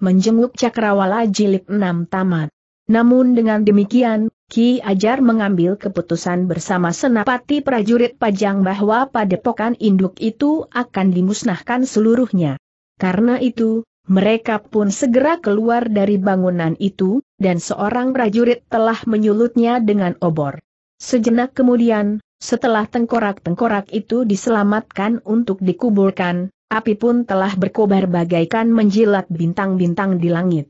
menjenguk Cakrawala Jilid 6 tamat. Namun dengan demikian, Ki Ajar mengambil keputusan bersama senapati prajurit pajang bahwa padepokan induk itu akan dimusnahkan seluruhnya. Karena itu, mereka pun segera keluar dari bangunan itu, dan seorang prajurit telah menyulutnya dengan obor. Sejenak kemudian, setelah tengkorak-tengkorak itu diselamatkan untuk dikuburkan, api pun telah berkobar bagaikan menjilat bintang-bintang di langit.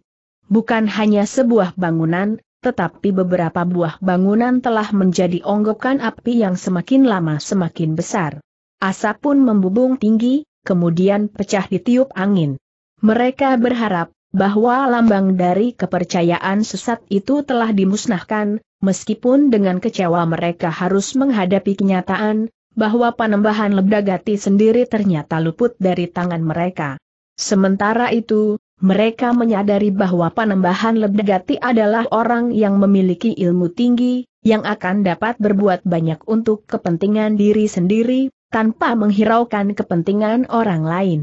Bukan hanya sebuah bangunan, tetapi beberapa buah bangunan telah menjadi onggokan api yang semakin lama semakin besar. Asap pun membubung tinggi, kemudian pecah ditiup angin. Mereka berharap bahwa lambang dari kepercayaan sesat itu telah dimusnahkan, meskipun dengan kecewa mereka harus menghadapi kenyataan bahwa panembahan Lebdagati sendiri ternyata luput dari tangan mereka. Sementara itu, mereka menyadari bahwa panembahan Lebdagati adalah orang yang memiliki ilmu tinggi, yang akan dapat berbuat banyak untuk kepentingan diri sendiri, tanpa menghiraukan kepentingan orang lain.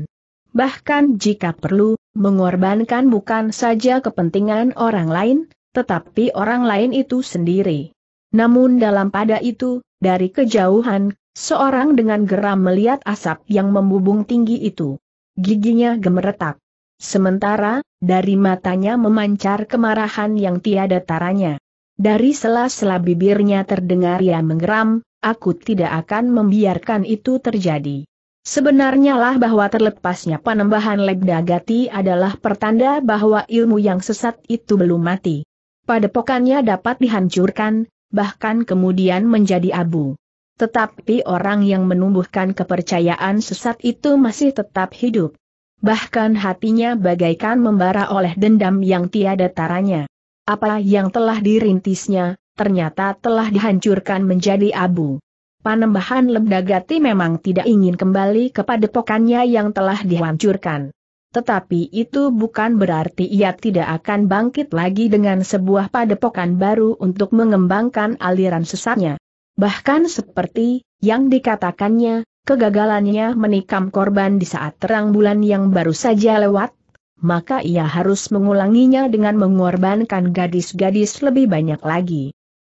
Bahkan jika perlu, mengorbankan bukan saja kepentingan orang lain, tetapi orang lain itu sendiri. Namun dalam pada itu, dari kejauhan, Seorang dengan geram melihat asap yang membubung tinggi itu. Giginya gemeretak. Sementara, dari matanya memancar kemarahan yang tiada taranya. Dari sela-sela bibirnya terdengar ia menggeram, aku tidak akan membiarkan itu terjadi. Sebenarnya lah bahwa terlepasnya penambahan Lebdagati adalah pertanda bahwa ilmu yang sesat itu belum mati. Padepokannya dapat dihancurkan, bahkan kemudian menjadi abu. Tetapi orang yang menumbuhkan kepercayaan sesat itu masih tetap hidup. Bahkan hatinya bagaikan membara oleh dendam yang tiada taranya. Apa yang telah dirintisnya, ternyata telah dihancurkan menjadi abu. Panembahan Lebdagati memang tidak ingin kembali kepada pokannya yang telah dihancurkan. Tetapi itu bukan berarti ia tidak akan bangkit lagi dengan sebuah padepokan baru untuk mengembangkan aliran sesatnya. Bahkan seperti yang dikatakannya, kegagalannya menikam korban di saat terang bulan yang baru saja lewat, maka ia harus mengulanginya dengan mengorbankan gadis-gadis lebih banyak lagi.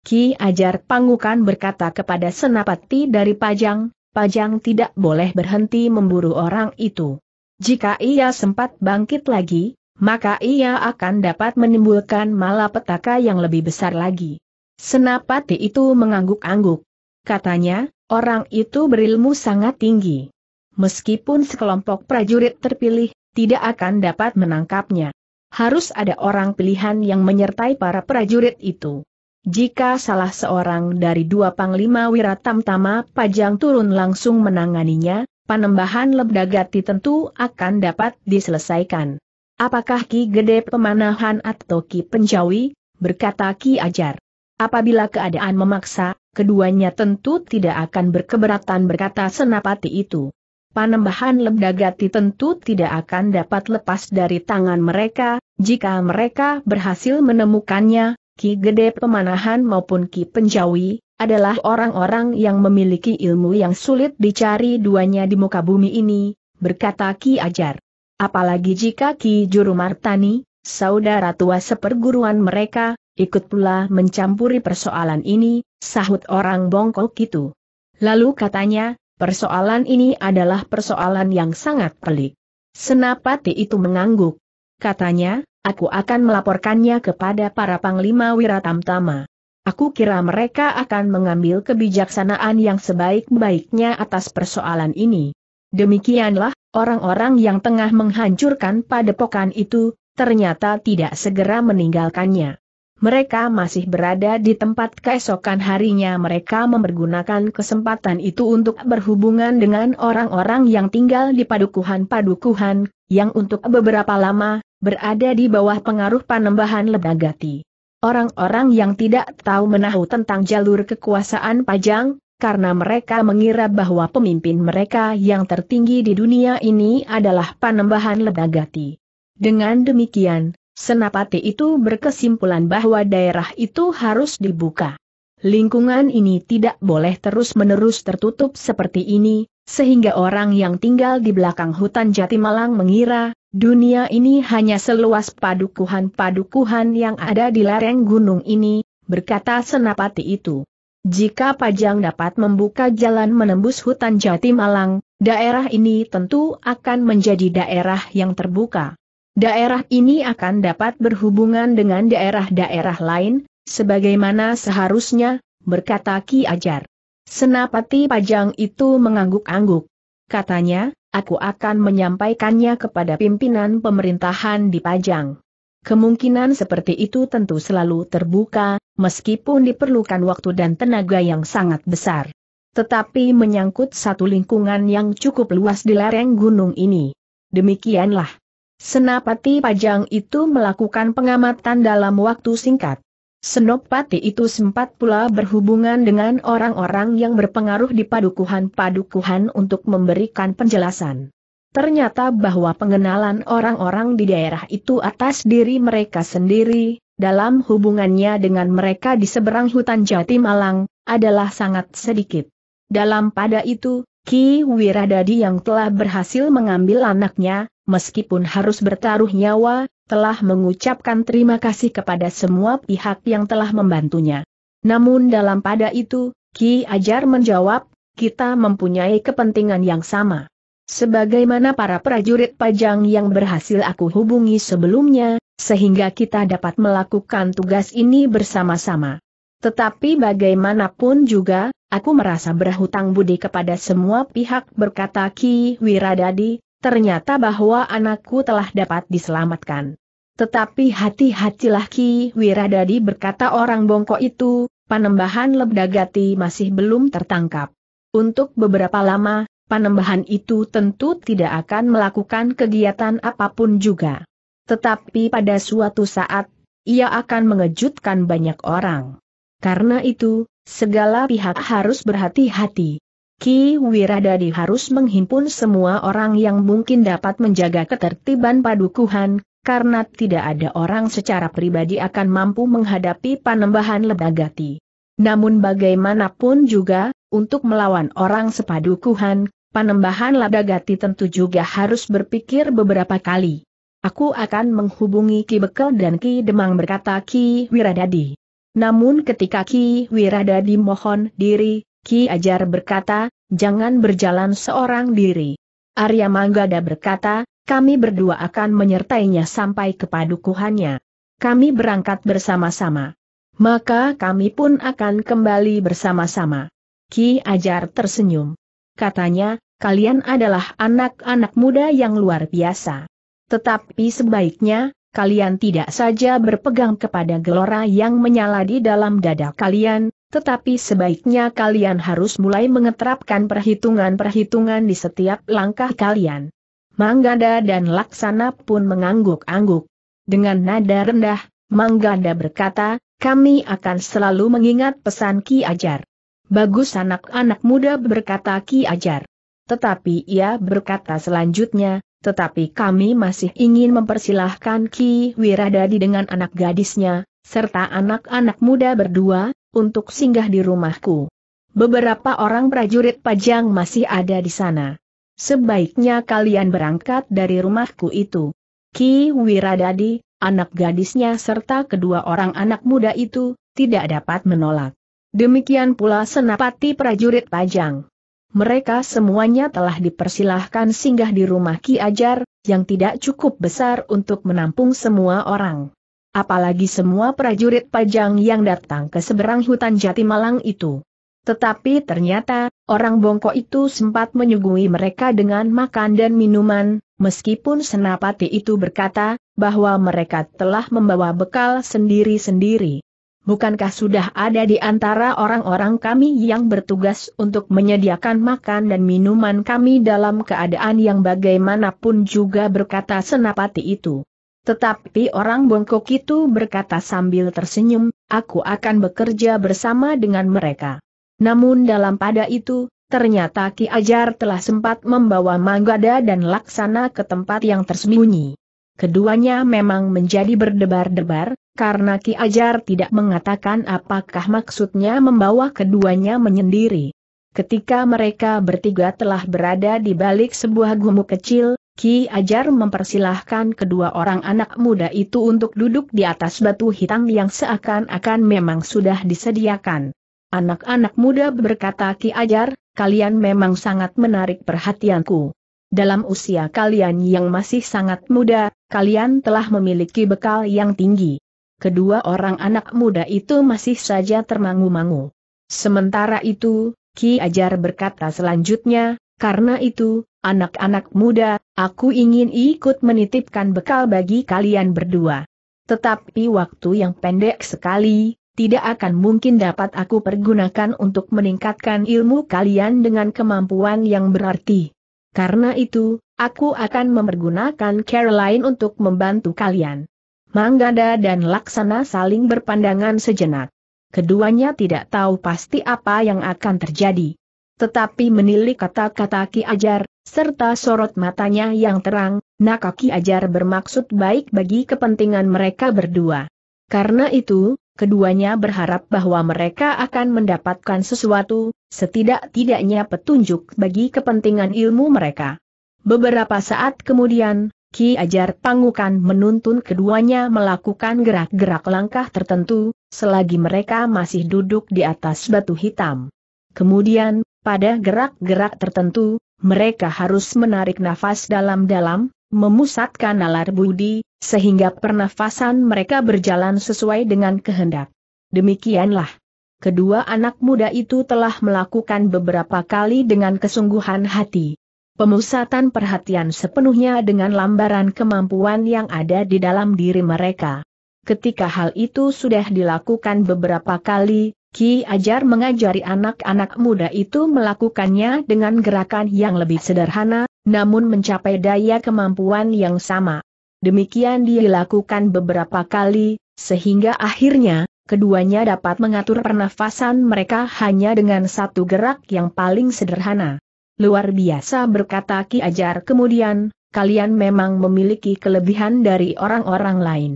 Ki Ajar Pangukan berkata kepada Senapati dari Pajang, Pajang tidak boleh berhenti memburu orang itu. Jika ia sempat bangkit lagi, maka ia akan dapat menimbulkan malapetaka yang lebih besar lagi. Senapati itu mengangguk-angguk. Katanya, orang itu berilmu sangat tinggi. Meskipun sekelompok prajurit terpilih, tidak akan dapat menangkapnya. Harus ada orang pilihan yang menyertai para prajurit itu. Jika salah seorang dari dua panglima Wiratam Tama Pajang turun langsung menanganinya, panembahan Lebdagati tentu akan dapat diselesaikan. Apakah Ki Gede Pemanahan atau Ki Penjawi? berkata Ki Ajar. Apabila keadaan memaksa, keduanya tentu tidak akan berkeberatan berkata senapati itu. Panembahan Lebdagati tentu tidak akan dapat lepas dari tangan mereka, jika mereka berhasil menemukannya, Ki Gede Pemanahan maupun Ki Penjawi, adalah orang-orang yang memiliki ilmu yang sulit dicari duanya di muka bumi ini, berkata Ki Ajar. Apalagi jika Ki Juru Martani, saudara tua seperguruan mereka, ikut pula mencampuri persoalan ini, sahut orang bongkok itu. Lalu katanya, persoalan ini adalah persoalan yang sangat pelik. Senapati itu mengangguk. Katanya, aku akan melaporkannya kepada para panglima Wiratamtama. Aku kira mereka akan mengambil kebijaksanaan yang sebaik-baiknya atas persoalan ini. Demikianlah, orang-orang yang tengah menghancurkan padepokan itu, ternyata tidak segera meninggalkannya mereka masih berada di tempat keesokan harinya mereka mempergunakan kesempatan itu untuk berhubungan dengan orang-orang yang tinggal di padukuhan-padukuhan, yang untuk beberapa lama, berada di bawah pengaruh panembahan Ledagati. Orang-orang yang tidak tahu menahu tentang jalur kekuasaan Pajang, karena mereka mengira bahwa pemimpin mereka yang tertinggi di dunia ini adalah panembahan Ledagati. Dengan demikian, Senapati itu berkesimpulan bahwa daerah itu harus dibuka. Lingkungan ini tidak boleh terus-menerus tertutup seperti ini, sehingga orang yang tinggal di belakang hutan Jati Malang mengira, dunia ini hanya seluas padukuhan-padukuhan yang ada di lereng gunung ini, berkata Senapati itu. Jika Pajang dapat membuka jalan menembus hutan Jati Malang, daerah ini tentu akan menjadi daerah yang terbuka. Daerah ini akan dapat berhubungan dengan daerah-daerah lain, sebagaimana seharusnya, berkata Ki Ajar. Senapati Pajang itu mengangguk-angguk. Katanya, aku akan menyampaikannya kepada pimpinan pemerintahan di Pajang. Kemungkinan seperti itu tentu selalu terbuka, meskipun diperlukan waktu dan tenaga yang sangat besar. Tetapi menyangkut satu lingkungan yang cukup luas di lereng gunung ini. Demikianlah. Senapati Pajang itu melakukan pengamatan dalam waktu singkat. Senopati itu sempat pula berhubungan dengan orang-orang yang berpengaruh di padukuhan-padukuhan untuk memberikan penjelasan. Ternyata bahwa pengenalan orang-orang di daerah itu atas diri mereka sendiri, dalam hubungannya dengan mereka di seberang hutan Jati Malang, adalah sangat sedikit. Dalam pada itu, Ki Wiradadi yang telah berhasil mengambil anaknya, meskipun harus bertaruh nyawa, telah mengucapkan terima kasih kepada semua pihak yang telah membantunya. Namun dalam pada itu, Ki Ajar menjawab, kita mempunyai kepentingan yang sama. Sebagaimana para prajurit pajang yang berhasil aku hubungi sebelumnya, sehingga kita dapat melakukan tugas ini bersama-sama. Tetapi bagaimanapun juga, Aku merasa berhutang budi kepada semua pihak berkata Ki Wiradadi, ternyata bahwa anakku telah dapat diselamatkan. Tetapi hati-hatilah Ki Wiradadi berkata orang bongkok itu, panembahan Lebdagati masih belum tertangkap. Untuk beberapa lama, panembahan itu tentu tidak akan melakukan kegiatan apapun juga. Tetapi pada suatu saat, ia akan mengejutkan banyak orang. Karena itu, Segala pihak harus berhati-hati. Ki Wiradadi harus menghimpun semua orang yang mungkin dapat menjaga ketertiban padukuhan, karena tidak ada orang secara pribadi akan mampu menghadapi panembahan lebagati. Namun bagaimanapun juga, untuk melawan orang sepadukuhan, panembahan lebagati tentu juga harus berpikir beberapa kali. Aku akan menghubungi Ki Bekel dan Ki Demang berkata Ki Wiradadi. Namun ketika Ki Wirada dimohon diri, Ki Ajar berkata, jangan berjalan seorang diri. Arya Manggada berkata, kami berdua akan menyertainya sampai ke padukuhannya. Kami berangkat bersama-sama. Maka kami pun akan kembali bersama-sama. Ki Ajar tersenyum. Katanya, kalian adalah anak-anak muda yang luar biasa. Tetapi sebaiknya, kalian tidak saja berpegang kepada gelora yang menyala di dalam dada kalian, tetapi sebaiknya kalian harus mulai mengeterapkan perhitungan-perhitungan di setiap langkah kalian. Manggada dan Laksana pun mengangguk-angguk. Dengan nada rendah, Manggada berkata, kami akan selalu mengingat pesan Ki Ajar. Bagus anak-anak muda berkata Ki Ajar. Tetapi ia berkata selanjutnya, tetapi kami masih ingin mempersilahkan Ki Wiradadi dengan anak gadisnya, serta anak-anak muda berdua, untuk singgah di rumahku. Beberapa orang prajurit pajang masih ada di sana. Sebaiknya kalian berangkat dari rumahku itu. Ki Wiradadi, anak gadisnya serta kedua orang anak muda itu, tidak dapat menolak. Demikian pula senapati prajurit pajang mereka semuanya telah dipersilahkan singgah di rumah Ki Ajar, yang tidak cukup besar untuk menampung semua orang. Apalagi semua prajurit pajang yang datang ke seberang hutan Jati Malang itu. Tetapi ternyata, orang bongkok itu sempat menyuguhi mereka dengan makan dan minuman, meskipun senapati itu berkata, bahwa mereka telah membawa bekal sendiri-sendiri bukankah sudah ada di antara orang-orang kami yang bertugas untuk menyediakan makan dan minuman kami dalam keadaan yang bagaimanapun juga berkata senapati itu. Tetapi orang bongkok itu berkata sambil tersenyum, aku akan bekerja bersama dengan mereka. Namun dalam pada itu, ternyata Ki Ajar telah sempat membawa Manggada dan Laksana ke tempat yang tersembunyi. Keduanya memang menjadi berdebar-debar, karena Ki Ajar tidak mengatakan apakah maksudnya membawa keduanya menyendiri. Ketika mereka bertiga telah berada di balik sebuah gumuk kecil, Ki Ajar mempersilahkan kedua orang anak muda itu untuk duduk di atas batu hitam yang seakan-akan memang sudah disediakan. Anak-anak muda berkata Ki Ajar, kalian memang sangat menarik perhatianku. Dalam usia kalian yang masih sangat muda, kalian telah memiliki bekal yang tinggi kedua orang anak muda itu masih saja termangu-mangu. Sementara itu, Ki Ajar berkata selanjutnya, karena itu, anak-anak muda, aku ingin ikut menitipkan bekal bagi kalian berdua. Tetapi waktu yang pendek sekali, tidak akan mungkin dapat aku pergunakan untuk meningkatkan ilmu kalian dengan kemampuan yang berarti. Karena itu, aku akan mempergunakan Caroline untuk membantu kalian. Manggada dan Laksana saling berpandangan sejenak. Keduanya tidak tahu pasti apa yang akan terjadi. Tetapi menilik kata-kata Ki Ajar, serta sorot matanya yang terang, naka Ki Ajar bermaksud baik bagi kepentingan mereka berdua. Karena itu, keduanya berharap bahwa mereka akan mendapatkan sesuatu, setidak-tidaknya petunjuk bagi kepentingan ilmu mereka. Beberapa saat kemudian, Ki Ajar Pangukan menuntun keduanya melakukan gerak-gerak langkah tertentu, selagi mereka masih duduk di atas batu hitam. Kemudian, pada gerak-gerak tertentu, mereka harus menarik nafas dalam-dalam, memusatkan nalar budi, sehingga pernafasan mereka berjalan sesuai dengan kehendak. Demikianlah. Kedua anak muda itu telah melakukan beberapa kali dengan kesungguhan hati pemusatan perhatian sepenuhnya dengan lambaran kemampuan yang ada di dalam diri mereka. Ketika hal itu sudah dilakukan beberapa kali, Ki Ajar mengajari anak-anak muda itu melakukannya dengan gerakan yang lebih sederhana, namun mencapai daya kemampuan yang sama. Demikian dilakukan beberapa kali, sehingga akhirnya, keduanya dapat mengatur pernafasan mereka hanya dengan satu gerak yang paling sederhana. Luar biasa berkata Ki Ajar kemudian, kalian memang memiliki kelebihan dari orang-orang lain.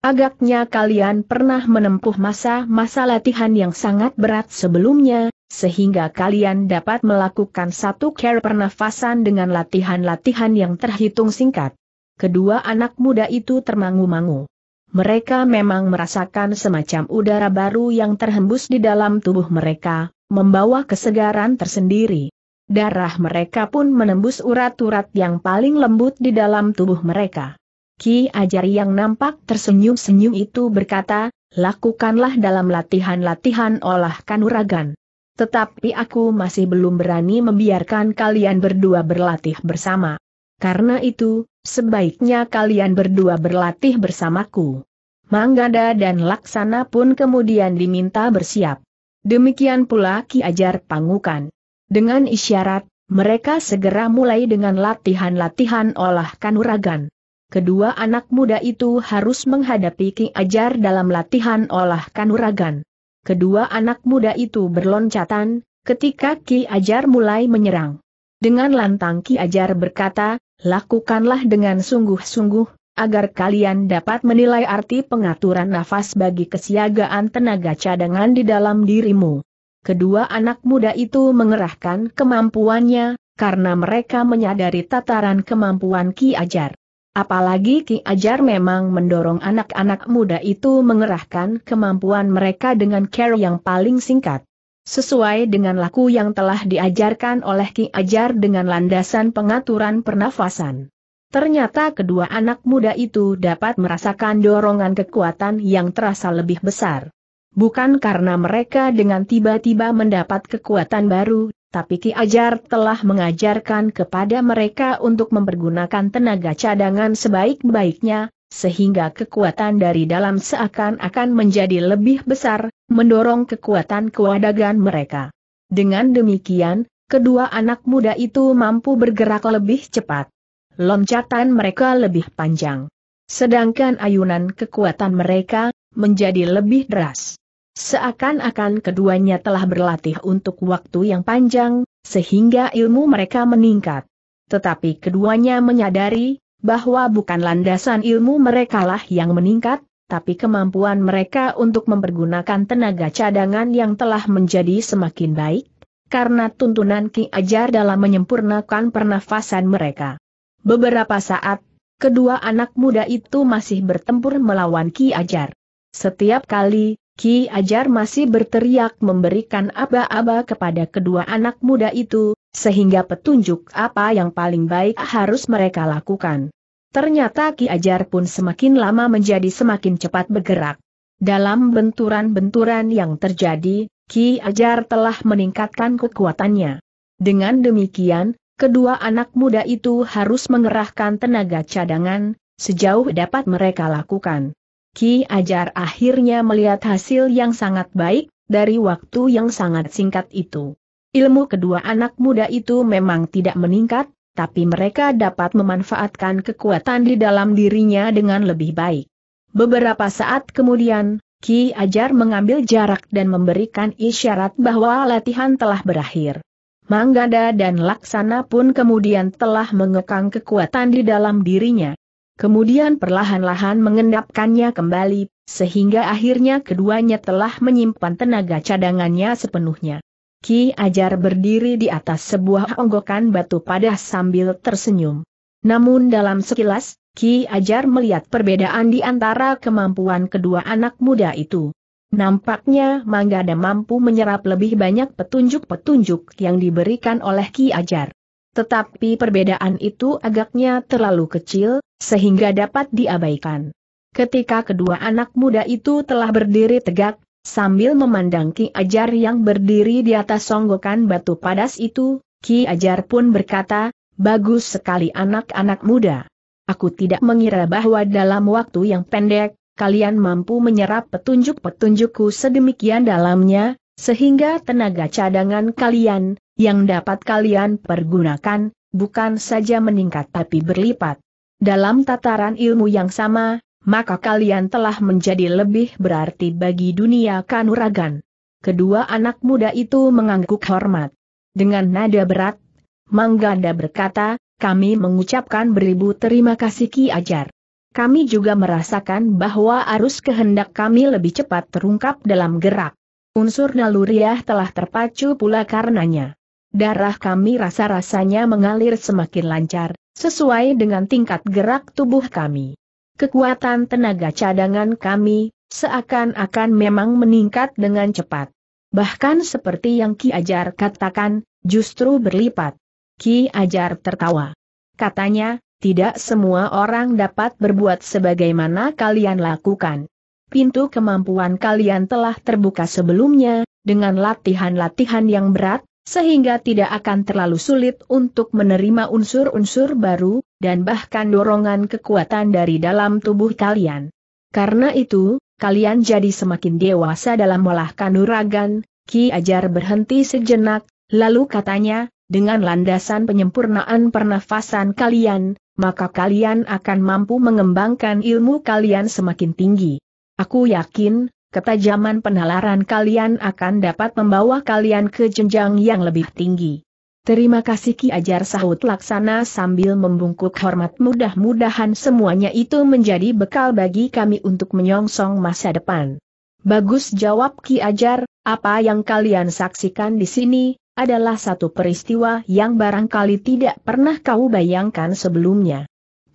Agaknya kalian pernah menempuh masa-masa latihan yang sangat berat sebelumnya, sehingga kalian dapat melakukan satu care pernafasan dengan latihan-latihan yang terhitung singkat. Kedua anak muda itu termangu-mangu. Mereka memang merasakan semacam udara baru yang terhembus di dalam tubuh mereka, membawa kesegaran tersendiri. Darah mereka pun menembus urat-urat yang paling lembut di dalam tubuh mereka. Ki Ajar yang nampak tersenyum-senyum itu berkata, lakukanlah dalam latihan-latihan olah kanuragan. Tetapi aku masih belum berani membiarkan kalian berdua berlatih bersama. Karena itu, sebaiknya kalian berdua berlatih bersamaku. Manggada dan Laksana pun kemudian diminta bersiap. Demikian pula Ki Ajar Pangukan. Dengan isyarat, mereka segera mulai dengan latihan-latihan olah kanuragan. Kedua anak muda itu harus menghadapi Ki Ajar dalam latihan olah kanuragan. Kedua anak muda itu berloncatan, ketika Ki Ajar mulai menyerang. Dengan lantang Ki Ajar berkata, lakukanlah dengan sungguh-sungguh, agar kalian dapat menilai arti pengaturan nafas bagi kesiagaan tenaga cadangan di dalam dirimu kedua anak muda itu mengerahkan kemampuannya, karena mereka menyadari tataran kemampuan Ki Ajar. Apalagi Ki Ajar memang mendorong anak-anak muda itu mengerahkan kemampuan mereka dengan care yang paling singkat. Sesuai dengan laku yang telah diajarkan oleh Ki Ajar dengan landasan pengaturan pernafasan. Ternyata kedua anak muda itu dapat merasakan dorongan kekuatan yang terasa lebih besar bukan karena mereka dengan tiba-tiba mendapat kekuatan baru, tapi Ki Ajar telah mengajarkan kepada mereka untuk mempergunakan tenaga cadangan sebaik-baiknya, sehingga kekuatan dari dalam seakan-akan menjadi lebih besar, mendorong kekuatan kewadagan mereka. Dengan demikian, kedua anak muda itu mampu bergerak lebih cepat. Loncatan mereka lebih panjang. Sedangkan ayunan kekuatan mereka, menjadi lebih deras. Seakan-akan keduanya telah berlatih untuk waktu yang panjang, sehingga ilmu mereka meningkat. Tetapi keduanya menyadari, bahwa bukan landasan ilmu mereka lah yang meningkat, tapi kemampuan mereka untuk mempergunakan tenaga cadangan yang telah menjadi semakin baik, karena tuntunan Ki Ajar dalam menyempurnakan pernafasan mereka. Beberapa saat, kedua anak muda itu masih bertempur melawan Ki Ajar. Setiap kali, Ki Ajar masih berteriak memberikan aba-aba kepada kedua anak muda itu, sehingga petunjuk apa yang paling baik harus mereka lakukan. Ternyata Ki Ajar pun semakin lama menjadi semakin cepat bergerak. Dalam benturan-benturan yang terjadi, Ki Ajar telah meningkatkan kekuatannya. Dengan demikian, kedua anak muda itu harus mengerahkan tenaga cadangan, sejauh dapat mereka lakukan. Ki Ajar akhirnya melihat hasil yang sangat baik, dari waktu yang sangat singkat itu. Ilmu kedua anak muda itu memang tidak meningkat, tapi mereka dapat memanfaatkan kekuatan di dalam dirinya dengan lebih baik. Beberapa saat kemudian, Ki Ajar mengambil jarak dan memberikan isyarat bahwa latihan telah berakhir. Manggada dan Laksana pun kemudian telah mengekang kekuatan di dalam dirinya kemudian perlahan-lahan mengendapkannya kembali, sehingga akhirnya keduanya telah menyimpan tenaga cadangannya sepenuhnya. Ki Ajar berdiri di atas sebuah onggokan batu padah sambil tersenyum. Namun dalam sekilas, Ki Ajar melihat perbedaan di antara kemampuan kedua anak muda itu. Nampaknya Manggada mampu menyerap lebih banyak petunjuk-petunjuk yang diberikan oleh Ki Ajar. Tetapi perbedaan itu agaknya terlalu kecil, sehingga dapat diabaikan. Ketika kedua anak muda itu telah berdiri tegak, sambil memandang Ki Ajar yang berdiri di atas songgokan batu padas itu, Ki Ajar pun berkata, bagus sekali anak-anak muda. Aku tidak mengira bahwa dalam waktu yang pendek, kalian mampu menyerap petunjuk-petunjukku sedemikian dalamnya, sehingga tenaga cadangan kalian, yang dapat kalian pergunakan, bukan saja meningkat tapi berlipat. Dalam tataran ilmu yang sama, maka kalian telah menjadi lebih berarti bagi dunia kanuragan. Kedua anak muda itu mengangguk hormat. Dengan nada berat, Mangganda berkata, kami mengucapkan beribu terima kasih Ki Ajar. Kami juga merasakan bahwa arus kehendak kami lebih cepat terungkap dalam gerak unsur naluriah telah terpacu pula karenanya. Darah kami rasa-rasanya mengalir semakin lancar, sesuai dengan tingkat gerak tubuh kami. Kekuatan tenaga cadangan kami, seakan-akan memang meningkat dengan cepat. Bahkan seperti yang Ki Ajar katakan, justru berlipat. Ki Ajar tertawa. Katanya, tidak semua orang dapat berbuat sebagaimana kalian lakukan pintu kemampuan kalian telah terbuka sebelumnya, dengan latihan-latihan yang berat, sehingga tidak akan terlalu sulit untuk menerima unsur-unsur baru, dan bahkan dorongan kekuatan dari dalam tubuh kalian. Karena itu, kalian jadi semakin dewasa dalam melahkan uragan, Ki Ajar berhenti sejenak, lalu katanya, dengan landasan penyempurnaan pernafasan kalian, maka kalian akan mampu mengembangkan ilmu kalian semakin tinggi. Aku yakin, ketajaman penalaran kalian akan dapat membawa kalian ke jenjang yang lebih tinggi. Terima kasih Ki Ajar sahut laksana sambil membungkuk hormat mudah-mudahan semuanya itu menjadi bekal bagi kami untuk menyongsong masa depan. Bagus jawab Ki Ajar, apa yang kalian saksikan di sini, adalah satu peristiwa yang barangkali tidak pernah kau bayangkan sebelumnya.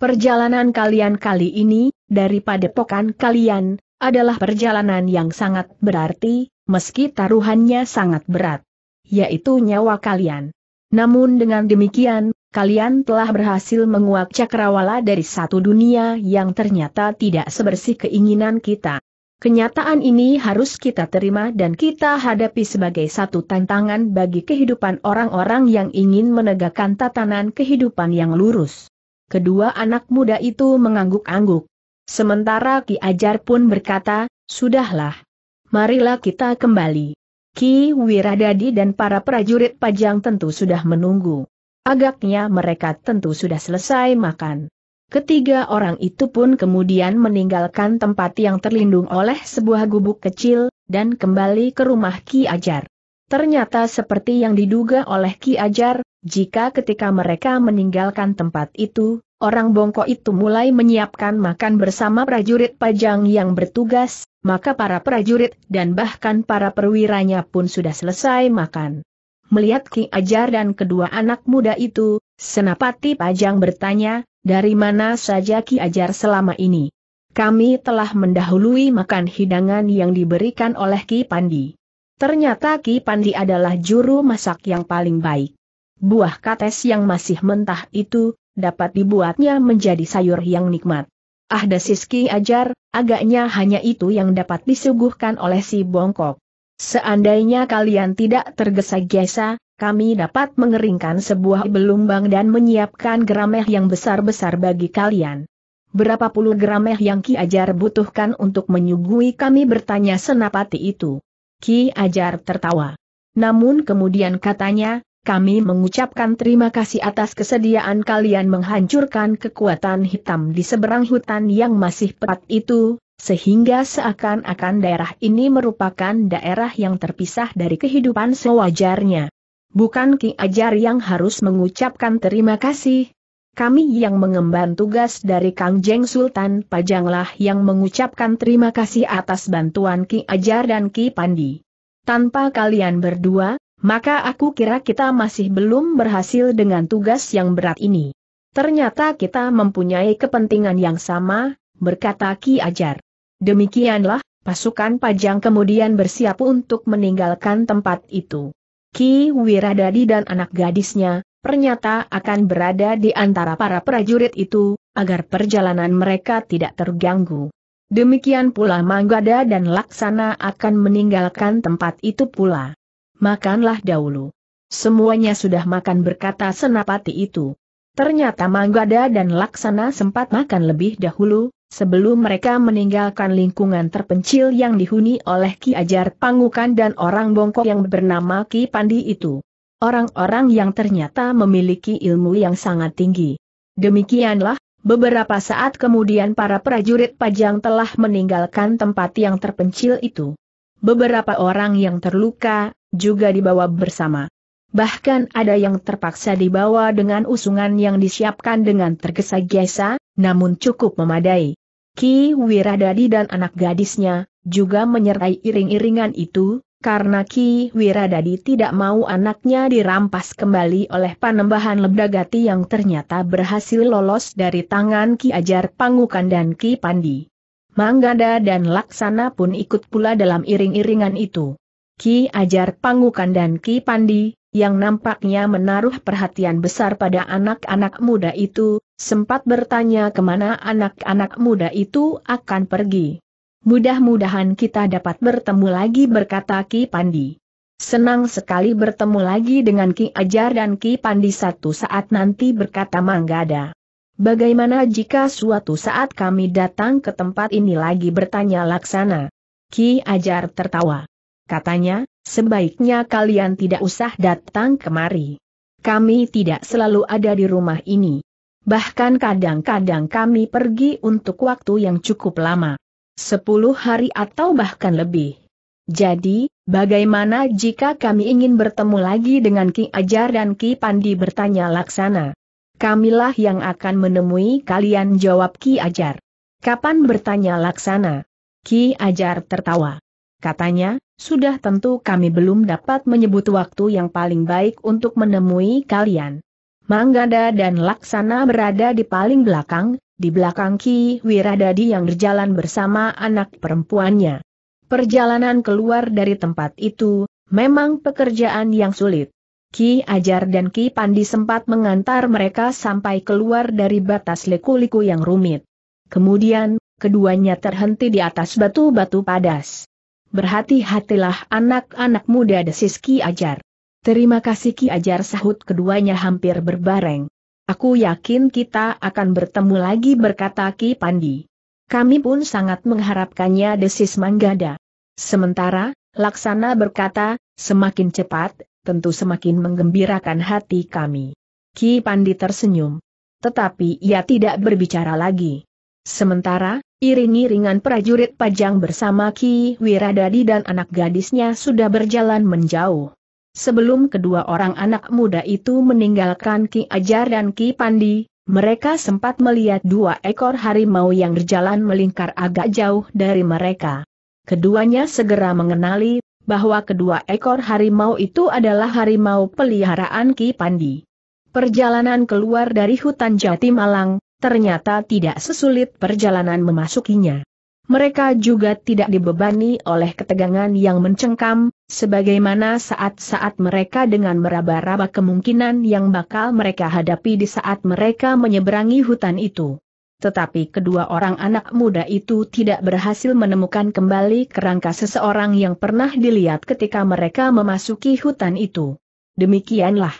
Perjalanan kalian kali ini, daripada pokan kalian, adalah perjalanan yang sangat berarti, meski taruhannya sangat berat. Yaitu nyawa kalian. Namun dengan demikian, kalian telah berhasil menguak cakrawala dari satu dunia yang ternyata tidak sebersih keinginan kita. Kenyataan ini harus kita terima dan kita hadapi sebagai satu tantangan bagi kehidupan orang-orang yang ingin menegakkan tatanan kehidupan yang lurus. Kedua anak muda itu mengangguk-angguk. Sementara Ki Ajar pun berkata, Sudahlah. Marilah kita kembali. Ki Wiradadi dan para prajurit pajang tentu sudah menunggu. Agaknya mereka tentu sudah selesai makan. Ketiga orang itu pun kemudian meninggalkan tempat yang terlindung oleh sebuah gubuk kecil, dan kembali ke rumah Ki Ajar. Ternyata seperti yang diduga oleh Ki Ajar, jika ketika mereka meninggalkan tempat itu, orang bongkok itu mulai menyiapkan makan bersama prajurit pajang yang bertugas, maka para prajurit dan bahkan para perwiranya pun sudah selesai makan. Melihat Ki Ajar dan kedua anak muda itu, Senapati Pajang bertanya, dari mana saja Ki Ajar selama ini? Kami telah mendahului makan hidangan yang diberikan oleh Ki Pandi. Ternyata Ki Pandi adalah juru masak yang paling baik. Buah kates yang masih mentah itu, dapat dibuatnya menjadi sayur yang nikmat. Ah Desiski ajar, agaknya hanya itu yang dapat disuguhkan oleh si bongkok. Seandainya kalian tidak tergesa-gesa, kami dapat mengeringkan sebuah belumbang dan menyiapkan gerameh yang besar-besar bagi kalian. Berapa puluh gerameh yang Ki Ajar butuhkan untuk menyuguhi kami bertanya senapati itu. Ki Ajar tertawa. Namun kemudian katanya, kami mengucapkan terima kasih atas kesediaan kalian menghancurkan kekuatan hitam di seberang hutan yang masih pekat itu, sehingga seakan-akan daerah ini merupakan daerah yang terpisah dari kehidupan sewajarnya. Bukan Ki Ajar yang harus mengucapkan terima kasih, kami yang mengemban tugas dari Kang Jeng Sultan Pajanglah yang mengucapkan terima kasih atas bantuan Ki Ajar dan Ki Pandi. Tanpa kalian berdua, maka aku kira kita masih belum berhasil dengan tugas yang berat ini. Ternyata kita mempunyai kepentingan yang sama, berkata Ki Ajar. Demikianlah, pasukan pajang kemudian bersiap untuk meninggalkan tempat itu. Ki Wiradadi dan anak gadisnya, ternyata akan berada di antara para prajurit itu, agar perjalanan mereka tidak terganggu. Demikian pula Manggada dan Laksana akan meninggalkan tempat itu pula makanlah dahulu. Semuanya sudah makan berkata senapati itu. Ternyata Manggada dan Laksana sempat makan lebih dahulu, sebelum mereka meninggalkan lingkungan terpencil yang dihuni oleh Ki Ajar Pangukan dan orang bongkok yang bernama Ki Pandi itu. Orang-orang yang ternyata memiliki ilmu yang sangat tinggi. Demikianlah, beberapa saat kemudian para prajurit pajang telah meninggalkan tempat yang terpencil itu. Beberapa orang yang terluka, juga dibawa bersama. Bahkan ada yang terpaksa dibawa dengan usungan yang disiapkan dengan tergesa-gesa, namun cukup memadai. Ki Wiradadi dan anak gadisnya, juga menyertai iring-iringan itu, karena Ki Wiradadi tidak mau anaknya dirampas kembali oleh panembahan Lebdagati yang ternyata berhasil lolos dari tangan Ki Ajar Pangukan dan Ki Pandi. Manggada dan Laksana pun ikut pula dalam iring-iringan itu. Ki Ajar Pangukan dan Ki Pandi, yang nampaknya menaruh perhatian besar pada anak-anak muda itu, sempat bertanya kemana anak-anak muda itu akan pergi. Mudah-mudahan kita dapat bertemu lagi berkata Ki Pandi. Senang sekali bertemu lagi dengan Ki Ajar dan Ki Pandi satu saat nanti berkata Manggada. Bagaimana jika suatu saat kami datang ke tempat ini lagi bertanya Laksana? Ki Ajar tertawa katanya, sebaiknya kalian tidak usah datang kemari. Kami tidak selalu ada di rumah ini. Bahkan kadang-kadang kami pergi untuk waktu yang cukup lama. Sepuluh hari atau bahkan lebih. Jadi, bagaimana jika kami ingin bertemu lagi dengan Ki Ajar dan Ki Pandi bertanya laksana? Kamilah yang akan menemui kalian jawab Ki Ajar. Kapan bertanya laksana? Ki Ajar tertawa. Katanya, sudah tentu kami belum dapat menyebut waktu yang paling baik untuk menemui kalian. Manggada dan Laksana berada di paling belakang, di belakang Ki Wiradadi yang berjalan bersama anak perempuannya. Perjalanan keluar dari tempat itu, memang pekerjaan yang sulit. Ki Ajar dan Ki Pandi sempat mengantar mereka sampai keluar dari batas lekuliku liku yang rumit. Kemudian, keduanya terhenti di atas batu-batu padas. Berhati-hatilah anak-anak muda desis Ki Ajar. Terima kasih Ki Ajar sahut keduanya hampir berbareng. Aku yakin kita akan bertemu lagi berkata Ki Pandi. Kami pun sangat mengharapkannya desis Manggada. Sementara, Laksana berkata, semakin cepat, tentu semakin menggembirakan hati kami. Ki Pandi tersenyum. Tetapi ia tidak berbicara lagi. Sementara, Iring-iringan prajurit pajang bersama Ki Wiradadi dan anak gadisnya sudah berjalan menjauh. Sebelum kedua orang anak muda itu meninggalkan Ki Ajar dan Ki Pandi, mereka sempat melihat dua ekor harimau yang berjalan melingkar agak jauh dari mereka. Keduanya segera mengenali bahwa kedua ekor harimau itu adalah harimau peliharaan Ki Pandi. Perjalanan keluar dari hutan Jati Malang, ternyata tidak sesulit perjalanan memasukinya. Mereka juga tidak dibebani oleh ketegangan yang mencengkam, sebagaimana saat-saat mereka dengan meraba-raba kemungkinan yang bakal mereka hadapi di saat mereka menyeberangi hutan itu. Tetapi kedua orang anak muda itu tidak berhasil menemukan kembali kerangka seseorang yang pernah dilihat ketika mereka memasuki hutan itu. Demikianlah.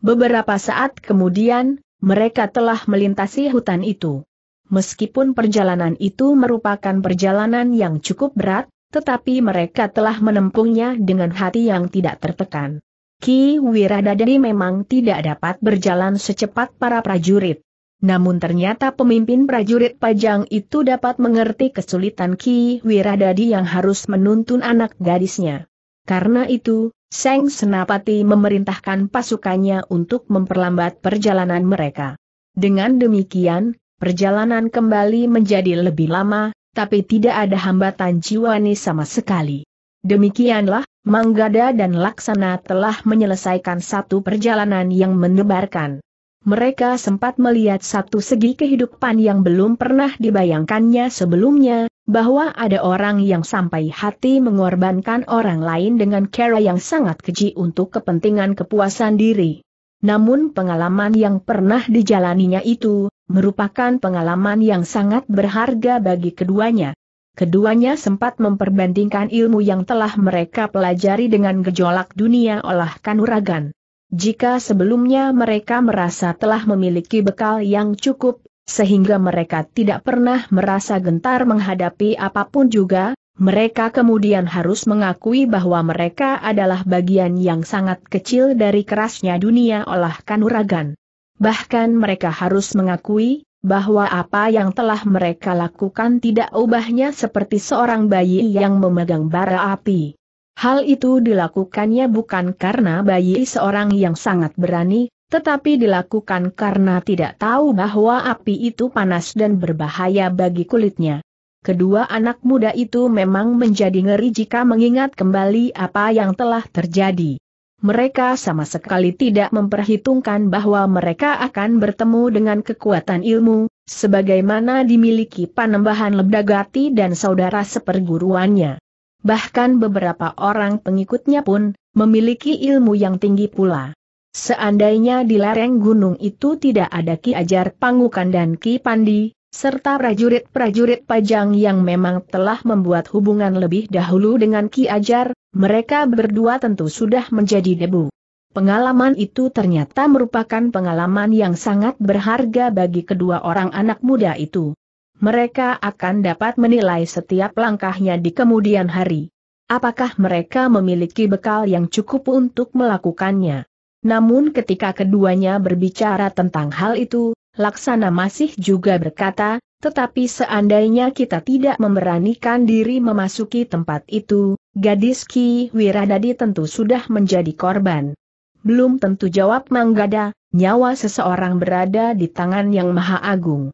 Beberapa saat kemudian, mereka telah melintasi hutan itu. Meskipun perjalanan itu merupakan perjalanan yang cukup berat, tetapi mereka telah menempuhnya dengan hati yang tidak tertekan. Ki Wiradadi memang tidak dapat berjalan secepat para prajurit. Namun ternyata pemimpin prajurit pajang itu dapat mengerti kesulitan Ki Wiradadi yang harus menuntun anak gadisnya. Karena itu, Seng Senapati memerintahkan pasukannya untuk memperlambat perjalanan mereka. Dengan demikian, perjalanan kembali menjadi lebih lama, tapi tidak ada hambatan jiwani sama sekali. Demikianlah, Manggada dan Laksana telah menyelesaikan satu perjalanan yang menebarkan mereka sempat melihat satu segi kehidupan yang belum pernah dibayangkannya sebelumnya, bahwa ada orang yang sampai hati mengorbankan orang lain dengan cara yang sangat keji untuk kepentingan kepuasan diri. Namun pengalaman yang pernah dijalaninya itu, merupakan pengalaman yang sangat berharga bagi keduanya. Keduanya sempat memperbandingkan ilmu yang telah mereka pelajari dengan gejolak dunia olah kanuragan. Jika sebelumnya mereka merasa telah memiliki bekal yang cukup, sehingga mereka tidak pernah merasa gentar menghadapi apapun juga, mereka kemudian harus mengakui bahwa mereka adalah bagian yang sangat kecil dari kerasnya dunia olah kanuragan. Bahkan mereka harus mengakui, bahwa apa yang telah mereka lakukan tidak ubahnya seperti seorang bayi yang memegang bara api. Hal itu dilakukannya bukan karena bayi seorang yang sangat berani, tetapi dilakukan karena tidak tahu bahwa api itu panas dan berbahaya bagi kulitnya. Kedua anak muda itu memang menjadi ngeri jika mengingat kembali apa yang telah terjadi. Mereka sama sekali tidak memperhitungkan bahwa mereka akan bertemu dengan kekuatan ilmu, sebagaimana dimiliki panembahan lebdagati dan saudara seperguruannya bahkan beberapa orang pengikutnya pun, memiliki ilmu yang tinggi pula. Seandainya di lereng gunung itu tidak ada Ki Ajar Pangukan dan Ki Pandi, serta prajurit-prajurit pajang yang memang telah membuat hubungan lebih dahulu dengan Ki Ajar, mereka berdua tentu sudah menjadi debu. Pengalaman itu ternyata merupakan pengalaman yang sangat berharga bagi kedua orang anak muda itu mereka akan dapat menilai setiap langkahnya di kemudian hari. Apakah mereka memiliki bekal yang cukup untuk melakukannya? Namun ketika keduanya berbicara tentang hal itu, Laksana masih juga berkata, tetapi seandainya kita tidak memberanikan diri memasuki tempat itu, gadis Ki Wiradadi tentu sudah menjadi korban. Belum tentu jawab Manggada, nyawa seseorang berada di tangan yang maha agung.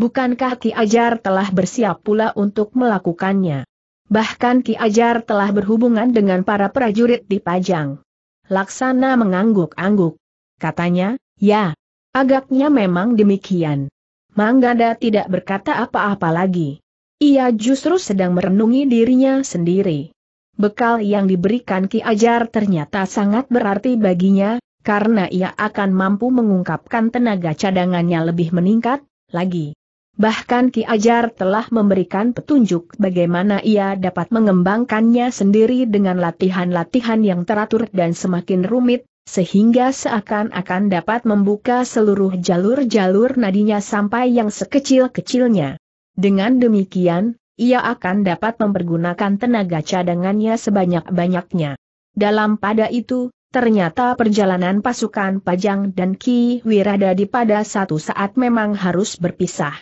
Bukankah Ki Ajar telah bersiap pula untuk melakukannya? Bahkan Ki Ajar telah berhubungan dengan para prajurit di Pajang. Laksana mengangguk-angguk. Katanya, ya, agaknya memang demikian. Manggada tidak berkata apa-apa lagi. Ia justru sedang merenungi dirinya sendiri. Bekal yang diberikan Ki Ajar ternyata sangat berarti baginya, karena ia akan mampu mengungkapkan tenaga cadangannya lebih meningkat, lagi. Bahkan Ki Ajar telah memberikan petunjuk bagaimana ia dapat mengembangkannya sendiri dengan latihan-latihan yang teratur dan semakin rumit, sehingga seakan-akan dapat membuka seluruh jalur-jalur nadinya sampai yang sekecil-kecilnya. Dengan demikian, ia akan dapat mempergunakan tenaga cadangannya sebanyak-banyaknya. Dalam pada itu, ternyata perjalanan pasukan Pajang dan Ki Wiradadi pada satu saat memang harus berpisah.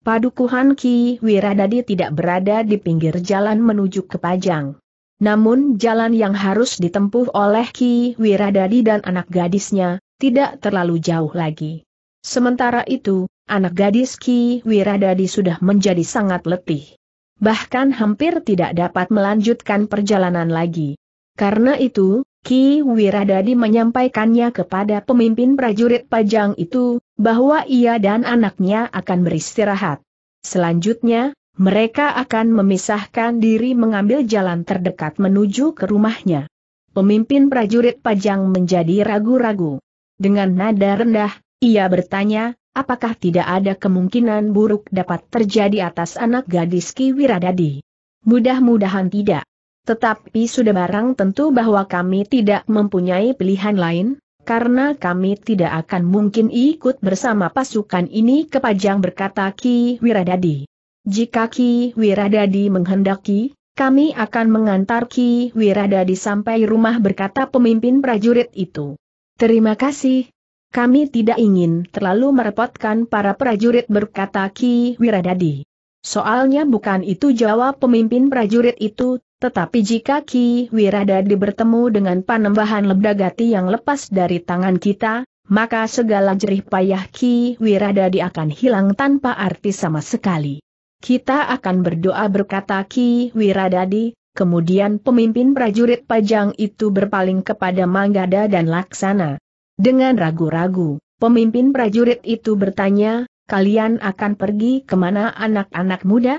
Padukuhan Ki Wiradadi tidak berada di pinggir jalan menuju ke Pajang. Namun jalan yang harus ditempuh oleh Ki Wiradadi dan anak gadisnya, tidak terlalu jauh lagi. Sementara itu, anak gadis Ki Wiradadi sudah menjadi sangat letih. Bahkan hampir tidak dapat melanjutkan perjalanan lagi. Karena itu, Ki Wiradadi menyampaikannya kepada pemimpin prajurit Pajang itu, bahwa ia dan anaknya akan beristirahat. Selanjutnya, mereka akan memisahkan diri mengambil jalan terdekat menuju ke rumahnya. Pemimpin prajurit Pajang menjadi ragu-ragu. Dengan nada rendah, ia bertanya, apakah tidak ada kemungkinan buruk dapat terjadi atas anak gadis Ki Wiradadi? Mudah-mudahan tidak. Tetapi sudah barang tentu bahwa kami tidak mempunyai pilihan lain, karena kami tidak akan mungkin ikut bersama pasukan ini ke Pajang berkata Ki Wiradadi. Jika Ki Wiradadi menghendaki, kami akan mengantar Ki Wiradadi sampai rumah berkata pemimpin prajurit itu. Terima kasih. Kami tidak ingin terlalu merepotkan para prajurit berkata Ki Wiradadi. Soalnya bukan itu jawab pemimpin prajurit itu, tetapi jika Ki Wiradadi bertemu dengan panembahan lebdagati yang lepas dari tangan kita, maka segala jerih payah Ki Wiradadi akan hilang tanpa arti sama sekali. Kita akan berdoa berkata Ki Wiradadi, kemudian pemimpin prajurit pajang itu berpaling kepada Manggada dan Laksana. Dengan ragu-ragu, pemimpin prajurit itu bertanya, kalian akan pergi kemana anak-anak muda?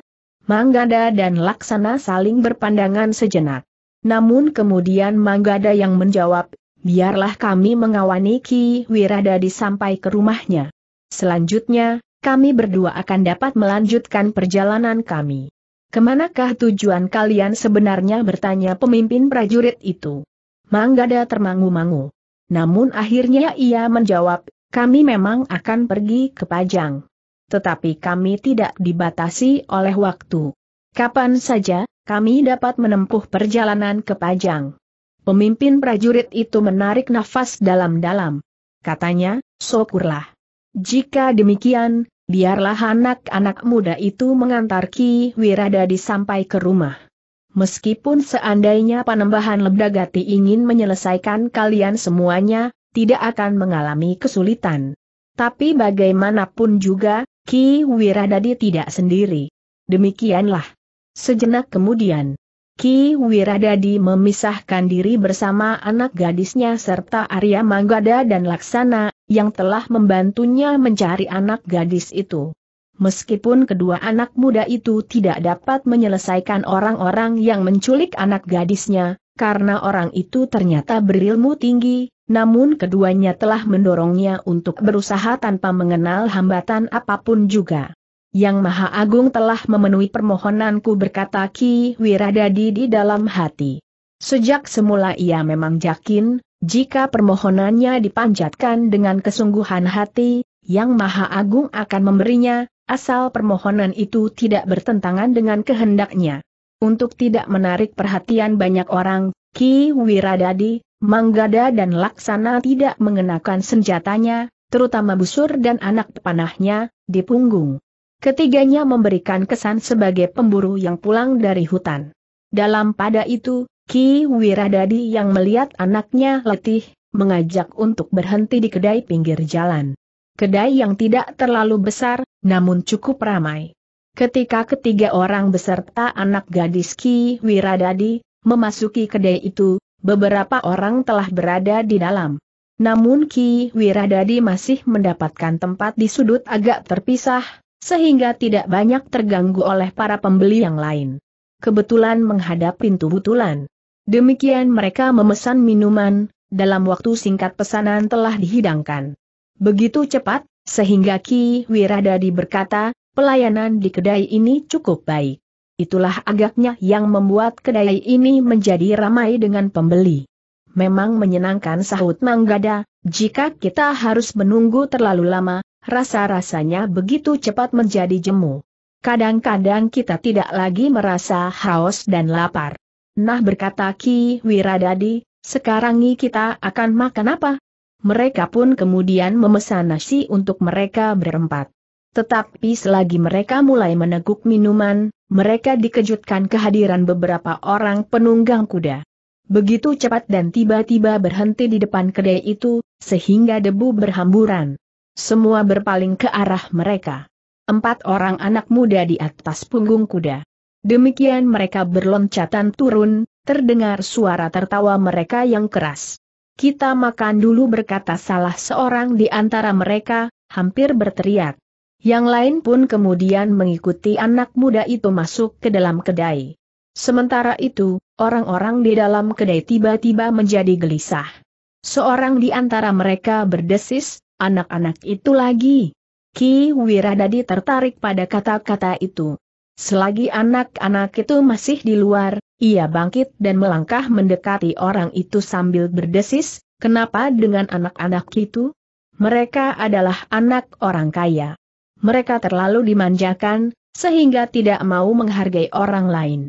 Manggada dan Laksana saling berpandangan sejenak. Namun kemudian Manggada yang menjawab, biarlah kami mengawani Ki Wiradadi sampai ke rumahnya. Selanjutnya, kami berdua akan dapat melanjutkan perjalanan kami. Kemanakah tujuan kalian sebenarnya bertanya pemimpin prajurit itu? Manggada termangu-mangu. Namun akhirnya ia menjawab, kami memang akan pergi ke Pajang tetapi kami tidak dibatasi oleh waktu. Kapan saja, kami dapat menempuh perjalanan ke Pajang. Pemimpin prajurit itu menarik nafas dalam-dalam. Katanya, syukurlah. Jika demikian, biarlah anak-anak muda itu mengantar Ki Wiradadi sampai ke rumah. Meskipun seandainya panembahan Lebdagati ingin menyelesaikan kalian semuanya, tidak akan mengalami kesulitan. Tapi bagaimanapun juga, Ki Wiradadi tidak sendiri. Demikianlah. Sejenak kemudian, Ki Wiradadi memisahkan diri bersama anak gadisnya serta Arya Manggada dan Laksana, yang telah membantunya mencari anak gadis itu. Meskipun kedua anak muda itu tidak dapat menyelesaikan orang-orang yang menculik anak gadisnya, karena orang itu ternyata berilmu tinggi, namun keduanya telah mendorongnya untuk berusaha tanpa mengenal hambatan apapun juga. Yang Maha Agung telah memenuhi permohonanku berkata Ki Wiradadi di dalam hati. Sejak semula ia memang yakin, jika permohonannya dipanjatkan dengan kesungguhan hati, Yang Maha Agung akan memberinya, asal permohonan itu tidak bertentangan dengan kehendaknya. Untuk tidak menarik perhatian banyak orang, Ki Wiradadi, Manggada dan Laksana tidak mengenakan senjatanya, terutama busur dan anak panahnya, di punggung. Ketiganya memberikan kesan sebagai pemburu yang pulang dari hutan. Dalam pada itu, Ki Wiradadi yang melihat anaknya letih, mengajak untuk berhenti di kedai pinggir jalan. Kedai yang tidak terlalu besar, namun cukup ramai. Ketika ketiga orang beserta anak gadis Ki Wiradadi memasuki kedai itu, beberapa orang telah berada di dalam. Namun Ki Wiradadi masih mendapatkan tempat di sudut agak terpisah, sehingga tidak banyak terganggu oleh para pembeli yang lain. Kebetulan menghadap pintu butulan. Demikian mereka memesan minuman, dalam waktu singkat pesanan telah dihidangkan. Begitu cepat, sehingga Ki Wiradadi berkata, Pelayanan di kedai ini cukup baik. Itulah agaknya yang membuat kedai ini menjadi ramai dengan pembeli. Memang menyenangkan sahut Manggada, jika kita harus menunggu terlalu lama, rasa-rasanya begitu cepat menjadi jemu. Kadang-kadang kita tidak lagi merasa haus dan lapar. Nah berkata Ki Wiradadi, sekarang kita akan makan apa? Mereka pun kemudian memesan nasi untuk mereka berempat. Tetapi selagi mereka mulai meneguk minuman, mereka dikejutkan kehadiran beberapa orang penunggang kuda. Begitu cepat dan tiba-tiba berhenti di depan kedai itu, sehingga debu berhamburan. Semua berpaling ke arah mereka. Empat orang anak muda di atas punggung kuda. Demikian mereka berloncatan turun, terdengar suara tertawa mereka yang keras. Kita makan dulu berkata salah seorang di antara mereka, hampir berteriak. Yang lain pun kemudian mengikuti anak muda itu masuk ke dalam kedai. Sementara itu, orang-orang di dalam kedai tiba-tiba menjadi gelisah. Seorang di antara mereka berdesis, anak-anak itu lagi. Ki Wiradadi tertarik pada kata-kata itu. Selagi anak-anak itu masih di luar, ia bangkit dan melangkah mendekati orang itu sambil berdesis, kenapa dengan anak-anak itu? Mereka adalah anak orang kaya. Mereka terlalu dimanjakan, sehingga tidak mau menghargai orang lain.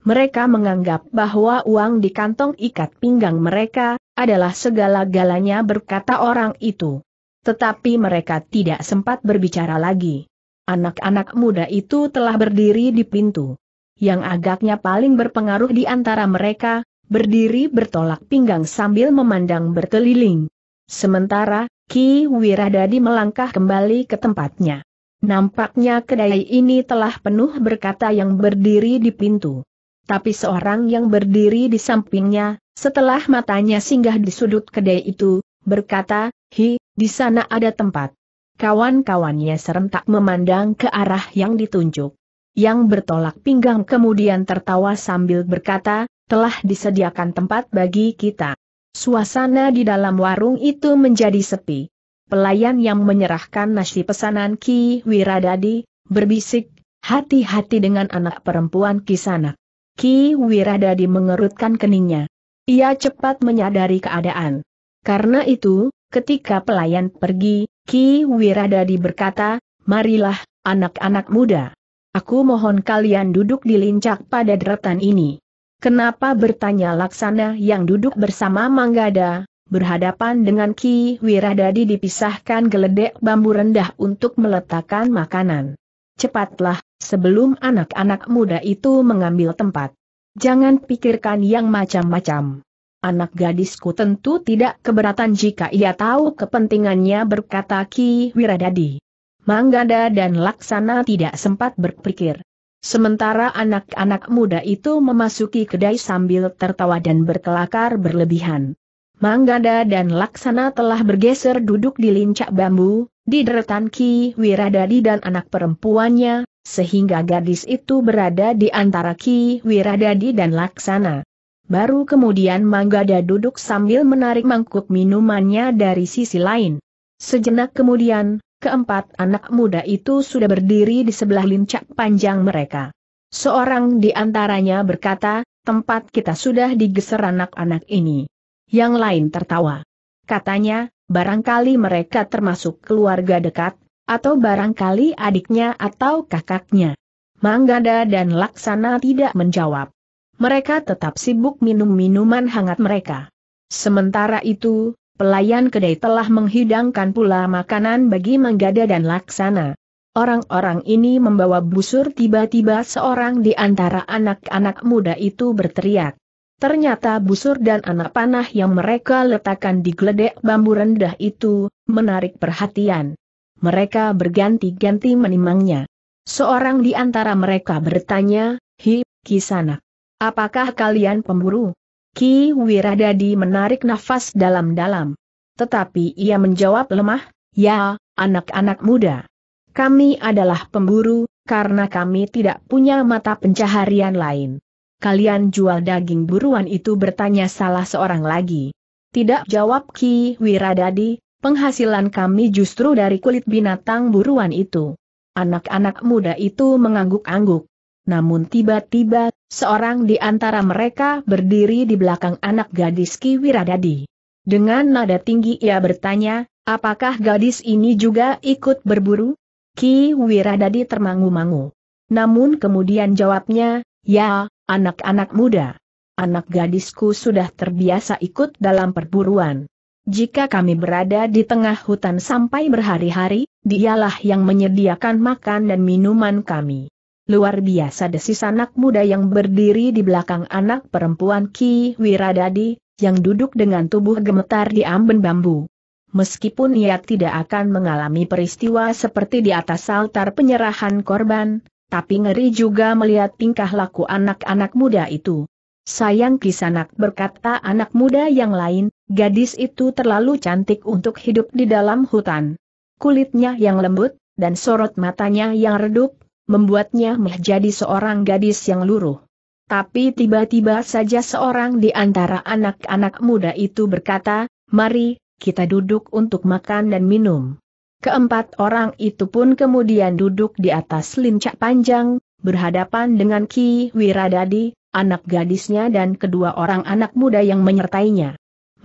Mereka menganggap bahwa uang di kantong ikat pinggang mereka adalah segala-galanya berkata orang itu. Tetapi mereka tidak sempat berbicara lagi. Anak-anak muda itu telah berdiri di pintu. Yang agaknya paling berpengaruh di antara mereka, berdiri bertolak pinggang sambil memandang berkeliling. Sementara, Ki Wiradadi melangkah kembali ke tempatnya. Nampaknya kedai ini telah penuh berkata yang berdiri di pintu. Tapi seorang yang berdiri di sampingnya, setelah matanya singgah di sudut kedai itu, berkata, Hi, di sana ada tempat. Kawan-kawannya serentak memandang ke arah yang ditunjuk. Yang bertolak pinggang kemudian tertawa sambil berkata, telah disediakan tempat bagi kita. Suasana di dalam warung itu menjadi sepi pelayan yang menyerahkan nasi pesanan Ki Wiradadi, berbisik, hati-hati dengan anak perempuan sana. Ki Wiradadi mengerutkan keningnya. Ia cepat menyadari keadaan. Karena itu, ketika pelayan pergi, Ki Wiradadi berkata, marilah, anak-anak muda. Aku mohon kalian duduk di lincak pada deretan ini. Kenapa bertanya Laksana yang duduk bersama Manggada, Berhadapan dengan Ki Wiradadi dipisahkan geledek bambu rendah untuk meletakkan makanan. Cepatlah, sebelum anak-anak muda itu mengambil tempat. Jangan pikirkan yang macam-macam. Anak gadisku tentu tidak keberatan jika ia tahu kepentingannya berkata Ki Wiradadi. Manggada dan Laksana tidak sempat berpikir. Sementara anak-anak muda itu memasuki kedai sambil tertawa dan berkelakar berlebihan. Manggada dan Laksana telah bergeser duduk di lincak bambu, di deretan Ki Wiradadi dan anak perempuannya, sehingga gadis itu berada di antara Ki Wiradadi dan Laksana. Baru kemudian Manggada duduk sambil menarik mangkuk minumannya dari sisi lain. Sejenak kemudian, keempat anak muda itu sudah berdiri di sebelah lincak panjang mereka. Seorang di antaranya berkata, tempat kita sudah digeser anak-anak ini yang lain tertawa. Katanya, barangkali mereka termasuk keluarga dekat, atau barangkali adiknya atau kakaknya. Manggada dan Laksana tidak menjawab. Mereka tetap sibuk minum minuman hangat mereka. Sementara itu, pelayan kedai telah menghidangkan pula makanan bagi Manggada dan Laksana. Orang-orang ini membawa busur tiba-tiba seorang di antara anak-anak muda itu berteriak. Ternyata busur dan anak panah yang mereka letakkan di geledek bambu rendah itu, menarik perhatian. Mereka berganti-ganti menimangnya. Seorang di antara mereka bertanya, Hi, Kisanak. Apakah kalian pemburu? Ki Wiradadi menarik nafas dalam-dalam. Tetapi ia menjawab lemah, Ya, anak-anak muda. Kami adalah pemburu, karena kami tidak punya mata pencaharian lain kalian jual daging buruan itu bertanya salah seorang lagi. Tidak jawab Ki Wiradadi, penghasilan kami justru dari kulit binatang buruan itu. Anak-anak muda itu mengangguk-angguk. Namun tiba-tiba, seorang di antara mereka berdiri di belakang anak gadis Ki Wiradadi. Dengan nada tinggi ia bertanya, apakah gadis ini juga ikut berburu? Ki Wiradadi termangu-mangu. Namun kemudian jawabnya, ya, Anak-anak muda. Anak gadisku sudah terbiasa ikut dalam perburuan. Jika kami berada di tengah hutan sampai berhari-hari, dialah yang menyediakan makan dan minuman kami. Luar biasa desis anak muda yang berdiri di belakang anak perempuan Ki Wiradadi, yang duduk dengan tubuh gemetar di amben bambu. Meskipun ia tidak akan mengalami peristiwa seperti di atas altar penyerahan korban, tapi ngeri juga melihat tingkah laku anak-anak muda itu. Sayang kisanak berkata anak muda yang lain, gadis itu terlalu cantik untuk hidup di dalam hutan. Kulitnya yang lembut, dan sorot matanya yang redup, membuatnya menjadi seorang gadis yang luruh. Tapi tiba-tiba saja seorang di antara anak-anak muda itu berkata, mari, kita duduk untuk makan dan minum. Keempat orang itu pun kemudian duduk di atas lincak panjang, berhadapan dengan Ki Wiradadi, anak gadisnya dan kedua orang anak muda yang menyertainya.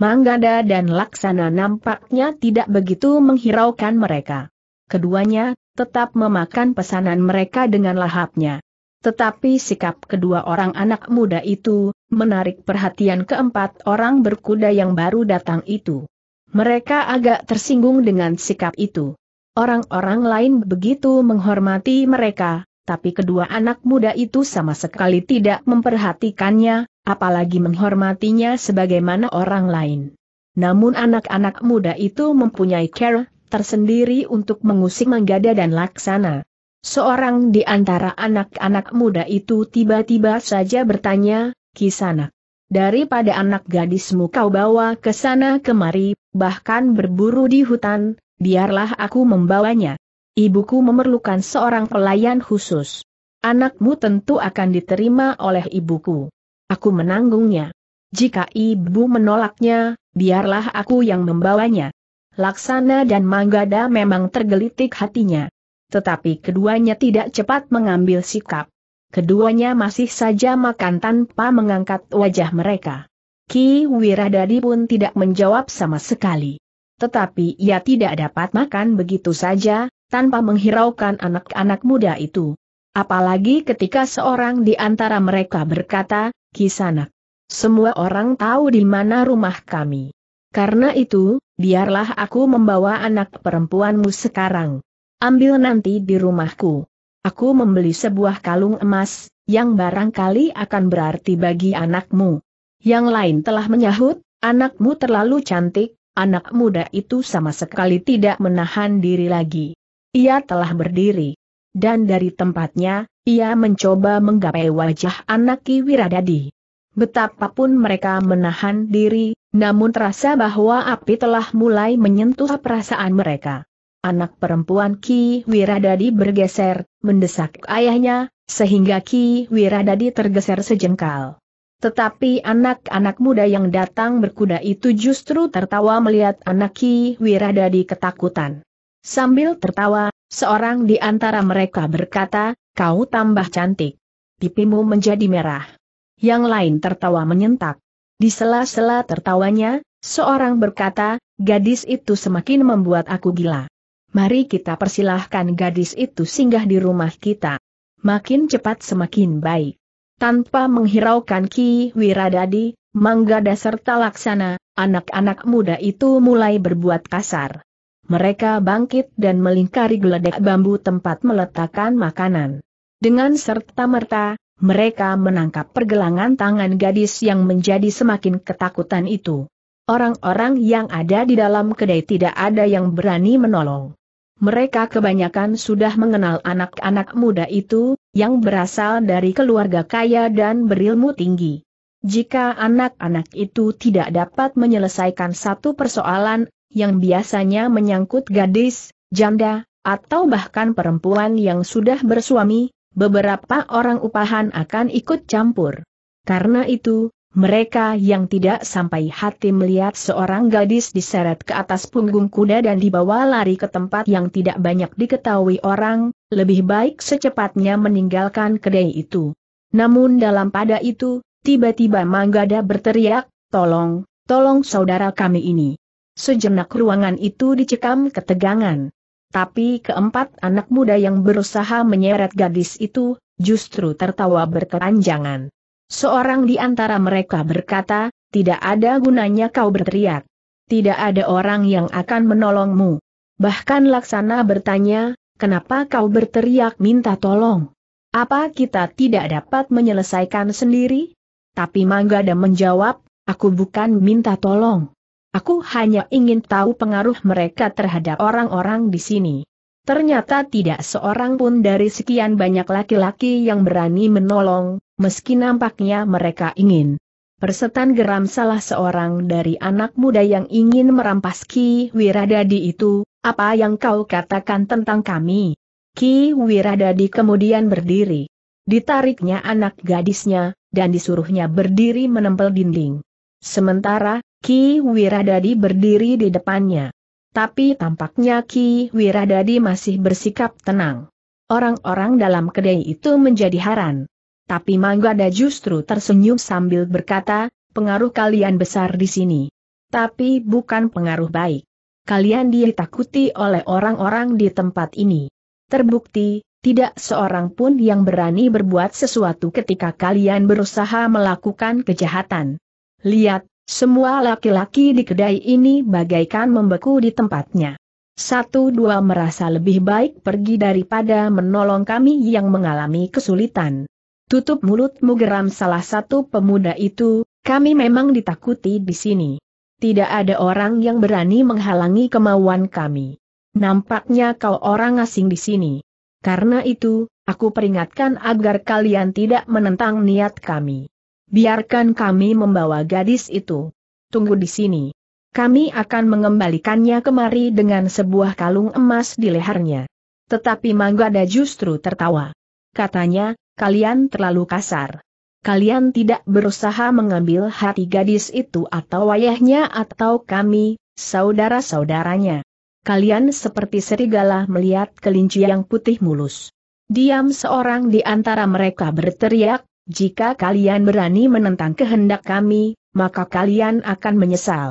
Manggada dan Laksana nampaknya tidak begitu menghiraukan mereka. Keduanya, tetap memakan pesanan mereka dengan lahapnya. Tetapi sikap kedua orang anak muda itu, menarik perhatian keempat orang berkuda yang baru datang itu. Mereka agak tersinggung dengan sikap itu. Orang-orang lain begitu menghormati mereka, tapi kedua anak muda itu sama sekali tidak memperhatikannya, apalagi menghormatinya sebagaimana orang lain. Namun anak-anak muda itu mempunyai cara tersendiri untuk mengusik Manggada dan Laksana. Seorang di antara anak-anak muda itu tiba-tiba saja bertanya, Kisanak, daripada anak gadismu kau bawa ke sana kemari, bahkan berburu di hutan, biarlah aku membawanya. Ibuku memerlukan seorang pelayan khusus. Anakmu tentu akan diterima oleh ibuku. Aku menanggungnya. Jika ibu menolaknya, biarlah aku yang membawanya. Laksana dan Manggada memang tergelitik hatinya. Tetapi keduanya tidak cepat mengambil sikap. Keduanya masih saja makan tanpa mengangkat wajah mereka. Ki Wiradadi pun tidak menjawab sama sekali. Tetapi ia tidak dapat makan begitu saja, tanpa menghiraukan anak-anak muda itu. Apalagi ketika seorang di antara mereka berkata, Kisanak, semua orang tahu di mana rumah kami. Karena itu, biarlah aku membawa anak perempuanmu sekarang. Ambil nanti di rumahku. Aku membeli sebuah kalung emas, yang barangkali akan berarti bagi anakmu. Yang lain telah menyahut, anakmu terlalu cantik, anak muda itu sama sekali tidak menahan diri lagi. Ia telah berdiri. Dan dari tempatnya, ia mencoba menggapai wajah anak Ki Wiradadi. Betapapun mereka menahan diri, namun terasa bahwa api telah mulai menyentuh perasaan mereka. Anak perempuan Ki Wiradadi bergeser, mendesak ayahnya, sehingga Ki Wiradadi tergeser sejengkal. Tetapi anak-anak muda yang datang berkuda itu justru tertawa melihat anak Ki Wiradadi ketakutan. Sambil tertawa, seorang di antara mereka berkata, kau tambah cantik. Pipimu menjadi merah. Yang lain tertawa menyentak. Di sela-sela tertawanya, seorang berkata, gadis itu semakin membuat aku gila. Mari kita persilahkan gadis itu singgah di rumah kita. Makin cepat semakin baik. Tanpa menghiraukan Ki Wiradadi, Manggada serta Laksana, anak-anak muda itu mulai berbuat kasar. Mereka bangkit dan melingkari geledek bambu tempat meletakkan makanan. Dengan serta-merta, mereka menangkap pergelangan tangan gadis yang menjadi semakin ketakutan itu. Orang-orang yang ada di dalam kedai tidak ada yang berani menolong. Mereka kebanyakan sudah mengenal anak-anak muda itu, yang berasal dari keluarga kaya dan berilmu tinggi. Jika anak-anak itu tidak dapat menyelesaikan satu persoalan, yang biasanya menyangkut gadis, janda, atau bahkan perempuan yang sudah bersuami, beberapa orang upahan akan ikut campur. Karena itu, mereka yang tidak sampai hati melihat seorang gadis diseret ke atas punggung kuda dan dibawa lari ke tempat yang tidak banyak diketahui orang, lebih baik secepatnya meninggalkan kedai itu. Namun dalam pada itu, tiba-tiba Manggada berteriak, tolong, tolong saudara kami ini. Sejenak ruangan itu dicekam ketegangan. Tapi keempat anak muda yang berusaha menyeret gadis itu, justru tertawa berkeranjangan. Seorang di antara mereka berkata, tidak ada gunanya kau berteriak. Tidak ada orang yang akan menolongmu. Bahkan Laksana bertanya, kenapa kau berteriak minta tolong? Apa kita tidak dapat menyelesaikan sendiri? Tapi Manggada menjawab, aku bukan minta tolong. Aku hanya ingin tahu pengaruh mereka terhadap orang-orang di sini. Ternyata tidak seorang pun dari sekian banyak laki-laki yang berani menolong, meski nampaknya mereka ingin. Persetan geram salah seorang dari anak muda yang ingin merampas Ki Wiradadi itu, apa yang kau katakan tentang kami? Ki Wiradadi kemudian berdiri. Ditariknya anak gadisnya, dan disuruhnya berdiri menempel dinding. Sementara, Ki Wiradadi berdiri di depannya. Tapi tampaknya Ki Wiradadi masih bersikap tenang. Orang-orang dalam kedai itu menjadi haran. Tapi Manggada justru tersenyum sambil berkata, pengaruh kalian besar di sini. Tapi bukan pengaruh baik. Kalian ditakuti oleh orang-orang di tempat ini. Terbukti, tidak seorang pun yang berani berbuat sesuatu ketika kalian berusaha melakukan kejahatan. Lihat, semua laki-laki di kedai ini bagaikan membeku di tempatnya. Satu dua merasa lebih baik pergi daripada menolong kami yang mengalami kesulitan. Tutup mulutmu geram salah satu pemuda itu, kami memang ditakuti di sini. Tidak ada orang yang berani menghalangi kemauan kami. Nampaknya kau orang asing di sini. Karena itu, aku peringatkan agar kalian tidak menentang niat kami. Biarkan kami membawa gadis itu. Tunggu di sini. Kami akan mengembalikannya kemari dengan sebuah kalung emas di lehernya. Tetapi Manggada justru tertawa. Katanya, kalian terlalu kasar. Kalian tidak berusaha mengambil hati gadis itu atau ayahnya atau kami, saudara-saudaranya. Kalian seperti serigala melihat kelinci yang putih mulus. Diam seorang di antara mereka berteriak, jika kalian berani menentang kehendak kami, maka kalian akan menyesal.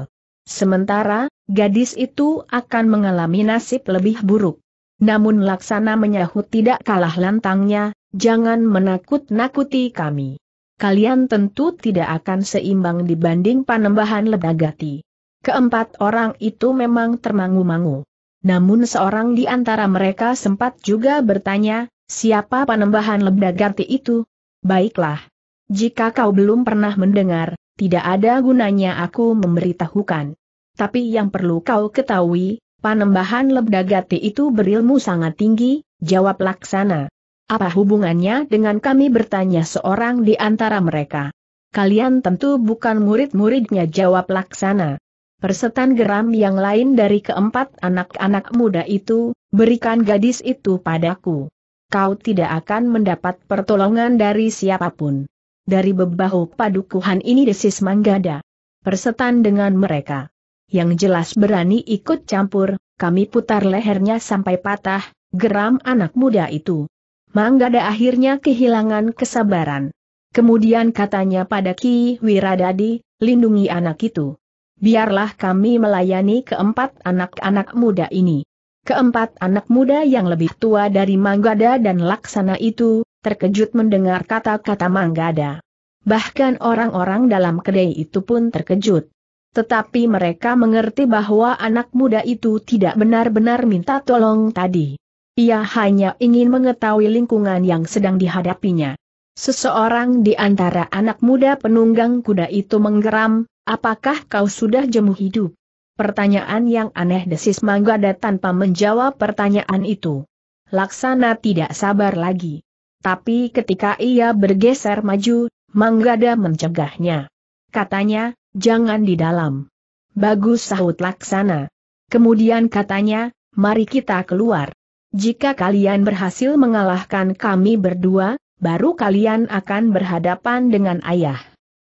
Sementara, gadis itu akan mengalami nasib lebih buruk. Namun Laksana menyahut tidak kalah lantangnya, jangan menakut-nakuti kami. Kalian tentu tidak akan seimbang dibanding panembahan Ledagati. Keempat orang itu memang termangu-mangu. Namun seorang di antara mereka sempat juga bertanya, siapa panembahan Ledagati itu? Baiklah. Jika kau belum pernah mendengar, tidak ada gunanya aku memberitahukan. Tapi yang perlu kau ketahui, Panembahan Lebdagati itu berilmu sangat tinggi, jawab Laksana. Apa hubungannya dengan kami bertanya seorang di antara mereka? Kalian tentu bukan murid-muridnya jawab Laksana. Persetan geram yang lain dari keempat anak-anak muda itu, berikan gadis itu padaku. Kau tidak akan mendapat pertolongan dari siapapun. Dari bebahu padukuhan ini desis Manggada. Persetan dengan mereka yang jelas berani ikut campur, kami putar lehernya sampai patah, geram anak muda itu. Manggada akhirnya kehilangan kesabaran. Kemudian katanya pada Ki Wiradadi, lindungi anak itu. Biarlah kami melayani keempat anak-anak muda ini. Keempat anak muda yang lebih tua dari Manggada dan Laksana itu, terkejut mendengar kata-kata Manggada. Bahkan orang-orang dalam kedai itu pun terkejut. Tetapi mereka mengerti bahwa anak muda itu tidak benar-benar minta tolong tadi. Ia hanya ingin mengetahui lingkungan yang sedang dihadapinya. Seseorang di antara anak muda penunggang kuda itu menggeram, apakah kau sudah jemu hidup? Pertanyaan yang aneh desis Manggada tanpa menjawab pertanyaan itu. Laksana tidak sabar lagi. Tapi ketika ia bergeser maju, Manggada mencegahnya. Katanya, Jangan di dalam. Bagus sahut laksana. Kemudian katanya, mari kita keluar. Jika kalian berhasil mengalahkan kami berdua, baru kalian akan berhadapan dengan ayah.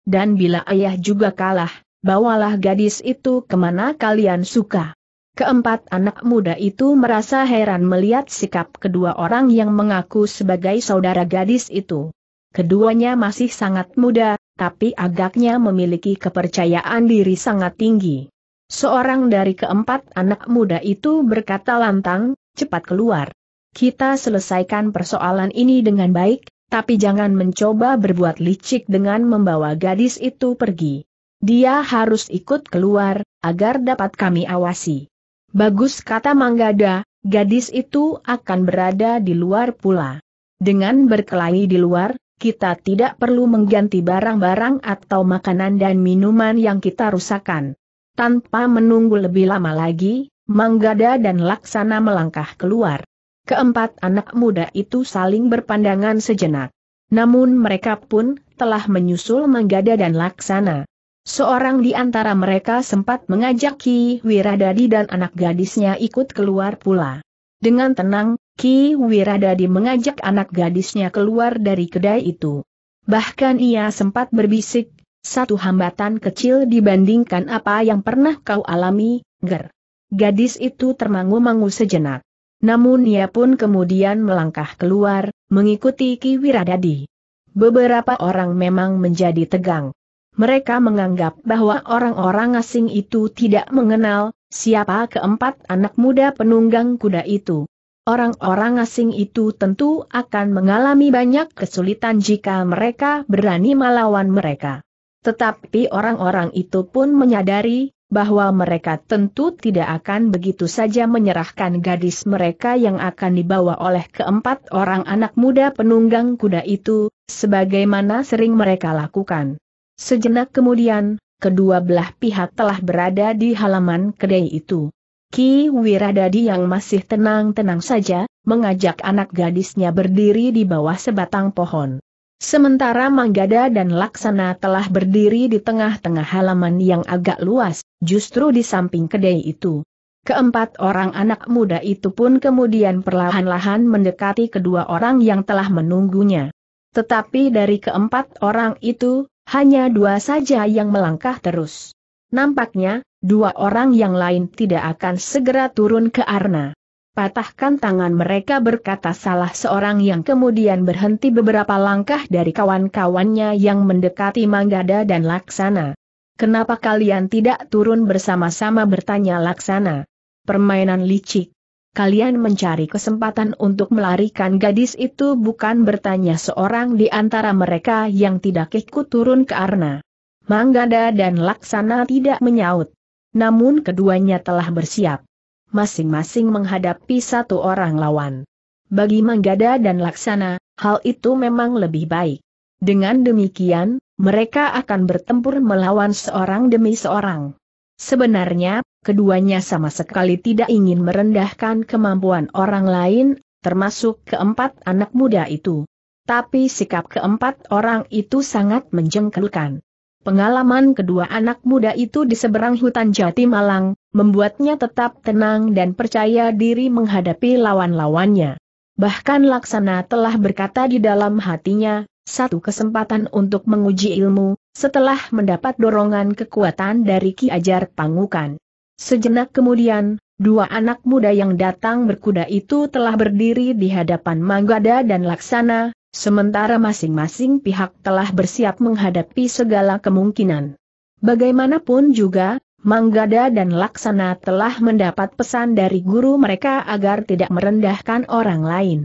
Dan bila ayah juga kalah, bawalah gadis itu kemana kalian suka. Keempat anak muda itu merasa heran melihat sikap kedua orang yang mengaku sebagai saudara gadis itu. Keduanya masih sangat muda, tapi agaknya memiliki kepercayaan diri sangat tinggi. Seorang dari keempat anak muda itu berkata lantang, cepat keluar. Kita selesaikan persoalan ini dengan baik, tapi jangan mencoba berbuat licik dengan membawa gadis itu pergi. Dia harus ikut keluar, agar dapat kami awasi. Bagus kata Manggada, gadis itu akan berada di luar pula. Dengan berkelahi di luar, kita tidak perlu mengganti barang-barang atau makanan dan minuman yang kita rusakan. Tanpa menunggu lebih lama lagi, Manggada dan Laksana melangkah keluar. Keempat anak muda itu saling berpandangan sejenak. Namun mereka pun telah menyusul Manggada dan Laksana. Seorang di antara mereka sempat mengajak Ki Wiradadi dan anak gadisnya ikut keluar pula. Dengan tenang, Ki Wiradadi mengajak anak gadisnya keluar dari kedai itu. Bahkan ia sempat berbisik, satu hambatan kecil dibandingkan apa yang pernah kau alami, Ger. Gadis itu termangu-mangu sejenak. Namun ia pun kemudian melangkah keluar, mengikuti Ki Wiradadi. Beberapa orang memang menjadi tegang. Mereka menganggap bahwa orang-orang asing itu tidak mengenal siapa keempat anak muda penunggang kuda itu. Orang-orang asing itu tentu akan mengalami banyak kesulitan jika mereka berani melawan mereka. Tetapi orang-orang itu pun menyadari bahwa mereka tentu tidak akan begitu saja menyerahkan gadis mereka yang akan dibawa oleh keempat orang anak muda penunggang kuda itu, sebagaimana sering mereka lakukan. Sejenak kemudian, kedua belah pihak telah berada di halaman kedai itu. Ki Wiradadi yang masih tenang-tenang saja, mengajak anak gadisnya berdiri di bawah sebatang pohon. Sementara Manggada dan Laksana telah berdiri di tengah-tengah halaman yang agak luas, justru di samping kedai itu. Keempat orang anak muda itu pun kemudian perlahan-lahan mendekati kedua orang yang telah menunggunya. Tetapi dari keempat orang itu, hanya dua saja yang melangkah terus. Nampaknya, Dua orang yang lain tidak akan segera turun ke arna. Patahkan tangan mereka berkata salah seorang yang kemudian berhenti beberapa langkah dari kawan-kawannya yang mendekati Manggada dan Laksana. Kenapa kalian tidak turun bersama-sama bertanya Laksana? Permainan licik. Kalian mencari kesempatan untuk melarikan gadis itu bukan bertanya seorang di antara mereka yang tidak ikut turun ke arna. Manggada dan Laksana tidak menyaut. Namun keduanya telah bersiap. Masing-masing menghadapi satu orang lawan. Bagi Manggada dan Laksana, hal itu memang lebih baik. Dengan demikian, mereka akan bertempur melawan seorang demi seorang. Sebenarnya, keduanya sama sekali tidak ingin merendahkan kemampuan orang lain, termasuk keempat anak muda itu. Tapi sikap keempat orang itu sangat menjengkelkan. Pengalaman kedua anak muda itu di seberang hutan Jati Malang, membuatnya tetap tenang dan percaya diri menghadapi lawan-lawannya. Bahkan Laksana telah berkata di dalam hatinya, satu kesempatan untuk menguji ilmu, setelah mendapat dorongan kekuatan dari Ki Ajar Pangukan. Sejenak kemudian, dua anak muda yang datang berkuda itu telah berdiri di hadapan Manggada dan Laksana, Sementara masing-masing pihak telah bersiap menghadapi segala kemungkinan. Bagaimanapun juga, Manggada dan Laksana telah mendapat pesan dari guru mereka agar tidak merendahkan orang lain.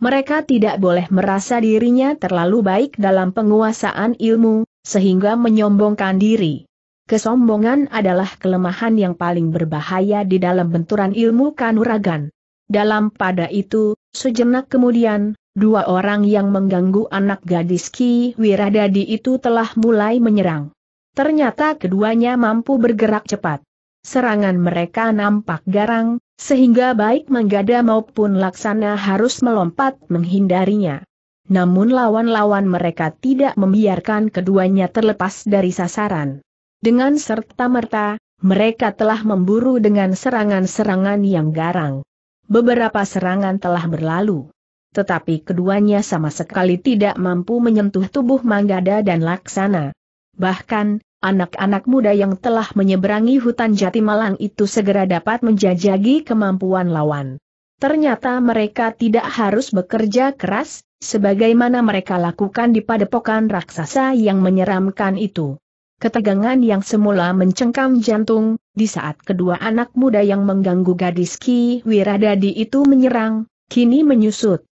Mereka tidak boleh merasa dirinya terlalu baik dalam penguasaan ilmu, sehingga menyombongkan diri. Kesombongan adalah kelemahan yang paling berbahaya di dalam benturan ilmu kanuragan. Dalam pada itu, sejenak kemudian, dua orang yang mengganggu anak gadis Ki Wiradadi itu telah mulai menyerang. Ternyata keduanya mampu bergerak cepat. Serangan mereka nampak garang, sehingga baik menggada maupun laksana harus melompat menghindarinya. Namun lawan-lawan mereka tidak membiarkan keduanya terlepas dari sasaran. Dengan serta-merta, mereka telah memburu dengan serangan-serangan yang garang. Beberapa serangan telah berlalu tetapi keduanya sama sekali tidak mampu menyentuh tubuh Manggada dan Laksana. Bahkan, anak-anak muda yang telah menyeberangi hutan jati malang itu segera dapat menjajagi kemampuan lawan. Ternyata mereka tidak harus bekerja keras, sebagaimana mereka lakukan di padepokan raksasa yang menyeramkan itu. Ketegangan yang semula mencengkam jantung, di saat kedua anak muda yang mengganggu gadis Ki Wiradadi itu menyerang, kini menyusut.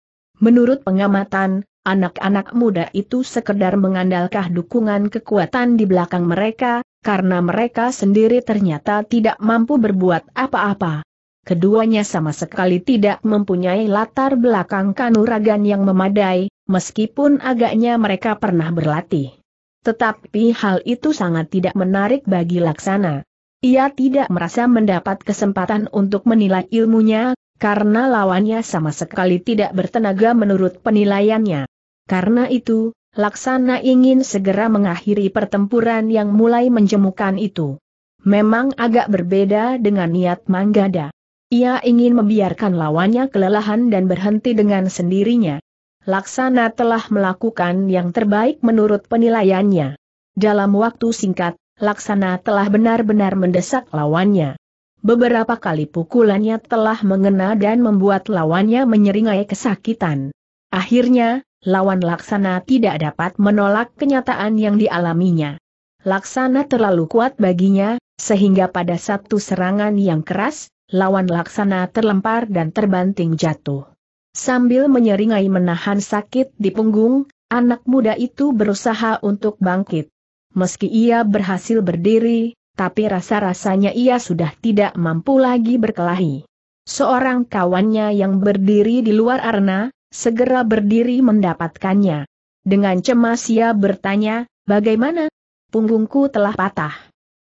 Menurut pengamatan, anak-anak muda itu sekedar mengandalkan dukungan kekuatan di belakang mereka, karena mereka sendiri ternyata tidak mampu berbuat apa-apa. Keduanya sama sekali tidak mempunyai latar belakang kanuragan yang memadai, meskipun agaknya mereka pernah berlatih. Tetapi hal itu sangat tidak menarik bagi Laksana. Ia tidak merasa mendapat kesempatan untuk menilai ilmunya, karena lawannya sama sekali tidak bertenaga menurut penilaiannya. Karena itu, Laksana ingin segera mengakhiri pertempuran yang mulai menjemukan itu. Memang agak berbeda dengan niat Manggada. Ia ingin membiarkan lawannya kelelahan dan berhenti dengan sendirinya. Laksana telah melakukan yang terbaik menurut penilaiannya. Dalam waktu singkat, Laksana telah benar-benar mendesak lawannya. Beberapa kali pukulannya telah mengena dan membuat lawannya menyeringai kesakitan. Akhirnya, lawan Laksana tidak dapat menolak kenyataan yang dialaminya. Laksana terlalu kuat baginya, sehingga pada satu serangan yang keras, lawan Laksana terlempar dan terbanting jatuh. Sambil menyeringai menahan sakit di punggung, anak muda itu berusaha untuk bangkit. Meski ia berhasil berdiri, tapi rasa-rasanya ia sudah tidak mampu lagi berkelahi. Seorang kawannya yang berdiri di luar arena, segera berdiri mendapatkannya. Dengan cemas ia bertanya, bagaimana? Punggungku telah patah.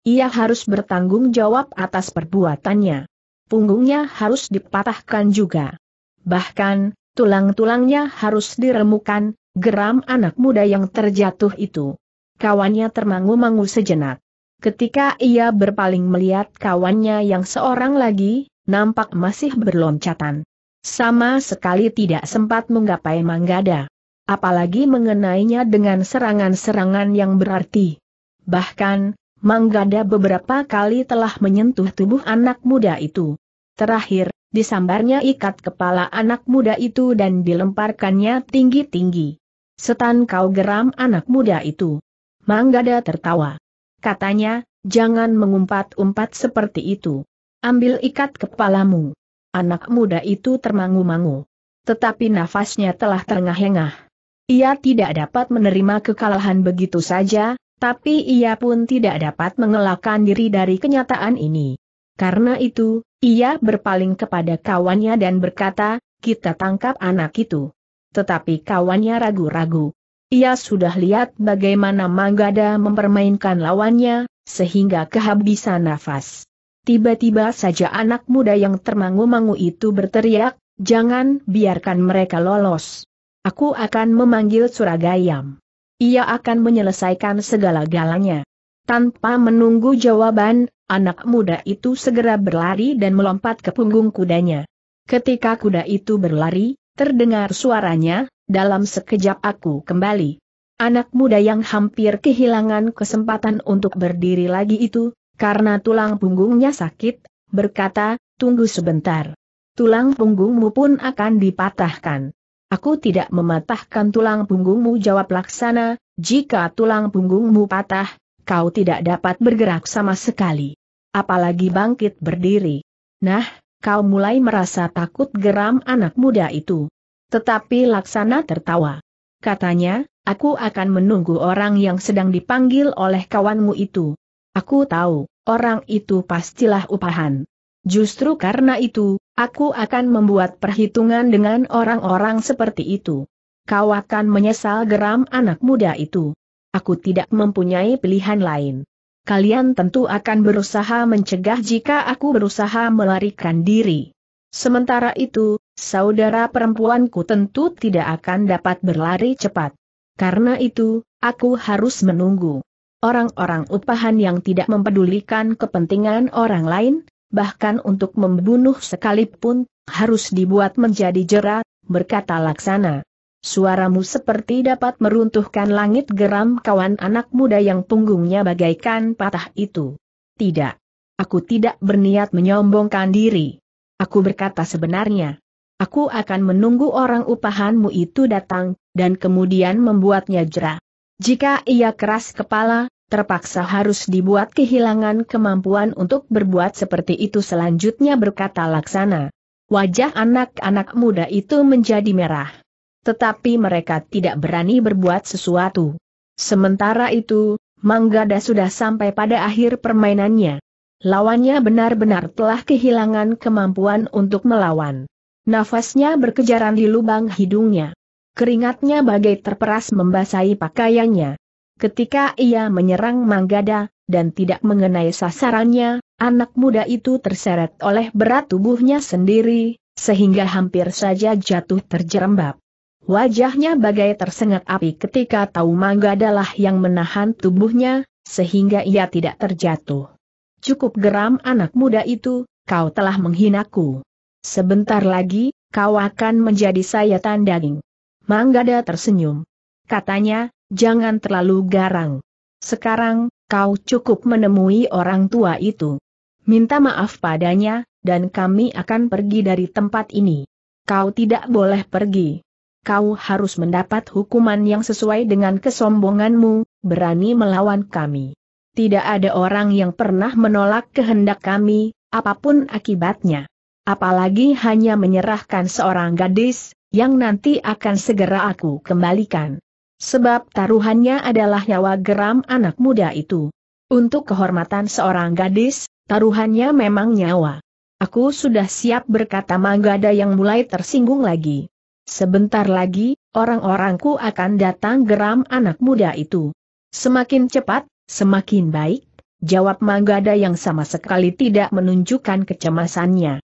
Ia harus bertanggung jawab atas perbuatannya. Punggungnya harus dipatahkan juga. Bahkan, tulang-tulangnya harus diremukan, geram anak muda yang terjatuh itu. Kawannya termangu-mangu sejenak. Ketika ia berpaling melihat kawannya yang seorang lagi, nampak masih berloncatan. Sama sekali tidak sempat menggapai Manggada. Apalagi mengenainya dengan serangan-serangan yang berarti. Bahkan, Manggada beberapa kali telah menyentuh tubuh anak muda itu. Terakhir, disambarnya ikat kepala anak muda itu dan dilemparkannya tinggi-tinggi. Setan kau geram anak muda itu. Manggada tertawa katanya, jangan mengumpat-umpat seperti itu. Ambil ikat kepalamu. Anak muda itu termangu-mangu. Tetapi nafasnya telah terengah-engah. Ia tidak dapat menerima kekalahan begitu saja, tapi ia pun tidak dapat mengelakkan diri dari kenyataan ini. Karena itu, ia berpaling kepada kawannya dan berkata, kita tangkap anak itu. Tetapi kawannya ragu-ragu. Ia sudah lihat bagaimana Manggada mempermainkan lawannya, sehingga kehabisan nafas. Tiba-tiba saja anak muda yang termangu-mangu itu berteriak, jangan biarkan mereka lolos. Aku akan memanggil Suragayam. Ia akan menyelesaikan segala-galanya. Tanpa menunggu jawaban, anak muda itu segera berlari dan melompat ke punggung kudanya. Ketika kuda itu berlari, terdengar suaranya, dalam sekejap aku kembali. Anak muda yang hampir kehilangan kesempatan untuk berdiri lagi itu, karena tulang punggungnya sakit, berkata, tunggu sebentar. Tulang punggungmu pun akan dipatahkan. Aku tidak mematahkan tulang punggungmu jawab laksana, jika tulang punggungmu patah, kau tidak dapat bergerak sama sekali. Apalagi bangkit berdiri. Nah, kau mulai merasa takut geram anak muda itu. Tetapi Laksana tertawa. Katanya, aku akan menunggu orang yang sedang dipanggil oleh kawanmu itu. Aku tahu, orang itu pastilah upahan. Justru karena itu, aku akan membuat perhitungan dengan orang-orang seperti itu. Kau akan menyesal geram anak muda itu. Aku tidak mempunyai pilihan lain. Kalian tentu akan berusaha mencegah jika aku berusaha melarikan diri. Sementara itu, saudara perempuanku tentu tidak akan dapat berlari cepat. Karena itu, aku harus menunggu. Orang-orang upahan yang tidak mempedulikan kepentingan orang lain, bahkan untuk membunuh sekalipun, harus dibuat menjadi jerat, berkata Laksana. Suaramu seperti dapat meruntuhkan langit geram kawan anak muda yang punggungnya bagaikan patah itu. Tidak. Aku tidak berniat menyombongkan diri. Aku berkata sebenarnya. Aku akan menunggu orang upahanmu itu datang, dan kemudian membuatnya jera. Jika ia keras kepala, terpaksa harus dibuat kehilangan kemampuan untuk berbuat seperti itu selanjutnya berkata laksana. Wajah anak-anak muda itu menjadi merah. Tetapi mereka tidak berani berbuat sesuatu. Sementara itu, Manggada sudah sampai pada akhir permainannya. Lawannya benar-benar telah kehilangan kemampuan untuk melawan. Nafasnya berkejaran di lubang hidungnya. Keringatnya bagai terperas membasahi pakaiannya. Ketika ia menyerang Manggada, dan tidak mengenai sasarannya, anak muda itu terseret oleh berat tubuhnya sendiri, sehingga hampir saja jatuh terjerembab. Wajahnya bagai tersengat api ketika tahu Manggadalah yang menahan tubuhnya, sehingga ia tidak terjatuh. Cukup geram anak muda itu, kau telah menghinaku. Sebentar lagi, kau akan menjadi sayatan daging. Manggada tersenyum. Katanya, jangan terlalu garang. Sekarang, kau cukup menemui orang tua itu. Minta maaf padanya, dan kami akan pergi dari tempat ini. Kau tidak boleh pergi. Kau harus mendapat hukuman yang sesuai dengan kesombonganmu, berani melawan kami. Tidak ada orang yang pernah menolak kehendak kami, apapun akibatnya. Apalagi hanya menyerahkan seorang gadis, yang nanti akan segera aku kembalikan. Sebab taruhannya adalah nyawa geram anak muda itu. Untuk kehormatan seorang gadis, taruhannya memang nyawa. Aku sudah siap berkata Manggada yang mulai tersinggung lagi. Sebentar lagi, orang-orangku akan datang geram anak muda itu. Semakin cepat, Semakin baik, jawab Manggada yang sama sekali tidak menunjukkan kecemasannya.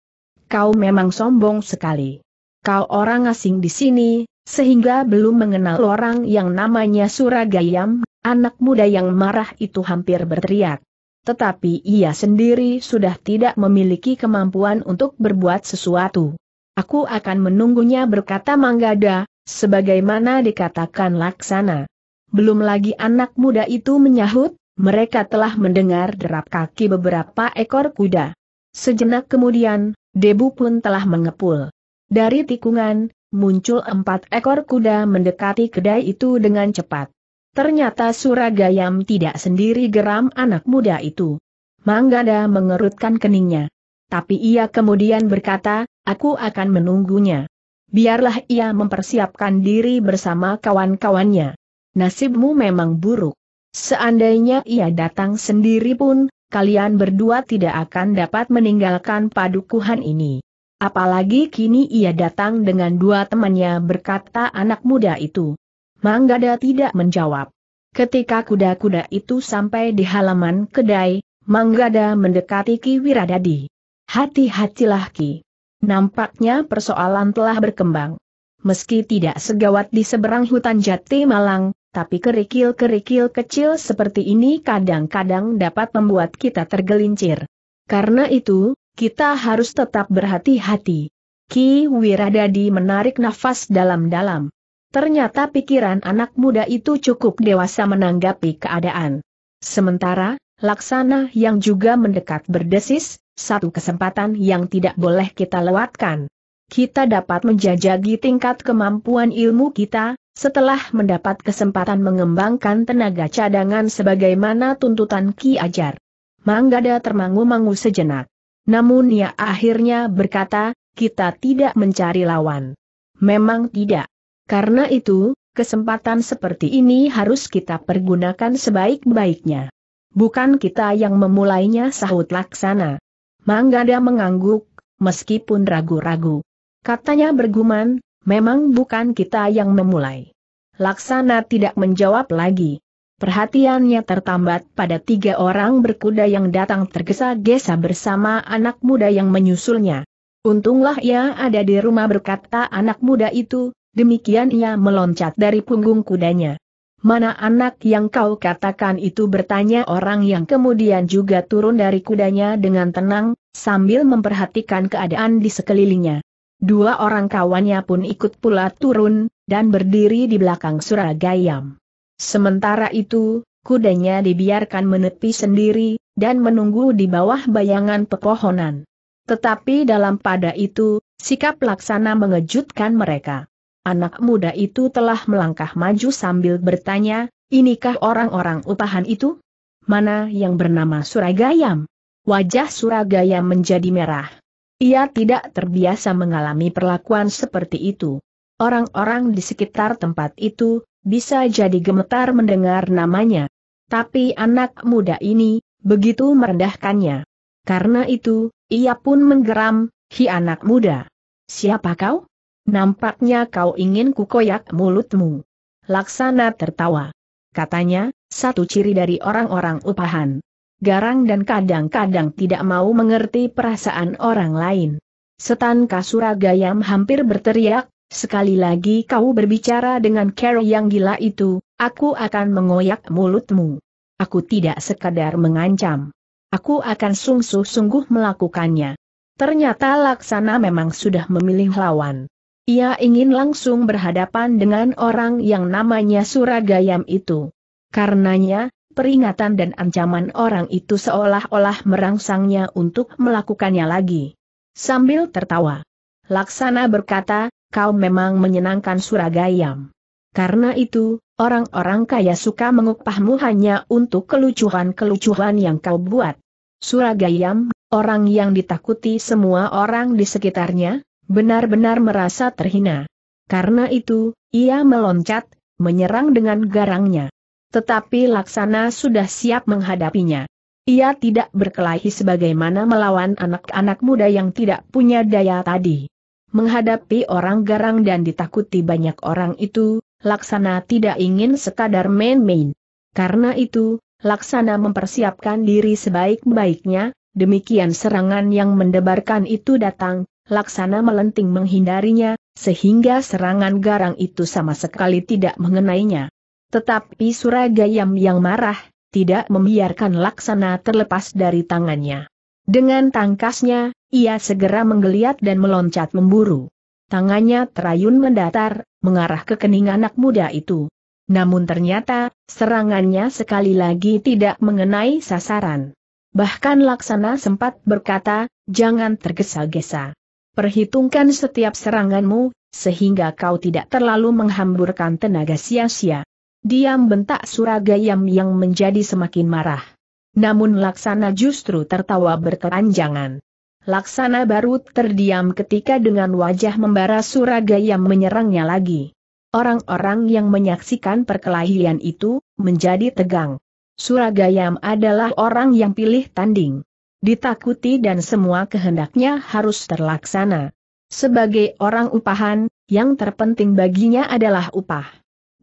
Kau memang sombong sekali. Kau orang asing di sini, sehingga belum mengenal orang yang namanya Suragayam, anak muda yang marah itu hampir berteriak. Tetapi ia sendiri sudah tidak memiliki kemampuan untuk berbuat sesuatu. Aku akan menunggunya berkata Manggada, sebagaimana dikatakan Laksana. Belum lagi anak muda itu menyahut, mereka telah mendengar derap kaki beberapa ekor kuda. Sejenak kemudian, debu pun telah mengepul. Dari tikungan, muncul empat ekor kuda mendekati kedai itu dengan cepat. Ternyata Suragayam tidak sendiri geram anak muda itu. Manggada mengerutkan keningnya. Tapi ia kemudian berkata, aku akan menunggunya. Biarlah ia mempersiapkan diri bersama kawan-kawannya nasibmu memang buruk. Seandainya ia datang sendiri pun, kalian berdua tidak akan dapat meninggalkan padukuhan ini. Apalagi kini ia datang dengan dua temannya berkata anak muda itu. Manggada tidak menjawab. Ketika kuda-kuda itu sampai di halaman kedai, Manggada mendekati Ki Wiradadi. Hati-hatilah Ki. Nampaknya persoalan telah berkembang. Meski tidak segawat di seberang hutan Jati Malang, tapi kerikil-kerikil kecil seperti ini kadang-kadang dapat membuat kita tergelincir. Karena itu, kita harus tetap berhati-hati. Ki Wiradadi menarik nafas dalam-dalam. Ternyata pikiran anak muda itu cukup dewasa menanggapi keadaan. Sementara, Laksana yang juga mendekat berdesis, satu kesempatan yang tidak boleh kita lewatkan. Kita dapat menjajagi tingkat kemampuan ilmu kita, setelah mendapat kesempatan mengembangkan tenaga cadangan sebagaimana tuntutan Ki Ajar, Manggada termangu-mangu sejenak. Namun ia akhirnya berkata, kita tidak mencari lawan. Memang tidak. Karena itu, kesempatan seperti ini harus kita pergunakan sebaik-baiknya. Bukan kita yang memulainya sahut laksana. Manggada mengangguk, meskipun ragu-ragu. Katanya berguman, memang bukan kita yang memulai. Laksana tidak menjawab lagi. Perhatiannya tertambat pada tiga orang berkuda yang datang tergesa-gesa bersama anak muda yang menyusulnya. Untunglah ia ada di rumah berkata anak muda itu, demikian ia meloncat dari punggung kudanya. Mana anak yang kau katakan itu bertanya orang yang kemudian juga turun dari kudanya dengan tenang, sambil memperhatikan keadaan di sekelilingnya. Dua orang kawannya pun ikut pula turun, dan berdiri di belakang Suragayam. Sementara itu, kudanya dibiarkan menepi sendiri, dan menunggu di bawah bayangan pepohonan. Tetapi dalam pada itu, sikap laksana mengejutkan mereka. Anak muda itu telah melangkah maju sambil bertanya, inikah orang-orang upahan itu? Mana yang bernama Suragayam? Wajah Suragayam menjadi merah. Ia tidak terbiasa mengalami perlakuan seperti itu. Orang-orang di sekitar tempat itu, bisa jadi gemetar mendengar namanya. Tapi anak muda ini, begitu merendahkannya. Karena itu, ia pun menggeram, hi anak muda. Siapa kau? Nampaknya kau ingin kukoyak mulutmu. Laksana tertawa. Katanya, satu ciri dari orang-orang upahan garang dan kadang-kadang tidak mau mengerti perasaan orang lain. Setan Kasuragayam hampir berteriak, sekali lagi kau berbicara dengan Carol yang gila itu, aku akan mengoyak mulutmu. Aku tidak sekadar mengancam. Aku akan sungguh-sungguh melakukannya. Ternyata Laksana memang sudah memilih lawan. Ia ingin langsung berhadapan dengan orang yang namanya Suragayam itu. Karenanya, peringatan dan ancaman orang itu seolah-olah merangsangnya untuk melakukannya lagi. Sambil tertawa, Laksana berkata, kau memang menyenangkan Suragayam. Karena itu, orang-orang kaya suka mengupahmu hanya untuk kelucuhan-kelucuhan yang kau buat. Suragayam, orang yang ditakuti semua orang di sekitarnya, benar-benar merasa terhina. Karena itu, ia meloncat, menyerang dengan garangnya. Tetapi Laksana sudah siap menghadapinya. Ia tidak berkelahi sebagaimana melawan anak-anak muda yang tidak punya daya tadi. Menghadapi orang garang dan ditakuti banyak orang itu, Laksana tidak ingin sekadar main-main. Karena itu, Laksana mempersiapkan diri sebaik-baiknya, demikian serangan yang mendebarkan itu datang, Laksana melenting menghindarinya, sehingga serangan garang itu sama sekali tidak mengenainya. Tetapi Suragayam yang marah, tidak membiarkan laksana terlepas dari tangannya. Dengan tangkasnya, ia segera menggeliat dan meloncat memburu. Tangannya terayun mendatar, mengarah ke kening anak muda itu. Namun ternyata, serangannya sekali lagi tidak mengenai sasaran. Bahkan Laksana sempat berkata, jangan tergesa-gesa. Perhitungkan setiap seranganmu, sehingga kau tidak terlalu menghamburkan tenaga sia-sia. Diam bentak Suragayam yang menjadi semakin marah. Namun Laksana justru tertawa berkepanjangan. Laksana baru terdiam ketika dengan wajah membara Suragayam menyerangnya lagi. Orang-orang yang menyaksikan perkelahian itu, menjadi tegang. Suragayam adalah orang yang pilih tanding. Ditakuti dan semua kehendaknya harus terlaksana. Sebagai orang upahan, yang terpenting baginya adalah upah.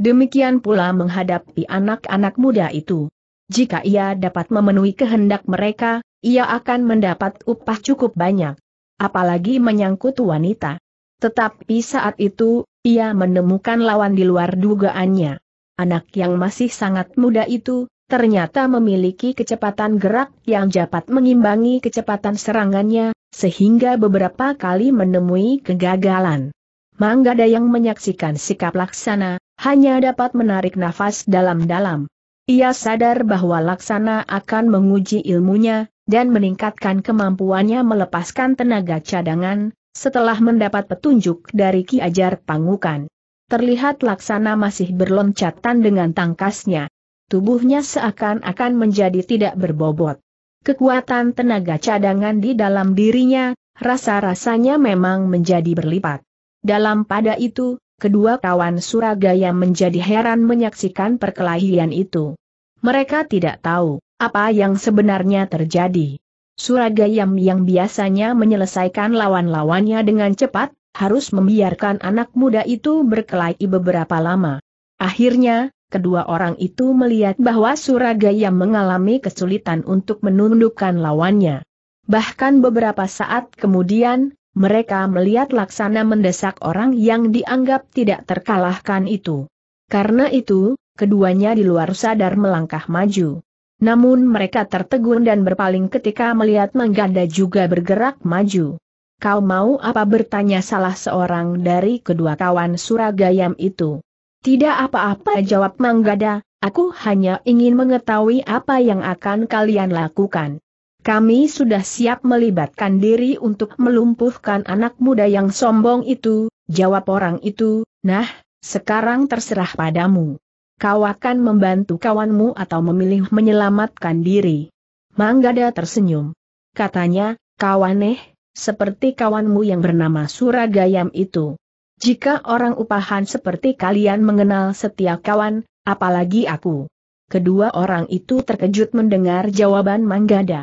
Demikian pula menghadapi anak-anak muda itu. Jika ia dapat memenuhi kehendak mereka, ia akan mendapat upah cukup banyak. Apalagi menyangkut wanita. Tetapi saat itu, ia menemukan lawan di luar dugaannya. Anak yang masih sangat muda itu, ternyata memiliki kecepatan gerak yang dapat mengimbangi kecepatan serangannya, sehingga beberapa kali menemui kegagalan. Manggada yang menyaksikan sikap laksana, hanya dapat menarik nafas dalam-dalam. Ia sadar bahwa Laksana akan menguji ilmunya, dan meningkatkan kemampuannya melepaskan tenaga cadangan, setelah mendapat petunjuk dari Ki Ajar Pangukan. Terlihat Laksana masih berloncatan dengan tangkasnya. Tubuhnya seakan-akan menjadi tidak berbobot. Kekuatan tenaga cadangan di dalam dirinya, rasa-rasanya memang menjadi berlipat. Dalam pada itu, kedua kawan Suragaya menjadi heran menyaksikan perkelahian itu. Mereka tidak tahu apa yang sebenarnya terjadi. Suragayam yang biasanya menyelesaikan lawan-lawannya dengan cepat, harus membiarkan anak muda itu berkelahi beberapa lama. Akhirnya, kedua orang itu melihat bahwa Suragayam mengalami kesulitan untuk menundukkan lawannya. Bahkan beberapa saat kemudian, mereka melihat laksana mendesak orang yang dianggap tidak terkalahkan itu. Karena itu, keduanya di luar sadar melangkah maju. Namun mereka tertegun dan berpaling ketika melihat Mengganda juga bergerak maju. Kau mau apa bertanya salah seorang dari kedua kawan Suragayam itu? Tidak apa-apa jawab Manggada, aku hanya ingin mengetahui apa yang akan kalian lakukan. Kami sudah siap melibatkan diri untuk melumpuhkan anak muda yang sombong itu, jawab orang itu, nah, sekarang terserah padamu. Kau akan membantu kawanmu atau memilih menyelamatkan diri. Manggada tersenyum. Katanya, kawaneh, seperti kawanmu yang bernama Suragayam itu. Jika orang upahan seperti kalian mengenal setiap kawan, apalagi aku. Kedua orang itu terkejut mendengar jawaban Manggada.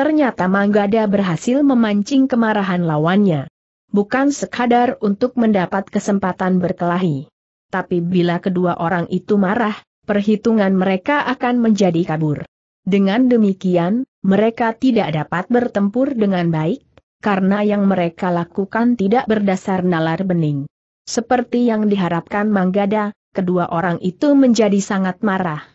Ternyata Manggada berhasil memancing kemarahan lawannya. Bukan sekadar untuk mendapat kesempatan berkelahi. Tapi bila kedua orang itu marah, perhitungan mereka akan menjadi kabur. Dengan demikian, mereka tidak dapat bertempur dengan baik, karena yang mereka lakukan tidak berdasar nalar bening. Seperti yang diharapkan Manggada, kedua orang itu menjadi sangat marah.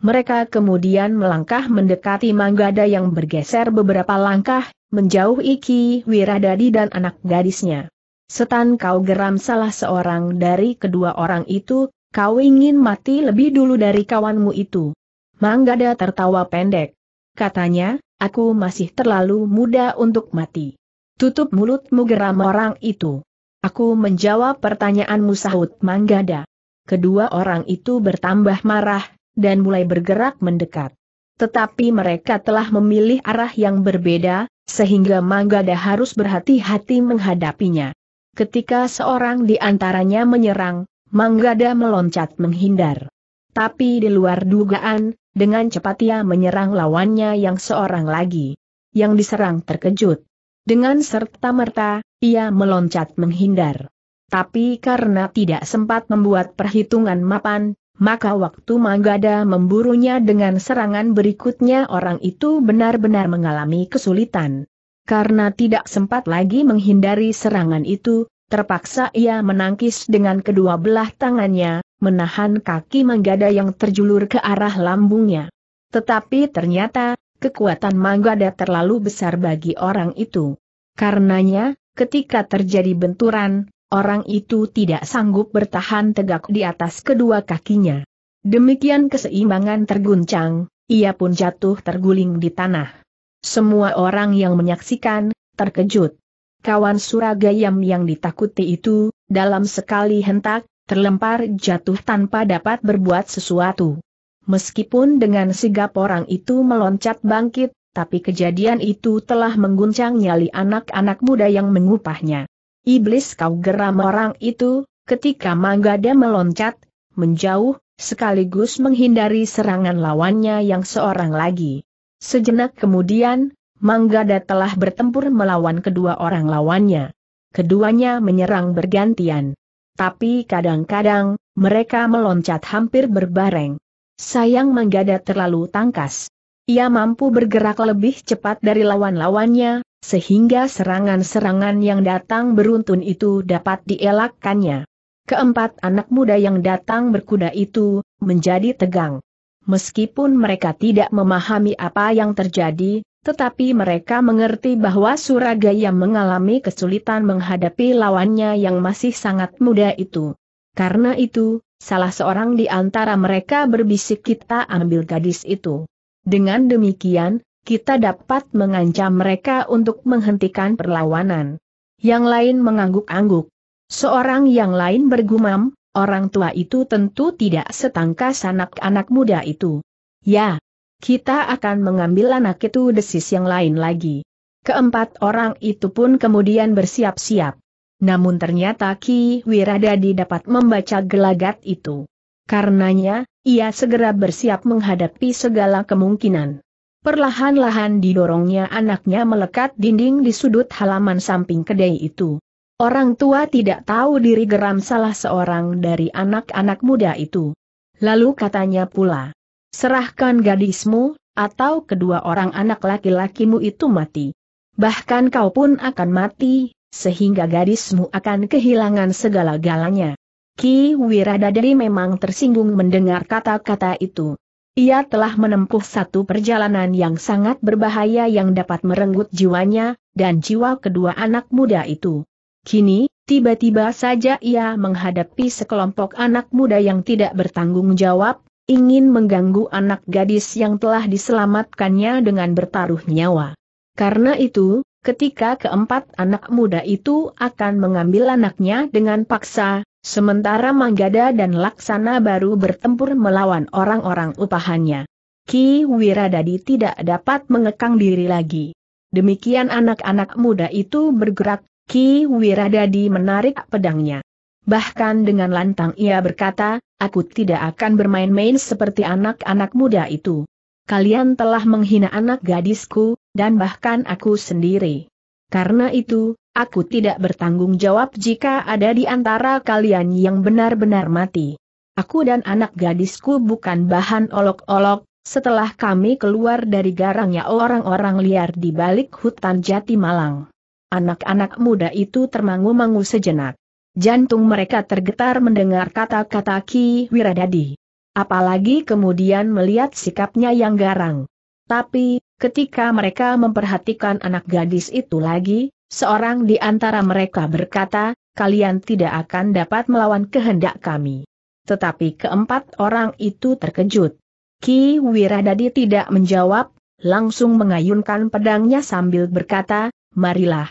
Mereka kemudian melangkah mendekati Manggada yang bergeser beberapa langkah, menjauh Iki, Wiradadi dan anak gadisnya. Setan kau geram salah seorang dari kedua orang itu, kau ingin mati lebih dulu dari kawanmu itu. Manggada tertawa pendek. Katanya, aku masih terlalu muda untuk mati. Tutup mulutmu geram orang itu. Aku menjawab pertanyaanmu sahut Manggada. Kedua orang itu bertambah marah, dan mulai bergerak mendekat. Tetapi mereka telah memilih arah yang berbeda, sehingga Manggada harus berhati-hati menghadapinya. Ketika seorang di antaranya menyerang, Manggada meloncat menghindar. Tapi di luar dugaan, dengan cepat ia menyerang lawannya yang seorang lagi. Yang diserang terkejut. Dengan serta-merta, ia meloncat menghindar. Tapi karena tidak sempat membuat perhitungan mapan, maka waktu Manggada memburunya dengan serangan berikutnya orang itu benar-benar mengalami kesulitan. Karena tidak sempat lagi menghindari serangan itu, terpaksa ia menangkis dengan kedua belah tangannya, menahan kaki Manggada yang terjulur ke arah lambungnya. Tetapi ternyata, kekuatan Manggada terlalu besar bagi orang itu. Karenanya, ketika terjadi benturan, orang itu tidak sanggup bertahan tegak di atas kedua kakinya. Demikian keseimbangan terguncang, ia pun jatuh terguling di tanah. Semua orang yang menyaksikan, terkejut. Kawan Suragayam yang ditakuti itu, dalam sekali hentak, terlempar jatuh tanpa dapat berbuat sesuatu. Meskipun dengan sigap orang itu meloncat bangkit, tapi kejadian itu telah mengguncang nyali anak-anak muda yang mengupahnya. Iblis kau geram orang itu, ketika Manggada meloncat, menjauh, sekaligus menghindari serangan lawannya yang seorang lagi. Sejenak kemudian, Manggada telah bertempur melawan kedua orang lawannya. Keduanya menyerang bergantian. Tapi kadang-kadang, mereka meloncat hampir berbareng. Sayang Manggada terlalu tangkas ia mampu bergerak lebih cepat dari lawan-lawannya, sehingga serangan-serangan yang datang beruntun itu dapat dielakkannya. Keempat anak muda yang datang berkuda itu menjadi tegang. Meskipun mereka tidak memahami apa yang terjadi, tetapi mereka mengerti bahwa Suragaya mengalami kesulitan menghadapi lawannya yang masih sangat muda itu. Karena itu, salah seorang di antara mereka berbisik kita ambil gadis itu. Dengan demikian, kita dapat mengancam mereka untuk menghentikan perlawanan. Yang lain mengangguk-angguk. Seorang yang lain bergumam, orang tua itu tentu tidak setangkas anak-anak muda itu. Ya, kita akan mengambil anak itu desis yang lain lagi. Keempat orang itu pun kemudian bersiap-siap. Namun ternyata Ki Wiradadi dapat membaca gelagat itu. Karenanya, ia segera bersiap menghadapi segala kemungkinan. Perlahan-lahan didorongnya anaknya melekat dinding di sudut halaman samping kedai itu. Orang tua tidak tahu diri geram salah seorang dari anak-anak muda itu. Lalu katanya pula, serahkan gadismu, atau kedua orang anak laki-lakimu itu mati. Bahkan kau pun akan mati, sehingga gadismu akan kehilangan segala galanya. Ki Wiradadari memang tersinggung mendengar kata-kata itu. Ia telah menempuh satu perjalanan yang sangat berbahaya yang dapat merenggut jiwanya, dan jiwa kedua anak muda itu. Kini, tiba-tiba saja ia menghadapi sekelompok anak muda yang tidak bertanggung jawab, ingin mengganggu anak gadis yang telah diselamatkannya dengan bertaruh nyawa. Karena itu, ketika keempat anak muda itu akan mengambil anaknya dengan paksa, Sementara Manggada dan Laksana baru bertempur melawan orang-orang upahannya. Ki Wiradadi tidak dapat mengekang diri lagi. Demikian anak-anak muda itu bergerak, Ki Wiradadi menarik pedangnya. Bahkan dengan lantang ia berkata, aku tidak akan bermain-main seperti anak-anak muda itu. Kalian telah menghina anak gadisku, dan bahkan aku sendiri. Karena itu, Aku tidak bertanggung jawab jika ada di antara kalian yang benar-benar mati. Aku dan anak gadisku bukan bahan olok-olok, setelah kami keluar dari garangnya orang-orang liar di balik hutan Jati Malang. Anak-anak muda itu termangu-mangu sejenak. Jantung mereka tergetar mendengar kata-kata Ki Wiradadi. Apalagi kemudian melihat sikapnya yang garang. Tapi, ketika mereka memperhatikan anak gadis itu lagi, Seorang di antara mereka berkata, kalian tidak akan dapat melawan kehendak kami. Tetapi keempat orang itu terkejut. Ki Wiradadi tidak menjawab, langsung mengayunkan pedangnya sambil berkata, marilah.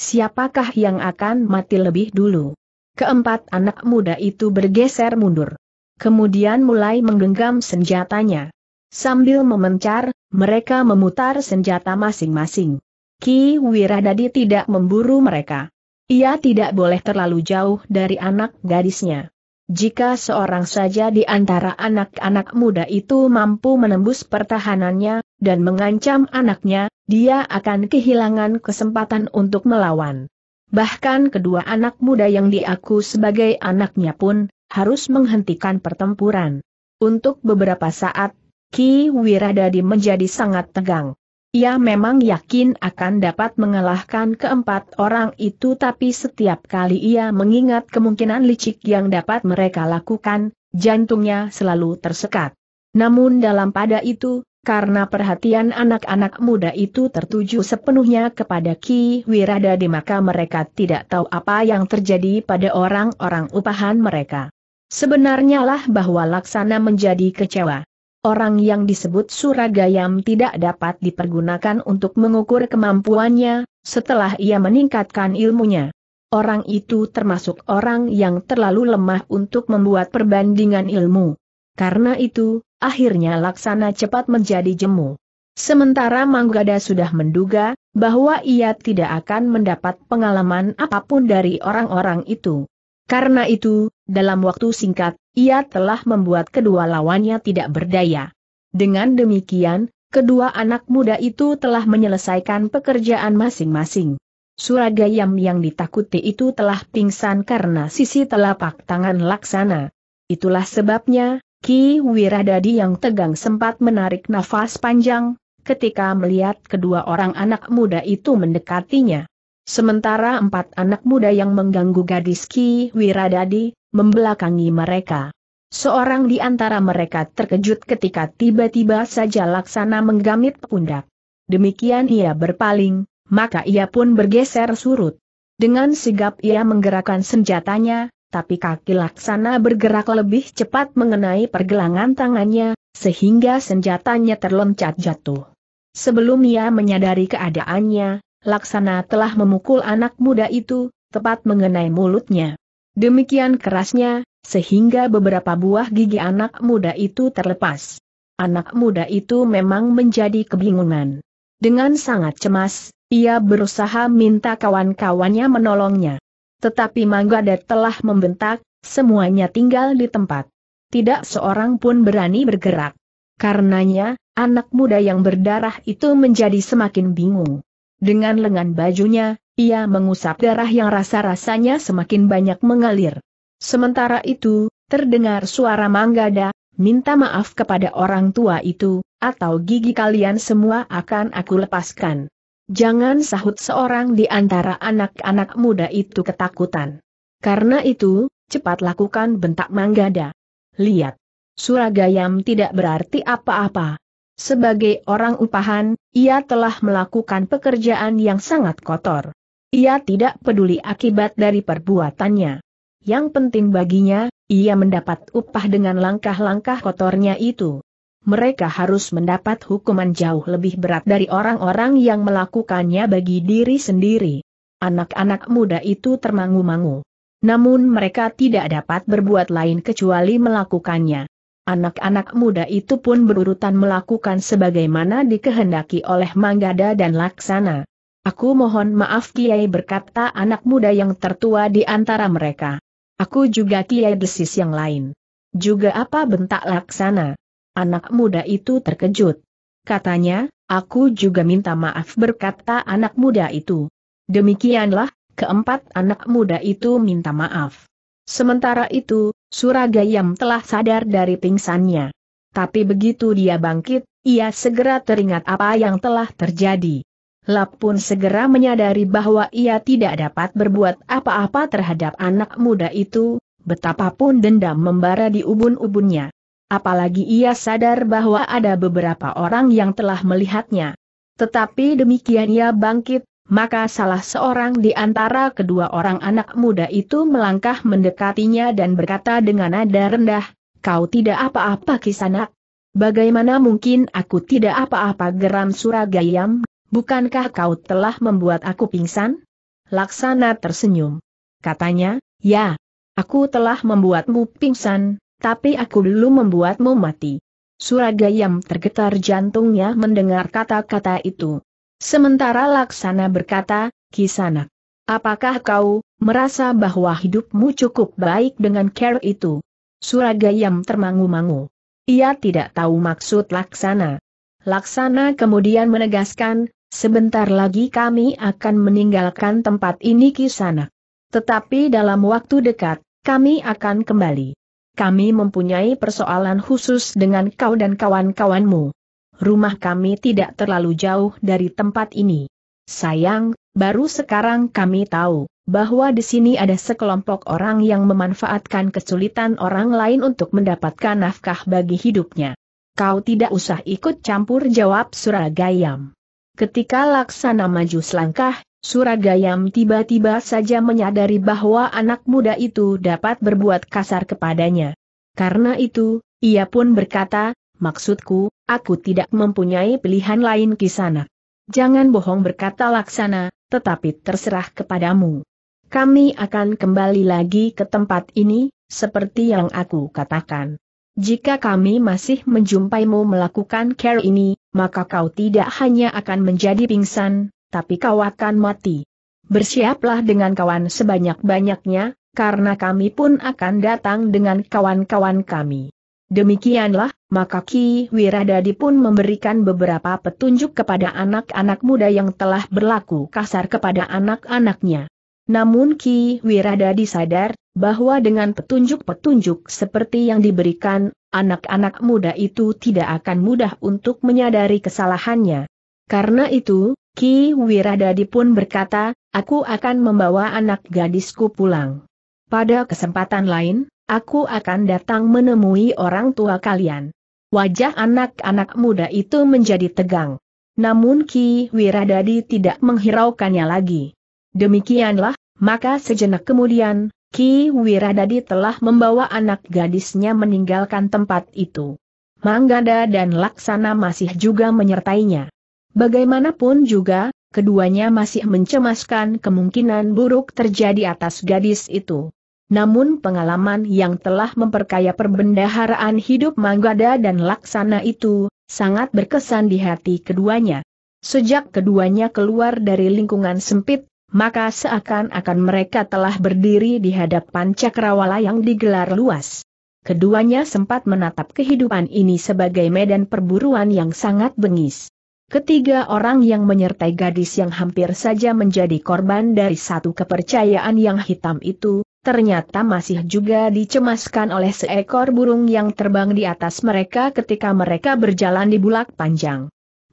Siapakah yang akan mati lebih dulu? Keempat anak muda itu bergeser mundur. Kemudian mulai menggenggam senjatanya. Sambil memencar, mereka memutar senjata masing-masing. Ki Wiradadi tidak memburu mereka. Ia tidak boleh terlalu jauh dari anak gadisnya. Jika seorang saja di antara anak-anak muda itu mampu menembus pertahanannya, dan mengancam anaknya, dia akan kehilangan kesempatan untuk melawan. Bahkan kedua anak muda yang diaku sebagai anaknya pun, harus menghentikan pertempuran. Untuk beberapa saat, Ki Wiradadi menjadi sangat tegang. Ia memang yakin akan dapat mengalahkan keempat orang itu tapi setiap kali ia mengingat kemungkinan licik yang dapat mereka lakukan, jantungnya selalu tersekat. Namun dalam pada itu, karena perhatian anak-anak muda itu tertuju sepenuhnya kepada Ki Wiradadi maka mereka tidak tahu apa yang terjadi pada orang-orang upahan mereka. Sebenarnya lah bahwa Laksana menjadi kecewa orang yang disebut Suragayam tidak dapat dipergunakan untuk mengukur kemampuannya, setelah ia meningkatkan ilmunya. Orang itu termasuk orang yang terlalu lemah untuk membuat perbandingan ilmu. Karena itu, akhirnya laksana cepat menjadi jemu. Sementara Manggada sudah menduga, bahwa ia tidak akan mendapat pengalaman apapun dari orang-orang itu. Karena itu, dalam waktu singkat, ia telah membuat kedua lawannya tidak berdaya. Dengan demikian, kedua anak muda itu telah menyelesaikan pekerjaan masing-masing. Suragayam yang ditakuti itu telah pingsan karena sisi telapak tangan laksana. Itulah sebabnya, Ki Wiradadi yang tegang sempat menarik nafas panjang, ketika melihat kedua orang anak muda itu mendekatinya. Sementara empat anak muda yang mengganggu gadis Ki Wiradadi, membelakangi mereka. Seorang di antara mereka terkejut ketika tiba-tiba saja laksana menggamit pundak. Demikian ia berpaling, maka ia pun bergeser surut. Dengan sigap ia menggerakkan senjatanya, tapi kaki laksana bergerak lebih cepat mengenai pergelangan tangannya, sehingga senjatanya terloncat jatuh. Sebelum ia menyadari keadaannya, laksana telah memukul anak muda itu, tepat mengenai mulutnya. Demikian kerasnya, sehingga beberapa buah gigi anak muda itu terlepas. Anak muda itu memang menjadi kebingungan. Dengan sangat cemas, ia berusaha minta kawan-kawannya menolongnya. Tetapi Manggada telah membentak, semuanya tinggal di tempat. Tidak seorang pun berani bergerak. Karenanya, anak muda yang berdarah itu menjadi semakin bingung. Dengan lengan bajunya, ia mengusap darah yang rasa-rasanya semakin banyak mengalir. Sementara itu, terdengar suara Manggada, minta maaf kepada orang tua itu, atau gigi kalian semua akan aku lepaskan. Jangan sahut seorang di antara anak-anak muda itu ketakutan. Karena itu, cepat lakukan bentak Manggada. Lihat. Suragayam tidak berarti apa-apa. Sebagai orang upahan, ia telah melakukan pekerjaan yang sangat kotor. Ia tidak peduli akibat dari perbuatannya. Yang penting baginya, ia mendapat upah dengan langkah-langkah kotornya itu. Mereka harus mendapat hukuman jauh lebih berat dari orang-orang yang melakukannya bagi diri sendiri. Anak-anak muda itu termangu-mangu. Namun mereka tidak dapat berbuat lain kecuali melakukannya. Anak-anak muda itu pun berurutan melakukan sebagaimana dikehendaki oleh Manggada dan Laksana. Aku mohon maaf Kiai berkata anak muda yang tertua di antara mereka. Aku juga Kiai desis yang lain. Juga apa bentak laksana? Anak muda itu terkejut. Katanya, aku juga minta maaf berkata anak muda itu. Demikianlah, keempat anak muda itu minta maaf. Sementara itu, Suragayam telah sadar dari pingsannya. Tapi begitu dia bangkit, ia segera teringat apa yang telah terjadi. Lap pun segera menyadari bahwa ia tidak dapat berbuat apa-apa terhadap anak muda itu, betapapun dendam membara di ubun-ubunnya. Apalagi ia sadar bahwa ada beberapa orang yang telah melihatnya. Tetapi demikian ia bangkit, maka salah seorang di antara kedua orang anak muda itu melangkah mendekatinya dan berkata dengan nada rendah, Kau tidak apa-apa kisanak. Bagaimana mungkin aku tidak apa-apa geram Suragayam bukankah kau telah membuat aku pingsan? Laksana tersenyum. Katanya, ya, aku telah membuatmu pingsan, tapi aku belum membuatmu mati. Suragayam tergetar jantungnya mendengar kata-kata itu. Sementara Laksana berkata, Kisana, apakah kau merasa bahwa hidupmu cukup baik dengan care itu? Suragayam termangu-mangu. Ia tidak tahu maksud Laksana. Laksana kemudian menegaskan, Sebentar lagi kami akan meninggalkan tempat ini kisana. Tetapi dalam waktu dekat, kami akan kembali. Kami mempunyai persoalan khusus dengan kau dan kawan-kawanmu. Rumah kami tidak terlalu jauh dari tempat ini. Sayang, baru sekarang kami tahu bahwa di sini ada sekelompok orang yang memanfaatkan kesulitan orang lain untuk mendapatkan nafkah bagi hidupnya. Kau tidak usah ikut campur jawab Suragayam. Ketika laksana maju selangkah, Suragayam tiba-tiba saja menyadari bahwa anak muda itu dapat berbuat kasar kepadanya. Karena itu, ia pun berkata, maksudku, aku tidak mempunyai pilihan lain sana. Jangan bohong berkata laksana, tetapi terserah kepadamu. Kami akan kembali lagi ke tempat ini, seperti yang aku katakan. Jika kami masih menjumpaimu melakukan care ini, maka kau tidak hanya akan menjadi pingsan, tapi kau akan mati. Bersiaplah dengan kawan sebanyak-banyaknya, karena kami pun akan datang dengan kawan-kawan kami. Demikianlah, maka Ki Wiradadi pun memberikan beberapa petunjuk kepada anak-anak muda yang telah berlaku kasar kepada anak-anaknya. Namun Ki Wiradadi sadar, bahwa dengan petunjuk-petunjuk seperti yang diberikan, anak-anak muda itu tidak akan mudah untuk menyadari kesalahannya. Karena itu, Ki Wiradadi pun berkata, aku akan membawa anak gadisku pulang. Pada kesempatan lain, aku akan datang menemui orang tua kalian. Wajah anak-anak muda itu menjadi tegang. Namun Ki Wiradadi tidak menghiraukannya lagi. Demikianlah, maka sejenak kemudian, Ki Wiradadi telah membawa anak gadisnya meninggalkan tempat itu. Manggada dan Laksana masih juga menyertainya. Bagaimanapun juga, keduanya masih mencemaskan kemungkinan buruk terjadi atas gadis itu. Namun pengalaman yang telah memperkaya perbendaharaan hidup Manggada dan Laksana itu, sangat berkesan di hati keduanya. Sejak keduanya keluar dari lingkungan sempit maka seakan-akan mereka telah berdiri di hadapan cakrawala yang digelar luas. Keduanya sempat menatap kehidupan ini sebagai medan perburuan yang sangat bengis. Ketiga orang yang menyertai gadis yang hampir saja menjadi korban dari satu kepercayaan yang hitam itu, ternyata masih juga dicemaskan oleh seekor burung yang terbang di atas mereka ketika mereka berjalan di bulak panjang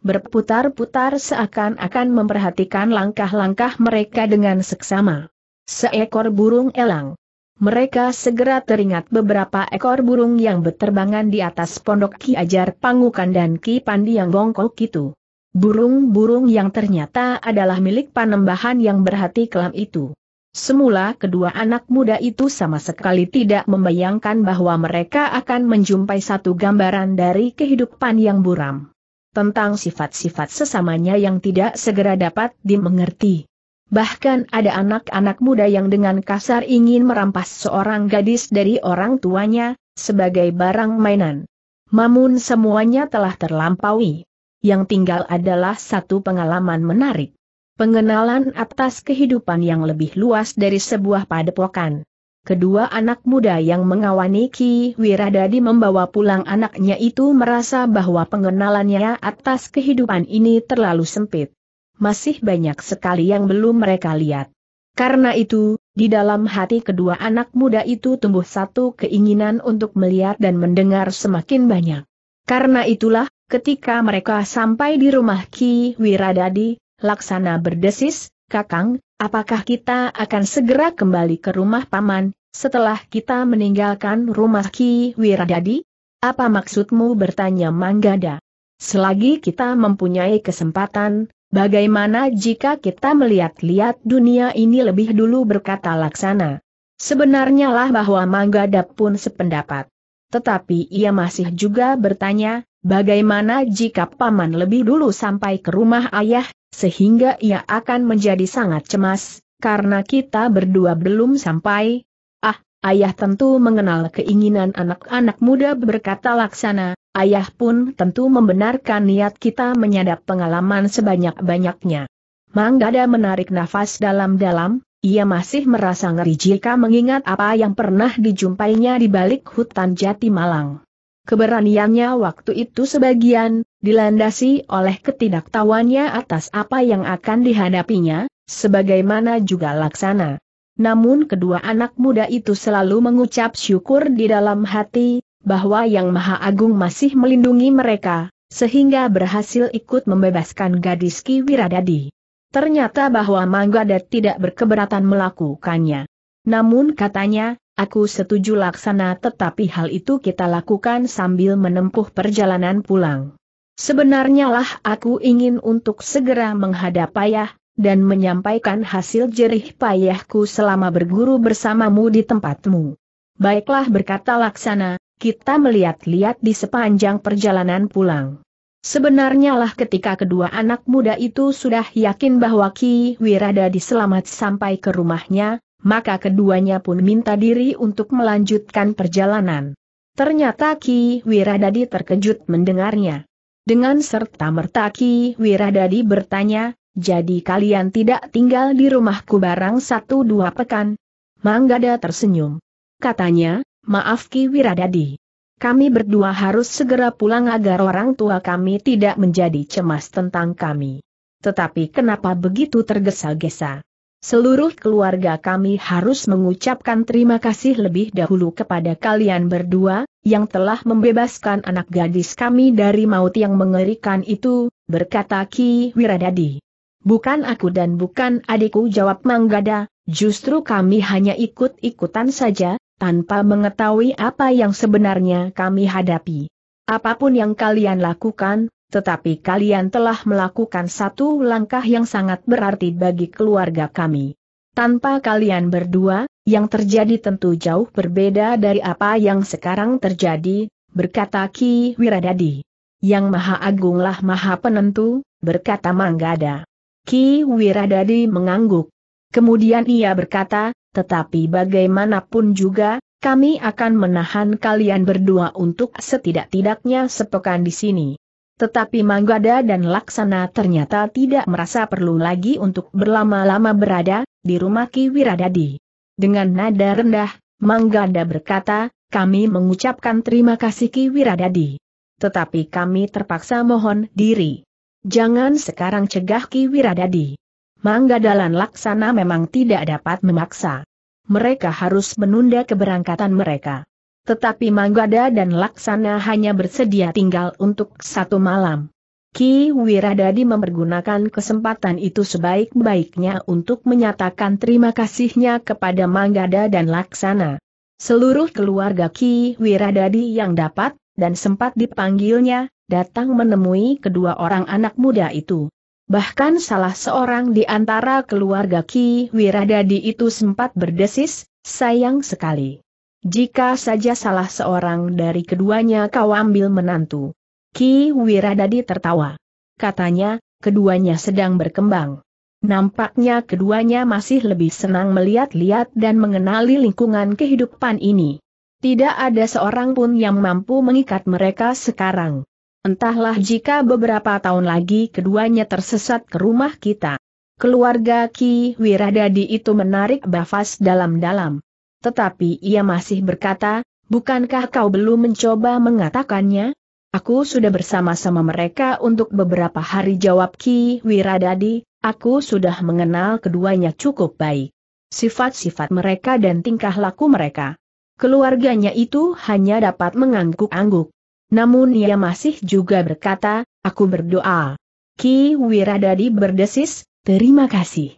berputar-putar seakan-akan memperhatikan langkah-langkah mereka dengan seksama. Seekor burung elang. Mereka segera teringat beberapa ekor burung yang berterbangan di atas pondok Ki Ajar Pangukan dan Ki Pandi yang bongkok itu. Burung-burung yang ternyata adalah milik panembahan yang berhati kelam itu. Semula kedua anak muda itu sama sekali tidak membayangkan bahwa mereka akan menjumpai satu gambaran dari kehidupan yang buram tentang sifat-sifat sesamanya yang tidak segera dapat dimengerti. Bahkan ada anak-anak muda yang dengan kasar ingin merampas seorang gadis dari orang tuanya, sebagai barang mainan. Namun semuanya telah terlampaui. Yang tinggal adalah satu pengalaman menarik. Pengenalan atas kehidupan yang lebih luas dari sebuah padepokan. Kedua anak muda yang mengawani Ki Wiradadi membawa pulang anaknya itu merasa bahwa pengenalannya atas kehidupan ini terlalu sempit. Masih banyak sekali yang belum mereka lihat. Karena itu, di dalam hati kedua anak muda itu tumbuh satu keinginan untuk melihat dan mendengar semakin banyak. Karena itulah, ketika mereka sampai di rumah Ki Wiradadi, laksana berdesis, Kakang, apakah kita akan segera kembali ke rumah Paman, setelah kita meninggalkan rumah Ki Wiradadi? Apa maksudmu bertanya Manggada? Selagi kita mempunyai kesempatan, bagaimana jika kita melihat-lihat dunia ini lebih dulu berkata laksana? Sebenarnya lah bahwa Manggada pun sependapat. Tetapi ia masih juga bertanya, bagaimana jika paman lebih dulu sampai ke rumah ayah, sehingga ia akan menjadi sangat cemas, karena kita berdua belum sampai. Ah, ayah tentu mengenal keinginan anak-anak muda berkata laksana, ayah pun tentu membenarkan niat kita menyadap pengalaman sebanyak-banyaknya. Manggada menarik nafas dalam-dalam, ia masih merasa ngeri jika mengingat apa yang pernah dijumpainya di balik hutan Jati Malang. Keberaniannya waktu itu sebagian, dilandasi oleh ketidaktahuannya atas apa yang akan dihadapinya, sebagaimana juga laksana. Namun kedua anak muda itu selalu mengucap syukur di dalam hati, bahwa Yang Maha Agung masih melindungi mereka, sehingga berhasil ikut membebaskan gadis Ki Wiradadi. Ternyata bahwa Manggada tidak berkeberatan melakukannya. Namun katanya, Aku setuju laksana tetapi hal itu kita lakukan sambil menempuh perjalanan pulang. Sebenarnya lah aku ingin untuk segera menghadap payah, dan menyampaikan hasil jerih payahku selama berguru bersamamu di tempatmu. Baiklah berkata laksana, kita melihat-lihat di sepanjang perjalanan pulang. Sebenarnya lah ketika kedua anak muda itu sudah yakin bahwa Ki Wirada diselamat sampai ke rumahnya, maka keduanya pun minta diri untuk melanjutkan perjalanan. Ternyata Ki Wiradadi terkejut mendengarnya. Dengan serta-merta Ki Wiradadi bertanya, jadi kalian tidak tinggal di rumahku barang satu dua pekan? Manggada tersenyum. Katanya, maaf Ki Wiradadi. Kami berdua harus segera pulang agar orang tua kami tidak menjadi cemas tentang kami. Tetapi kenapa begitu tergesa-gesa? Seluruh keluarga kami harus mengucapkan terima kasih lebih dahulu kepada kalian berdua, yang telah membebaskan anak gadis kami dari maut yang mengerikan itu, berkata Ki Wiradadi. Bukan aku dan bukan adikku jawab Manggada, justru kami hanya ikut-ikutan saja, tanpa mengetahui apa yang sebenarnya kami hadapi. Apapun yang kalian lakukan, tetapi kalian telah melakukan satu langkah yang sangat berarti bagi keluarga kami. Tanpa kalian berdua, yang terjadi tentu jauh berbeda dari apa yang sekarang terjadi, berkata Ki Wiradadi. Yang Maha Agunglah Maha Penentu, berkata Manggada. Ki Wiradadi mengangguk. Kemudian ia berkata, tetapi bagaimanapun juga, kami akan menahan kalian berdua untuk setidak-tidaknya sepekan di sini. Tetapi Manggada dan Laksana ternyata tidak merasa perlu lagi untuk berlama-lama berada di rumah Ki Wiradadi. Dengan nada rendah, Manggada berkata, kami mengucapkan terima kasih Ki Wiradadi. Tetapi kami terpaksa mohon diri. Jangan sekarang cegah Ki Wiradadi. Manggada dan Laksana memang tidak dapat memaksa. Mereka harus menunda keberangkatan mereka. Tetapi Manggada dan Laksana hanya bersedia tinggal untuk satu malam. Ki Wiradadi mempergunakan kesempatan itu sebaik-baiknya untuk menyatakan terima kasihnya kepada Manggada dan Laksana. Seluruh keluarga Ki Wiradadi yang dapat, dan sempat dipanggilnya, datang menemui kedua orang anak muda itu. Bahkan salah seorang di antara keluarga Ki Wiradadi itu sempat berdesis, sayang sekali. Jika saja salah seorang dari keduanya kau ambil menantu. Ki Wiradadi tertawa. Katanya, keduanya sedang berkembang. Nampaknya keduanya masih lebih senang melihat-lihat dan mengenali lingkungan kehidupan ini. Tidak ada seorang pun yang mampu mengikat mereka sekarang. Entahlah jika beberapa tahun lagi keduanya tersesat ke rumah kita. Keluarga Ki Wiradadi itu menarik bafas dalam-dalam. Tetapi ia masih berkata, bukankah kau belum mencoba mengatakannya? Aku sudah bersama-sama mereka untuk beberapa hari jawab Ki Wiradadi, aku sudah mengenal keduanya cukup baik. Sifat-sifat mereka dan tingkah laku mereka. Keluarganya itu hanya dapat mengangguk-angguk. Namun ia masih juga berkata, aku berdoa. Ki Wiradadi berdesis, terima kasih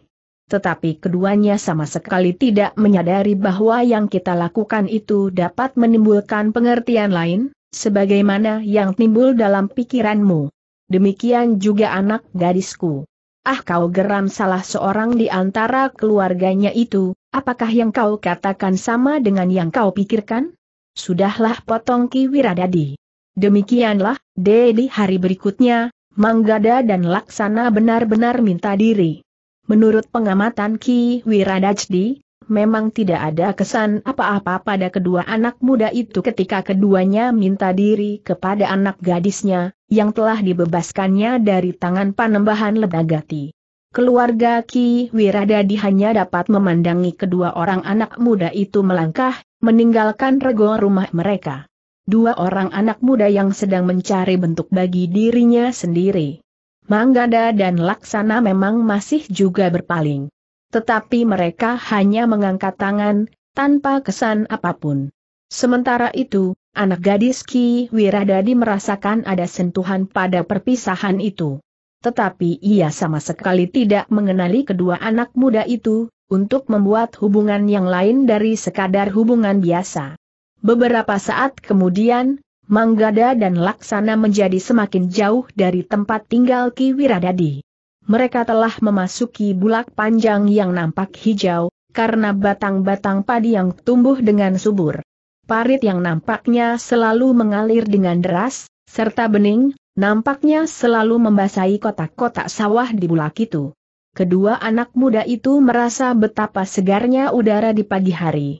tetapi keduanya sama sekali tidak menyadari bahwa yang kita lakukan itu dapat menimbulkan pengertian lain, sebagaimana yang timbul dalam pikiranmu. Demikian juga anak gadisku. Ah kau geram salah seorang di antara keluarganya itu, apakah yang kau katakan sama dengan yang kau pikirkan? Sudahlah potong Ki Wiradadi. Demikianlah, Dedi hari berikutnya, Manggada dan Laksana benar-benar minta diri. Menurut pengamatan Ki Wiradajdi, memang tidak ada kesan apa-apa pada kedua anak muda itu ketika keduanya minta diri kepada anak gadisnya, yang telah dibebaskannya dari tangan panembahan Lebagati. Keluarga Ki Wiradadi hanya dapat memandangi kedua orang anak muda itu melangkah, meninggalkan rego rumah mereka. Dua orang anak muda yang sedang mencari bentuk bagi dirinya sendiri. Manggada dan Laksana memang masih juga berpaling. Tetapi mereka hanya mengangkat tangan, tanpa kesan apapun. Sementara itu, anak gadis Ki Wiradadi merasakan ada sentuhan pada perpisahan itu. Tetapi ia sama sekali tidak mengenali kedua anak muda itu, untuk membuat hubungan yang lain dari sekadar hubungan biasa. Beberapa saat kemudian, Manggada dan Laksana menjadi semakin jauh dari tempat tinggal Ki Wiradadi. Mereka telah memasuki bulak panjang yang nampak hijau, karena batang-batang padi yang tumbuh dengan subur. Parit yang nampaknya selalu mengalir dengan deras, serta bening, nampaknya selalu membasahi kotak-kotak sawah di bulak itu. Kedua anak muda itu merasa betapa segarnya udara di pagi hari.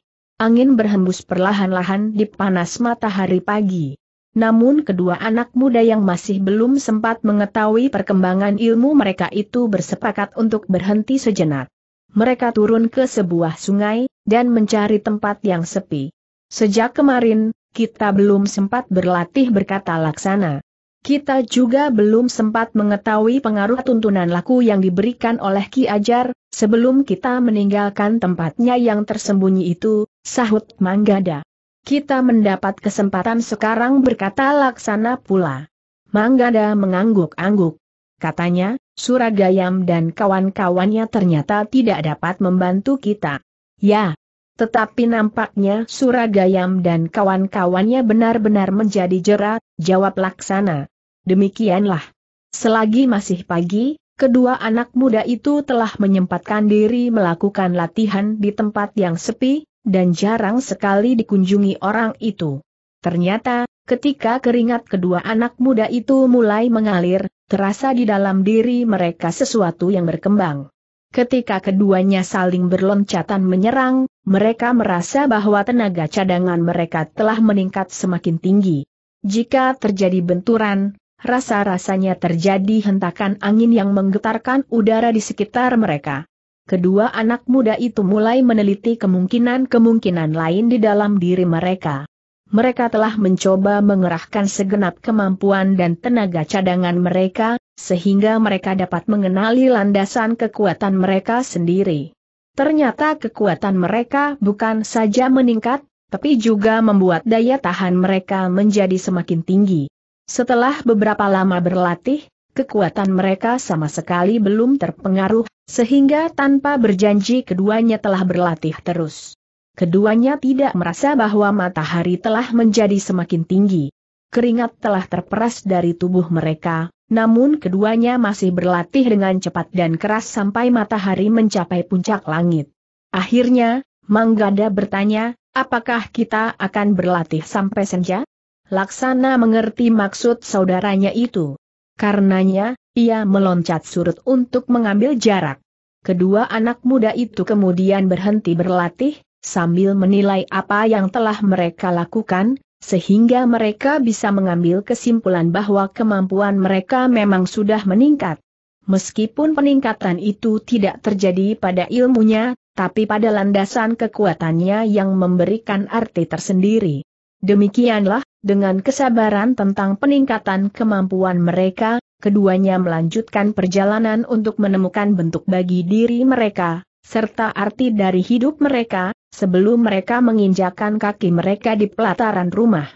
Angin berhembus perlahan-lahan di panas matahari pagi. Namun kedua anak muda yang masih belum sempat mengetahui perkembangan ilmu mereka itu bersepakat untuk berhenti sejenak. Mereka turun ke sebuah sungai, dan mencari tempat yang sepi. Sejak kemarin, kita belum sempat berlatih berkata laksana. Kita juga belum sempat mengetahui pengaruh tuntunan laku yang diberikan oleh Ki Ajar, sebelum kita meninggalkan tempatnya yang tersembunyi itu, sahut Manggada. Kita mendapat kesempatan sekarang berkata laksana pula. Manggada mengangguk-angguk. Katanya, Suragayam dan kawan-kawannya ternyata tidak dapat membantu kita. Ya, tetapi nampaknya Suragayam dan kawan-kawannya benar-benar menjadi jerat, jawab Laksana. Demikianlah. Selagi masih pagi, kedua anak muda itu telah menyempatkan diri melakukan latihan di tempat yang sepi, dan jarang sekali dikunjungi orang itu. Ternyata, ketika keringat kedua anak muda itu mulai mengalir, terasa di dalam diri mereka sesuatu yang berkembang. Ketika keduanya saling berloncatan menyerang, mereka merasa bahwa tenaga cadangan mereka telah meningkat semakin tinggi. Jika terjadi benturan, rasa-rasanya terjadi hentakan angin yang menggetarkan udara di sekitar mereka kedua anak muda itu mulai meneliti kemungkinan-kemungkinan lain di dalam diri mereka. Mereka telah mencoba mengerahkan segenap kemampuan dan tenaga cadangan mereka, sehingga mereka dapat mengenali landasan kekuatan mereka sendiri. Ternyata kekuatan mereka bukan saja meningkat, tapi juga membuat daya tahan mereka menjadi semakin tinggi. Setelah beberapa lama berlatih, kekuatan mereka sama sekali belum terpengaruh, sehingga tanpa berjanji keduanya telah berlatih terus. Keduanya tidak merasa bahwa matahari telah menjadi semakin tinggi. Keringat telah terperas dari tubuh mereka, namun keduanya masih berlatih dengan cepat dan keras sampai matahari mencapai puncak langit. Akhirnya, Manggada bertanya, apakah kita akan berlatih sampai senja? Laksana mengerti maksud saudaranya itu. Karenanya, ia meloncat surut untuk mengambil jarak. Kedua anak muda itu kemudian berhenti berlatih, sambil menilai apa yang telah mereka lakukan, sehingga mereka bisa mengambil kesimpulan bahwa kemampuan mereka memang sudah meningkat. Meskipun peningkatan itu tidak terjadi pada ilmunya, tapi pada landasan kekuatannya yang memberikan arti tersendiri. Demikianlah, dengan kesabaran tentang peningkatan kemampuan mereka, keduanya melanjutkan perjalanan untuk menemukan bentuk bagi diri mereka, serta arti dari hidup mereka, sebelum mereka menginjakan kaki mereka di pelataran rumah.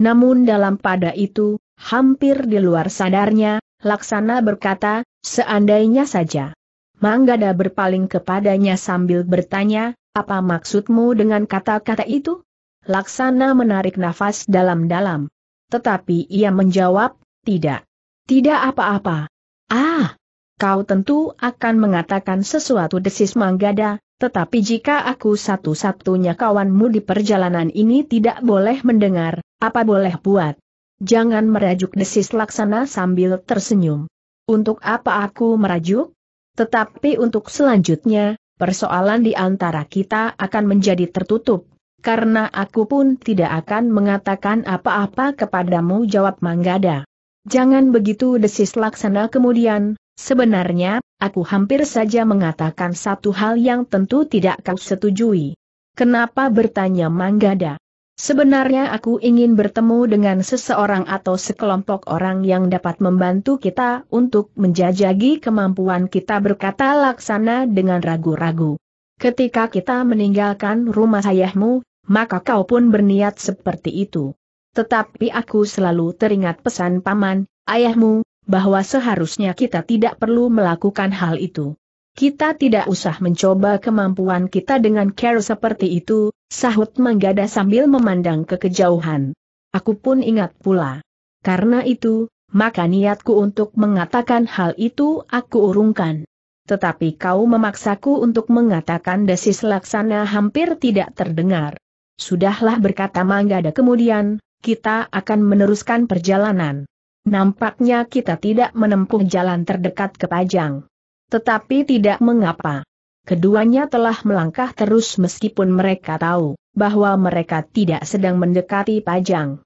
Namun dalam pada itu, hampir di luar sadarnya, Laksana berkata, seandainya saja. Manggada berpaling kepadanya sambil bertanya, apa maksudmu dengan kata-kata itu? Laksana menarik nafas dalam-dalam. Tetapi ia menjawab, tidak. Tidak apa-apa. Ah, kau tentu akan mengatakan sesuatu desis Manggada, tetapi jika aku satu-satunya kawanmu di perjalanan ini tidak boleh mendengar, apa boleh buat? Jangan merajuk desis Laksana sambil tersenyum. Untuk apa aku merajuk? Tetapi untuk selanjutnya, persoalan di antara kita akan menjadi tertutup karena aku pun tidak akan mengatakan apa-apa kepadamu jawab Manggada. Jangan begitu desis laksana kemudian, sebenarnya, aku hampir saja mengatakan satu hal yang tentu tidak kau setujui. Kenapa bertanya Manggada? Sebenarnya aku ingin bertemu dengan seseorang atau sekelompok orang yang dapat membantu kita untuk menjajagi kemampuan kita berkata laksana dengan ragu-ragu. Ketika kita meninggalkan rumah ayahmu, maka kau pun berniat seperti itu. Tetapi aku selalu teringat pesan paman, ayahmu, bahwa seharusnya kita tidak perlu melakukan hal itu. Kita tidak usah mencoba kemampuan kita dengan care seperti itu, sahut menggada sambil memandang ke kejauhan. Aku pun ingat pula. Karena itu, maka niatku untuk mengatakan hal itu aku urungkan. Tetapi kau memaksaku untuk mengatakan desis laksana hampir tidak terdengar. Sudahlah berkata Manggada kemudian, kita akan meneruskan perjalanan. Nampaknya kita tidak menempuh jalan terdekat ke Pajang. Tetapi tidak mengapa. Keduanya telah melangkah terus meskipun mereka tahu bahwa mereka tidak sedang mendekati Pajang.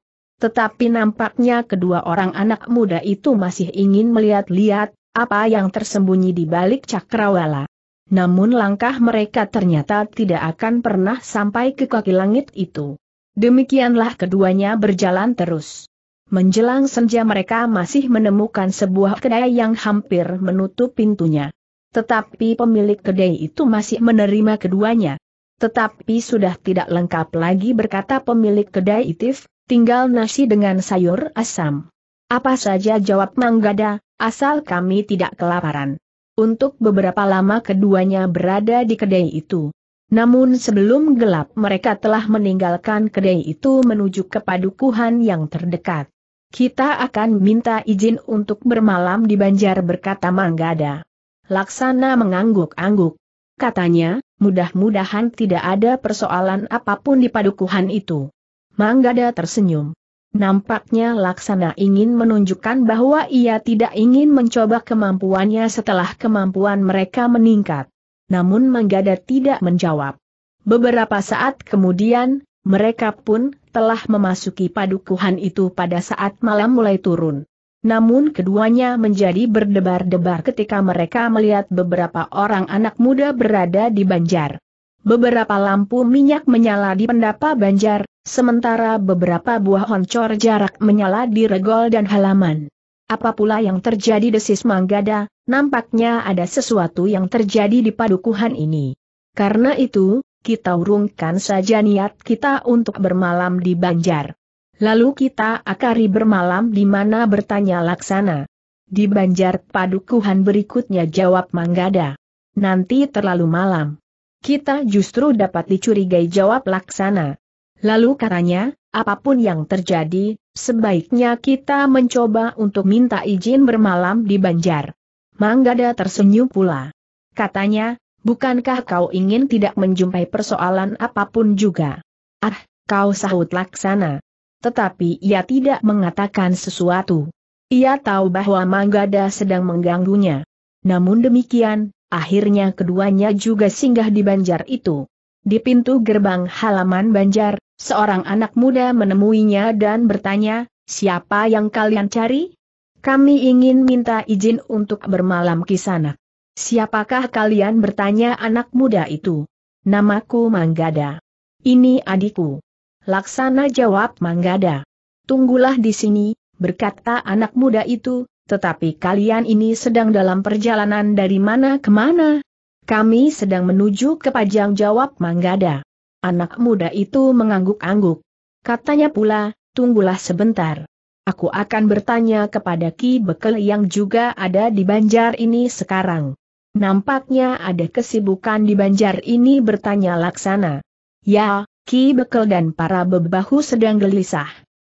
Tetapi nampaknya kedua orang anak muda itu masih ingin melihat-lihat apa yang tersembunyi di balik cakrawala namun langkah mereka ternyata tidak akan pernah sampai ke kaki langit itu. Demikianlah keduanya berjalan terus. Menjelang senja mereka masih menemukan sebuah kedai yang hampir menutup pintunya. Tetapi pemilik kedai itu masih menerima keduanya. Tetapi sudah tidak lengkap lagi berkata pemilik kedai itif, tinggal nasi dengan sayur asam. Apa saja jawab Manggada, asal kami tidak kelaparan. Untuk beberapa lama keduanya berada di kedai itu. Namun sebelum gelap mereka telah meninggalkan kedai itu menuju ke padukuhan yang terdekat. Kita akan minta izin untuk bermalam di Banjar berkata Manggada. Laksana mengangguk-angguk. Katanya, mudah-mudahan tidak ada persoalan apapun di padukuhan itu. Manggada tersenyum. Nampaknya Laksana ingin menunjukkan bahwa ia tidak ingin mencoba kemampuannya setelah kemampuan mereka meningkat. Namun Manggada tidak menjawab. Beberapa saat kemudian, mereka pun telah memasuki padukuhan itu pada saat malam mulai turun. Namun keduanya menjadi berdebar-debar ketika mereka melihat beberapa orang anak muda berada di banjar. Beberapa lampu minyak menyala di pendapa banjar, sementara beberapa buah honcor jarak menyala di regol dan halaman. Apa pula yang terjadi desis Manggada, nampaknya ada sesuatu yang terjadi di padukuhan ini. Karena itu, kita urungkan saja niat kita untuk bermalam di banjar. Lalu kita akari bermalam di mana bertanya laksana. Di banjar padukuhan berikutnya jawab Manggada. Nanti terlalu malam kita justru dapat dicurigai jawab laksana. Lalu katanya, apapun yang terjadi, sebaiknya kita mencoba untuk minta izin bermalam di Banjar. Manggada tersenyum pula. Katanya, bukankah kau ingin tidak menjumpai persoalan apapun juga? Ah, kau sahut laksana. Tetapi ia tidak mengatakan sesuatu. Ia tahu bahwa Manggada sedang mengganggunya. Namun demikian, Akhirnya keduanya juga singgah di banjar itu. Di pintu gerbang halaman banjar, seorang anak muda menemuinya dan bertanya, siapa yang kalian cari? Kami ingin minta izin untuk bermalam di sana. Siapakah kalian bertanya anak muda itu? Namaku Manggada. Ini adikku. Laksana jawab Manggada. Tunggulah di sini, berkata anak muda itu, tetapi kalian ini sedang dalam perjalanan dari mana ke mana? Kami sedang menuju ke Pajang jawab Manggada. Anak muda itu mengangguk-angguk. Katanya pula, tunggulah sebentar. Aku akan bertanya kepada Ki Bekel yang juga ada di Banjar ini sekarang. Nampaknya ada kesibukan di Banjar ini bertanya laksana. Ya, Ki Bekel dan para bebahu sedang gelisah.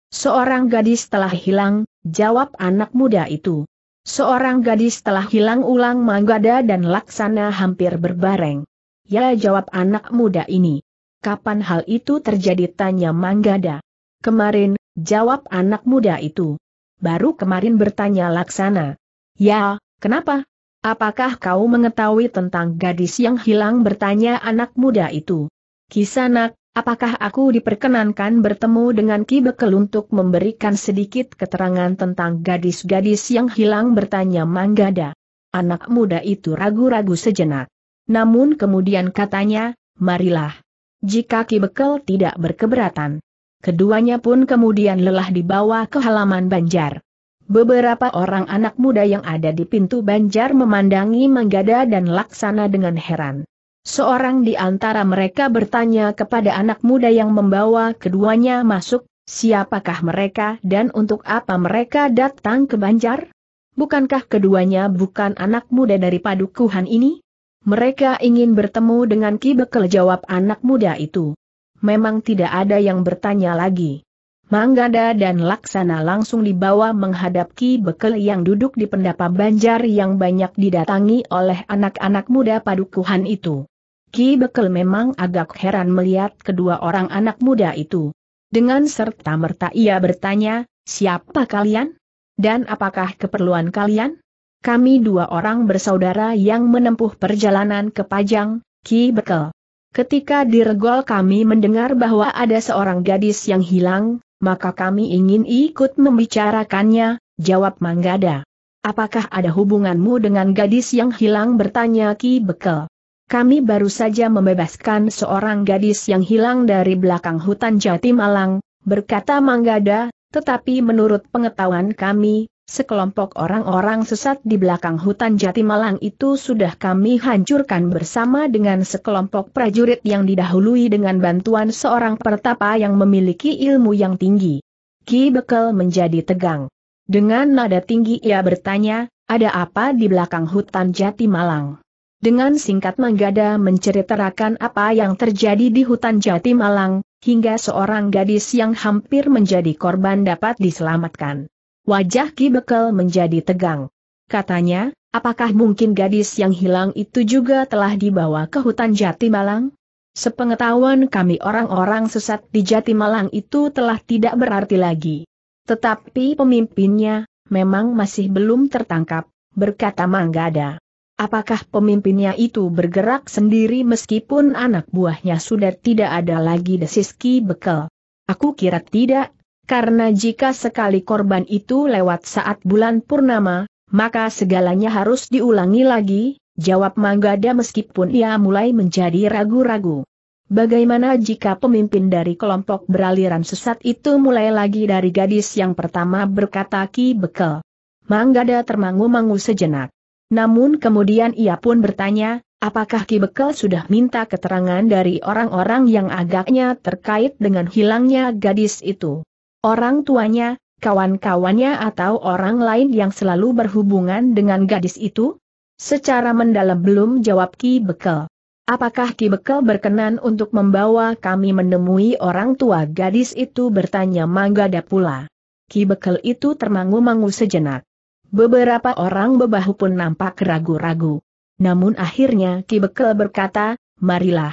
Seorang gadis telah hilang, jawab anak muda itu. Seorang gadis telah hilang ulang Manggada dan Laksana hampir berbareng. Ya jawab anak muda ini. Kapan hal itu terjadi tanya Manggada. Kemarin, jawab anak muda itu. Baru kemarin bertanya Laksana. Ya, kenapa? Apakah kau mengetahui tentang gadis yang hilang bertanya anak muda itu? Kisanak, Apakah aku diperkenankan bertemu dengan Ki Bekel untuk memberikan sedikit keterangan tentang gadis-gadis yang hilang bertanya Manggada? Anak muda itu ragu-ragu sejenak. Namun kemudian katanya, marilah. Jika Ki Bekel tidak berkeberatan. Keduanya pun kemudian lelah dibawa ke halaman banjar. Beberapa orang anak muda yang ada di pintu banjar memandangi Manggada dan Laksana dengan heran. Seorang di antara mereka bertanya kepada anak muda yang membawa keduanya masuk, siapakah mereka dan untuk apa mereka datang ke Banjar? Bukankah keduanya bukan anak muda dari padukuhan ini? Mereka ingin bertemu dengan Ki Bekel jawab anak muda itu. Memang tidak ada yang bertanya lagi. Manggada dan Laksana langsung dibawa menghadap Ki Bekel yang duduk di pendapa banjar yang banyak didatangi oleh anak-anak muda padukuhan itu. Ki Bekel memang agak heran melihat kedua orang anak muda itu. Dengan serta-merta ia bertanya, siapa kalian? Dan apakah keperluan kalian? Kami dua orang bersaudara yang menempuh perjalanan ke Pajang, Ki Bekel. Ketika dirgol kami mendengar bahwa ada seorang gadis yang hilang, maka kami ingin ikut membicarakannya, jawab Manggada. Apakah ada hubunganmu dengan gadis yang hilang bertanya Ki Bekel kami baru saja membebaskan seorang gadis yang hilang dari belakang hutan Jati Malang, berkata Manggada, tetapi menurut pengetahuan kami, sekelompok orang-orang sesat di belakang hutan Jati Malang itu sudah kami hancurkan bersama dengan sekelompok prajurit yang didahului dengan bantuan seorang pertapa yang memiliki ilmu yang tinggi. Ki Bekel menjadi tegang. Dengan nada tinggi ia bertanya, ada apa di belakang hutan Jati Malang? Dengan singkat Manggada menceritakan apa yang terjadi di hutan Jati Malang, hingga seorang gadis yang hampir menjadi korban dapat diselamatkan. Wajah Ki Bekel menjadi tegang. Katanya, apakah mungkin gadis yang hilang itu juga telah dibawa ke hutan Jati Malang? Sepengetahuan kami orang-orang sesat di Jati Malang itu telah tidak berarti lagi. Tetapi pemimpinnya, memang masih belum tertangkap, berkata Manggada. Apakah pemimpinnya itu bergerak sendiri meskipun anak buahnya sudah tidak ada lagi desiski bekal? Aku kira tidak, karena jika sekali korban itu lewat saat bulan purnama, maka segalanya harus diulangi lagi, jawab Manggada meskipun ia mulai menjadi ragu-ragu. Bagaimana jika pemimpin dari kelompok beraliran sesat itu mulai lagi dari gadis yang pertama berkata Ki Bekel? Manggada termangu-mangu sejenak. Namun kemudian ia pun bertanya, apakah Ki Bekel sudah minta keterangan dari orang-orang yang agaknya terkait dengan hilangnya gadis itu? Orang tuanya, kawan-kawannya atau orang lain yang selalu berhubungan dengan gadis itu? Secara mendalam belum jawab Ki Bekel. Apakah Ki Bekel berkenan untuk membawa kami menemui orang tua gadis itu bertanya Manggada pula. Ki Bekel itu termangu-mangu sejenak. Beberapa orang bebahu pun nampak ragu-ragu. Namun akhirnya Ki Bekel berkata, marilah.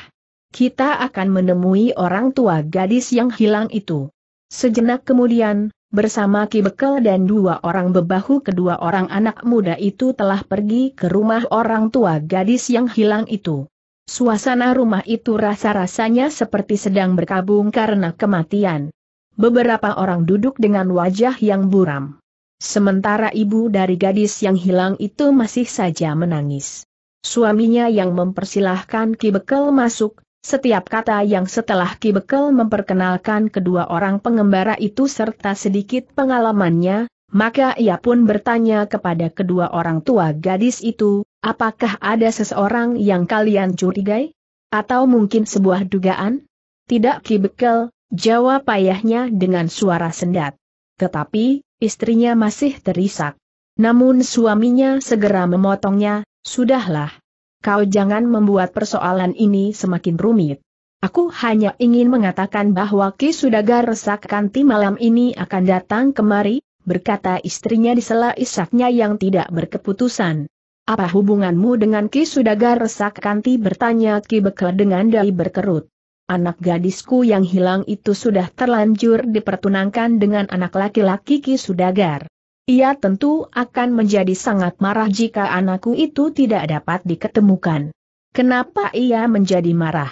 Kita akan menemui orang tua gadis yang hilang itu. Sejenak kemudian, bersama Ki Bekel dan dua orang bebahu kedua orang anak muda itu telah pergi ke rumah orang tua gadis yang hilang itu. Suasana rumah itu rasa-rasanya seperti sedang berkabung karena kematian. Beberapa orang duduk dengan wajah yang buram. Sementara ibu dari gadis yang hilang itu masih saja menangis. Suaminya yang mempersilahkan Ki Bekel masuk, setiap kata yang setelah Ki Bekel memperkenalkan kedua orang pengembara itu serta sedikit pengalamannya, maka ia pun bertanya kepada kedua orang tua gadis itu, apakah ada seseorang yang kalian curigai? Atau mungkin sebuah dugaan? Tidak Ki Bekel, jawab ayahnya dengan suara sendat. Tetapi, istrinya masih terisak. Namun suaminya segera memotongnya, sudahlah. Kau jangan membuat persoalan ini semakin rumit. Aku hanya ingin mengatakan bahwa Ki Sudagar kanti malam ini akan datang kemari, berkata istrinya di sela isaknya yang tidak berkeputusan. Apa hubunganmu dengan Ki Sudagar kanti bertanya Ki Bekel dengan dai berkerut. Anak gadisku yang hilang itu sudah terlanjur dipertunangkan dengan anak laki-laki Ki Sudagar. Ia tentu akan menjadi sangat marah jika anakku itu tidak dapat diketemukan. Kenapa ia menjadi marah?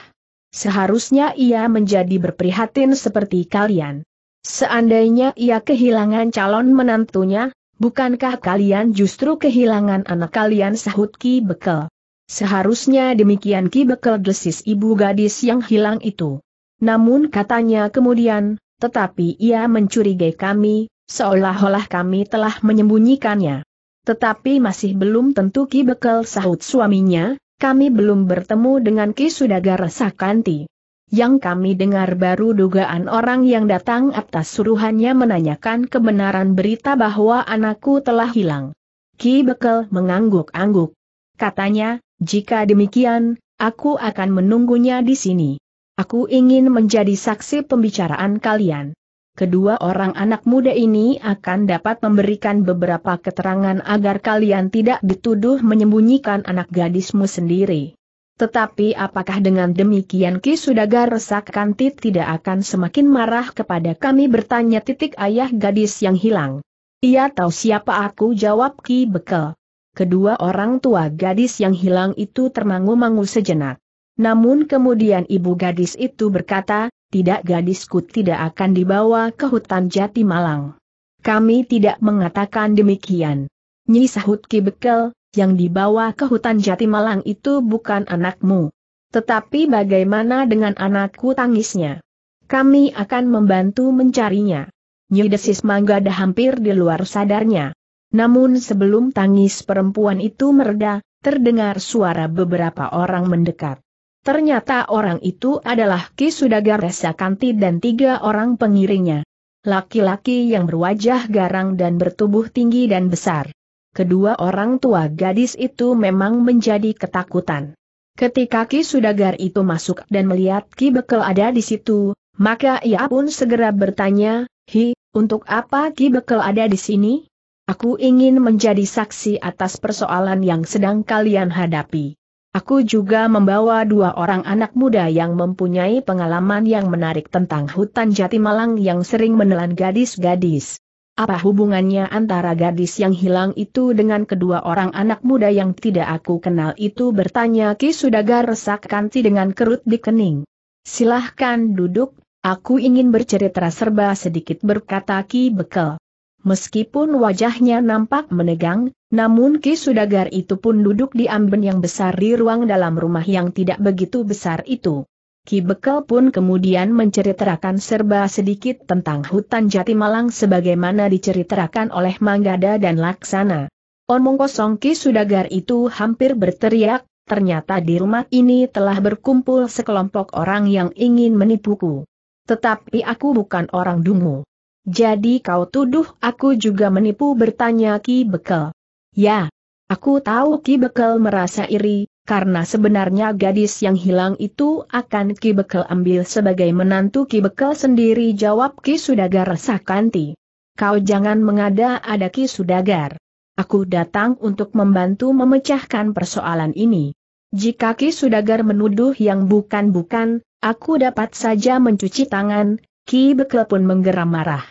Seharusnya ia menjadi berprihatin seperti kalian. Seandainya ia kehilangan calon menantunya, bukankah kalian justru kehilangan anak kalian sahut Ki Bekel? Seharusnya demikian Ki Bekel desis ibu gadis yang hilang itu. Namun katanya kemudian, tetapi ia mencurigai kami, seolah-olah kami telah menyembunyikannya. Tetapi masih belum tentu Ki Bekel sahut suaminya, kami belum bertemu dengan Ki Sudagar Sakanti. Yang kami dengar baru dugaan orang yang datang atas suruhannya menanyakan kebenaran berita bahwa anakku telah hilang. Ki Bekel mengangguk-angguk. Katanya, jika demikian, aku akan menunggunya di sini. Aku ingin menjadi saksi pembicaraan kalian. Kedua orang anak muda ini akan dapat memberikan beberapa keterangan agar kalian tidak dituduh menyembunyikan anak gadismu sendiri. Tetapi apakah dengan demikian Ki Sudagar Sakanti tidak akan semakin marah kepada kami bertanya titik ayah gadis yang hilang? Ia tahu siapa aku jawab Ki Bekel kedua orang tua gadis yang hilang itu termangu-mangu sejenak. Namun kemudian ibu gadis itu berkata, tidak gadisku tidak akan dibawa ke hutan jati malang. Kami tidak mengatakan demikian. Nyi sahut Ki Bekel, yang dibawa ke hutan jati malang itu bukan anakmu. Tetapi bagaimana dengan anakku tangisnya? Kami akan membantu mencarinya. Nyi desis Manggada hampir di luar sadarnya. Namun sebelum tangis perempuan itu mereda, terdengar suara beberapa orang mendekat. Ternyata orang itu adalah Ki Sudagar Kanti dan tiga orang pengiringnya. Laki-laki yang berwajah garang dan bertubuh tinggi dan besar. Kedua orang tua gadis itu memang menjadi ketakutan. Ketika Ki Sudagar itu masuk dan melihat Ki Bekel ada di situ, maka ia pun segera bertanya, Hi, untuk apa Ki Bekel ada di sini? Aku ingin menjadi saksi atas persoalan yang sedang kalian hadapi. Aku juga membawa dua orang anak muda yang mempunyai pengalaman yang menarik tentang hutan jati malang yang sering menelan gadis-gadis. Apa hubungannya antara gadis yang hilang itu dengan kedua orang anak muda yang tidak aku kenal itu bertanya Ki Sudagar kanti dengan kerut di kening. Silahkan duduk, aku ingin bercerita serba sedikit berkata Ki Bekel. Meskipun wajahnya nampak menegang, namun Ki Sudagar itu pun duduk di amben yang besar di ruang dalam rumah yang tidak begitu besar itu. Ki Bekel pun kemudian menceritakan serba sedikit tentang hutan Jatimalang sebagaimana diceritakan oleh Manggada dan Laksana. Omong kosong Ki Sudagar itu hampir berteriak, ternyata di rumah ini telah berkumpul sekelompok orang yang ingin menipuku. Tetapi aku bukan orang dungu. Jadi kau tuduh aku juga menipu bertanya Ki Bekel. Ya, aku tahu Ki Bekel merasa iri, karena sebenarnya gadis yang hilang itu akan Ki Bekel ambil sebagai menantu Ki Bekel sendiri jawab Ki Sudagar Sakanti. Kau jangan mengada-ada Ki Sudagar. Aku datang untuk membantu memecahkan persoalan ini. Jika Ki Sudagar menuduh yang bukan-bukan, aku dapat saja mencuci tangan, Ki Bekel pun menggeram marah.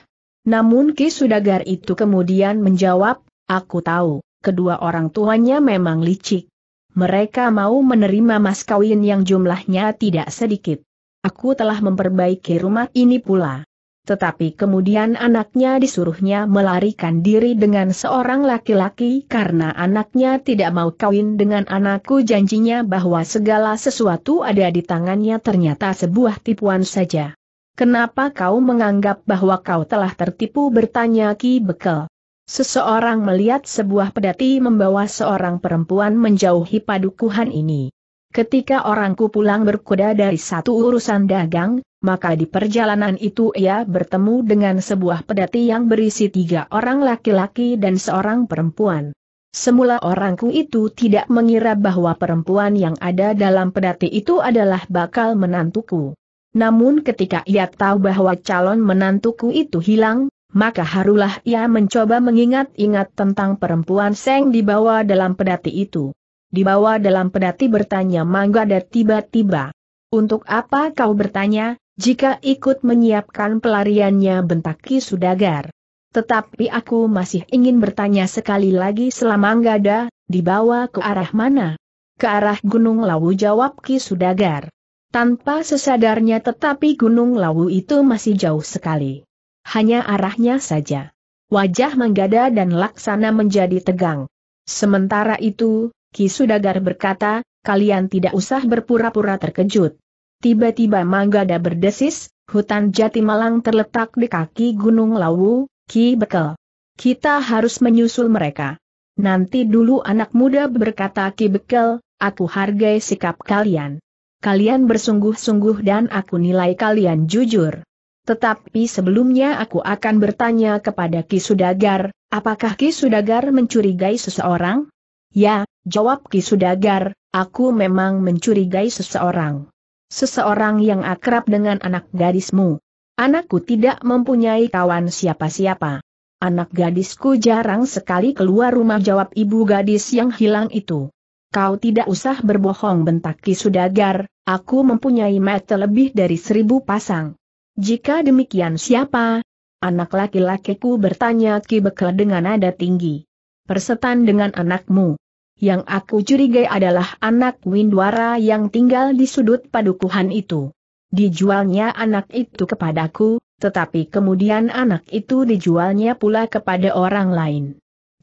Namun Ki Sudagar itu kemudian menjawab, aku tahu, kedua orang tuanya memang licik. Mereka mau menerima mas kawin yang jumlahnya tidak sedikit. Aku telah memperbaiki rumah ini pula. Tetapi kemudian anaknya disuruhnya melarikan diri dengan seorang laki-laki karena anaknya tidak mau kawin dengan anakku janjinya bahwa segala sesuatu ada di tangannya ternyata sebuah tipuan saja. Kenapa kau menganggap bahwa kau telah tertipu bertanya Ki Bekel. Seseorang melihat sebuah pedati membawa seorang perempuan menjauhi padukuhan ini. Ketika orangku pulang berkuda dari satu urusan dagang, maka di perjalanan itu ia bertemu dengan sebuah pedati yang berisi tiga orang laki-laki dan seorang perempuan. Semula orangku itu tidak mengira bahwa perempuan yang ada dalam pedati itu adalah bakal menantuku. Namun ketika ia tahu bahwa calon menantuku itu hilang, maka harulah ia mencoba mengingat-ingat tentang perempuan Seng dibawa dalam pedati itu. Dibawa dalam pedati bertanya Manggada tiba-tiba. Untuk apa kau bertanya, jika ikut menyiapkan pelariannya bentak Ki Sudagar. Tetapi aku masih ingin bertanya sekali lagi selama Manggada, dibawa ke arah mana? Ke arah Gunung Lawu jawab Ki Sudagar. Tanpa sesadarnya tetapi Gunung Lawu itu masih jauh sekali. Hanya arahnya saja. Wajah Manggada dan Laksana menjadi tegang. Sementara itu, Ki Sudagar berkata, kalian tidak usah berpura-pura terkejut. Tiba-tiba Manggada berdesis, hutan jati malang terletak di kaki Gunung Lawu, Ki Bekel. Kita harus menyusul mereka. Nanti dulu anak muda berkata Ki Bekel, aku hargai sikap kalian kalian bersungguh-sungguh dan aku nilai kalian jujur. Tetapi sebelumnya aku akan bertanya kepada Ki Sudagar, apakah Ki Sudagar mencurigai seseorang? Ya, jawab Ki Sudagar, aku memang mencurigai seseorang. Seseorang yang akrab dengan anak gadismu. Anakku tidak mempunyai kawan siapa-siapa. Anak gadisku jarang sekali keluar rumah jawab ibu gadis yang hilang itu. Kau tidak usah berbohong bentak Ki Sudagar, aku mempunyai mata lebih dari seribu pasang. Jika demikian siapa? Anak laki-lakiku bertanya Ki Bekel dengan nada tinggi. Persetan dengan anakmu. Yang aku curigai adalah anak Windwara yang tinggal di sudut padukuhan itu. Dijualnya anak itu kepadaku, tetapi kemudian anak itu dijualnya pula kepada orang lain.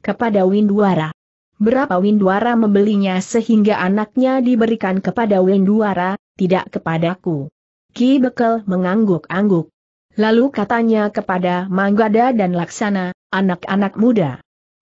Kepada Windwara berapa Winduara membelinya sehingga anaknya diberikan kepada Winduara, tidak kepadaku. Ki Bekel mengangguk-angguk. Lalu katanya kepada Manggada dan Laksana, anak-anak muda.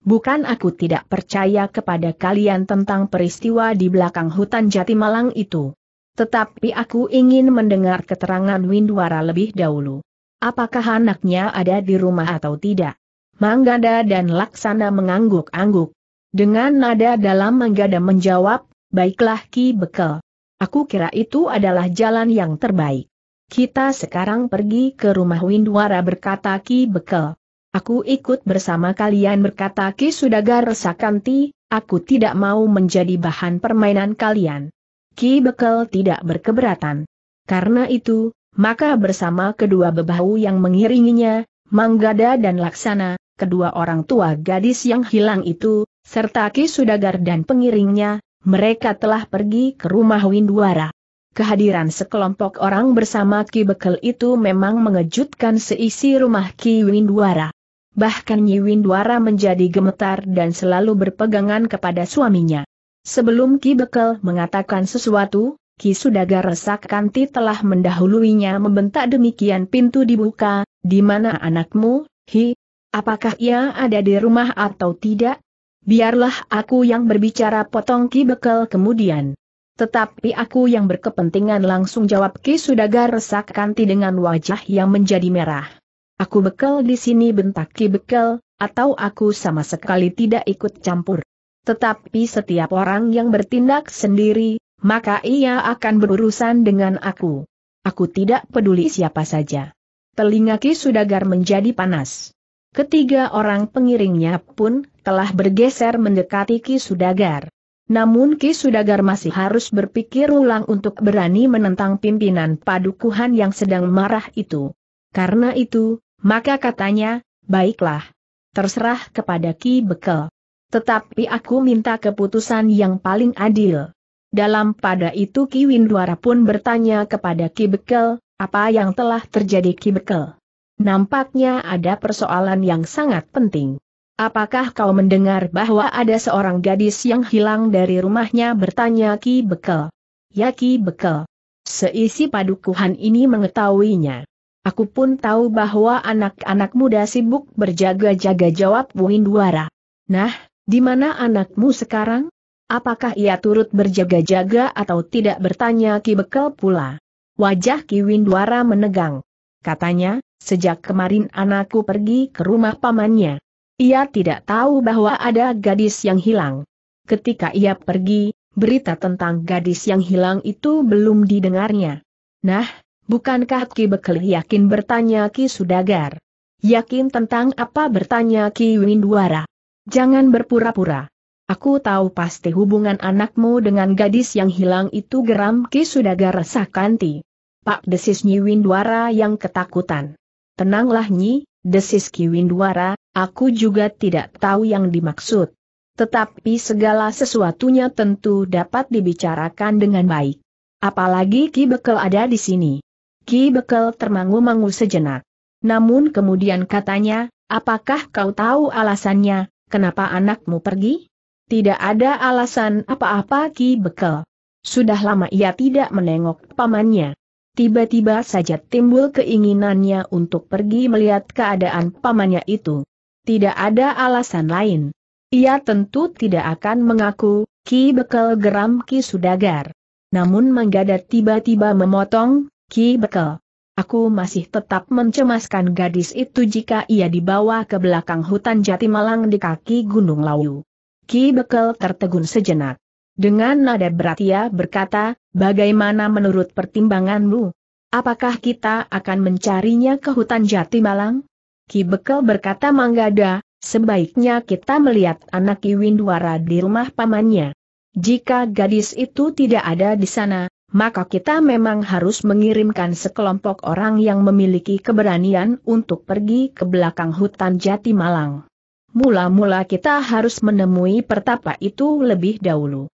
Bukan aku tidak percaya kepada kalian tentang peristiwa di belakang hutan Jati Malang itu. Tetapi aku ingin mendengar keterangan Winduara lebih dahulu. Apakah anaknya ada di rumah atau tidak? Manggada dan Laksana mengangguk-angguk. Dengan nada dalam menggada menjawab, baiklah Ki Bekel. Aku kira itu adalah jalan yang terbaik. Kita sekarang pergi ke rumah Windwara berkata Ki Bekel. Aku ikut bersama kalian berkata Ki Sudagar Sakanti, aku tidak mau menjadi bahan permainan kalian. Ki Bekel tidak berkeberatan. Karena itu, maka bersama kedua bebahu yang mengiringinya, Manggada dan Laksana, kedua orang tua gadis yang hilang itu, serta Ki Sudagar dan pengiringnya, mereka telah pergi ke rumah Winduara. Kehadiran sekelompok orang bersama Ki Bekel itu memang mengejutkan seisi rumah Ki Winduara. Bahkan Nyi Winduara menjadi gemetar dan selalu berpegangan kepada suaminya. Sebelum Ki Bekel mengatakan sesuatu, Ki Sudagar kanti telah mendahuluinya membentak demikian pintu dibuka, di mana anakmu, Hi? Apakah ia ada di rumah atau tidak? Biarlah aku yang berbicara potong Ki Bekel kemudian. Tetapi aku yang berkepentingan langsung jawab Ki Sudagar resak kanti dengan wajah yang menjadi merah. Aku bekel di sini bentak Ki Bekel, atau aku sama sekali tidak ikut campur. Tetapi setiap orang yang bertindak sendiri, maka ia akan berurusan dengan aku. Aku tidak peduli siapa saja. Telinga Ki Sudagar menjadi panas. Ketiga orang pengiringnya pun telah bergeser mendekati Ki Sudagar. Namun Ki Sudagar masih harus berpikir ulang untuk berani menentang pimpinan padukuhan yang sedang marah itu. Karena itu, maka katanya, baiklah. Terserah kepada Ki Bekel. Tetapi aku minta keputusan yang paling adil. Dalam pada itu Ki Windwara pun bertanya kepada Ki Bekel, apa yang telah terjadi Ki Bekel? Nampaknya ada persoalan yang sangat penting. Apakah kau mendengar bahwa ada seorang gadis yang hilang dari rumahnya bertanya Ki Bekel? Ya Ki Bekel. Seisi padukuhan ini mengetahuinya. Aku pun tahu bahwa anak-anak muda sibuk berjaga-jaga jawab Winduara. Nah, di mana anakmu sekarang? Apakah ia turut berjaga-jaga atau tidak bertanya Ki Bekel pula? Wajah Ki Winduara menegang katanya, sejak kemarin anakku pergi ke rumah pamannya. Ia tidak tahu bahwa ada gadis yang hilang. Ketika ia pergi, berita tentang gadis yang hilang itu belum didengarnya. Nah, bukankah Ki Bekel yakin bertanya Ki Sudagar? Yakin tentang apa bertanya Ki Winduara? Jangan berpura-pura. Aku tahu pasti hubungan anakmu dengan gadis yang hilang itu geram Ki Sudagar Sakanti. Pak desis Nyi Windwara yang ketakutan. Tenanglah Nyi, desis Ki Windwara, aku juga tidak tahu yang dimaksud. Tetapi segala sesuatunya tentu dapat dibicarakan dengan baik. Apalagi Ki Bekel ada di sini. Ki Bekel termangu-mangu sejenak. Namun kemudian katanya, apakah kau tahu alasannya, kenapa anakmu pergi? Tidak ada alasan apa-apa Ki Bekel. Sudah lama ia tidak menengok pamannya. Tiba-tiba saja timbul keinginannya untuk pergi melihat keadaan pamannya itu. Tidak ada alasan lain. Ia tentu tidak akan mengaku, Ki Bekel geram Ki Sudagar. Namun Manggada tiba-tiba memotong, Ki Bekel. Aku masih tetap mencemaskan gadis itu jika ia dibawa ke belakang hutan jati malang di kaki Gunung Lawu. Ki Bekel tertegun sejenak. Dengan nada berat ia berkata, bagaimana menurut pertimbanganmu? Apakah kita akan mencarinya ke hutan jati malang? Ki Bekel berkata Manggada, sebaiknya kita melihat anak Windwara di rumah pamannya. Jika gadis itu tidak ada di sana, maka kita memang harus mengirimkan sekelompok orang yang memiliki keberanian untuk pergi ke belakang hutan jati malang. Mula-mula kita harus menemui pertapa itu lebih dahulu.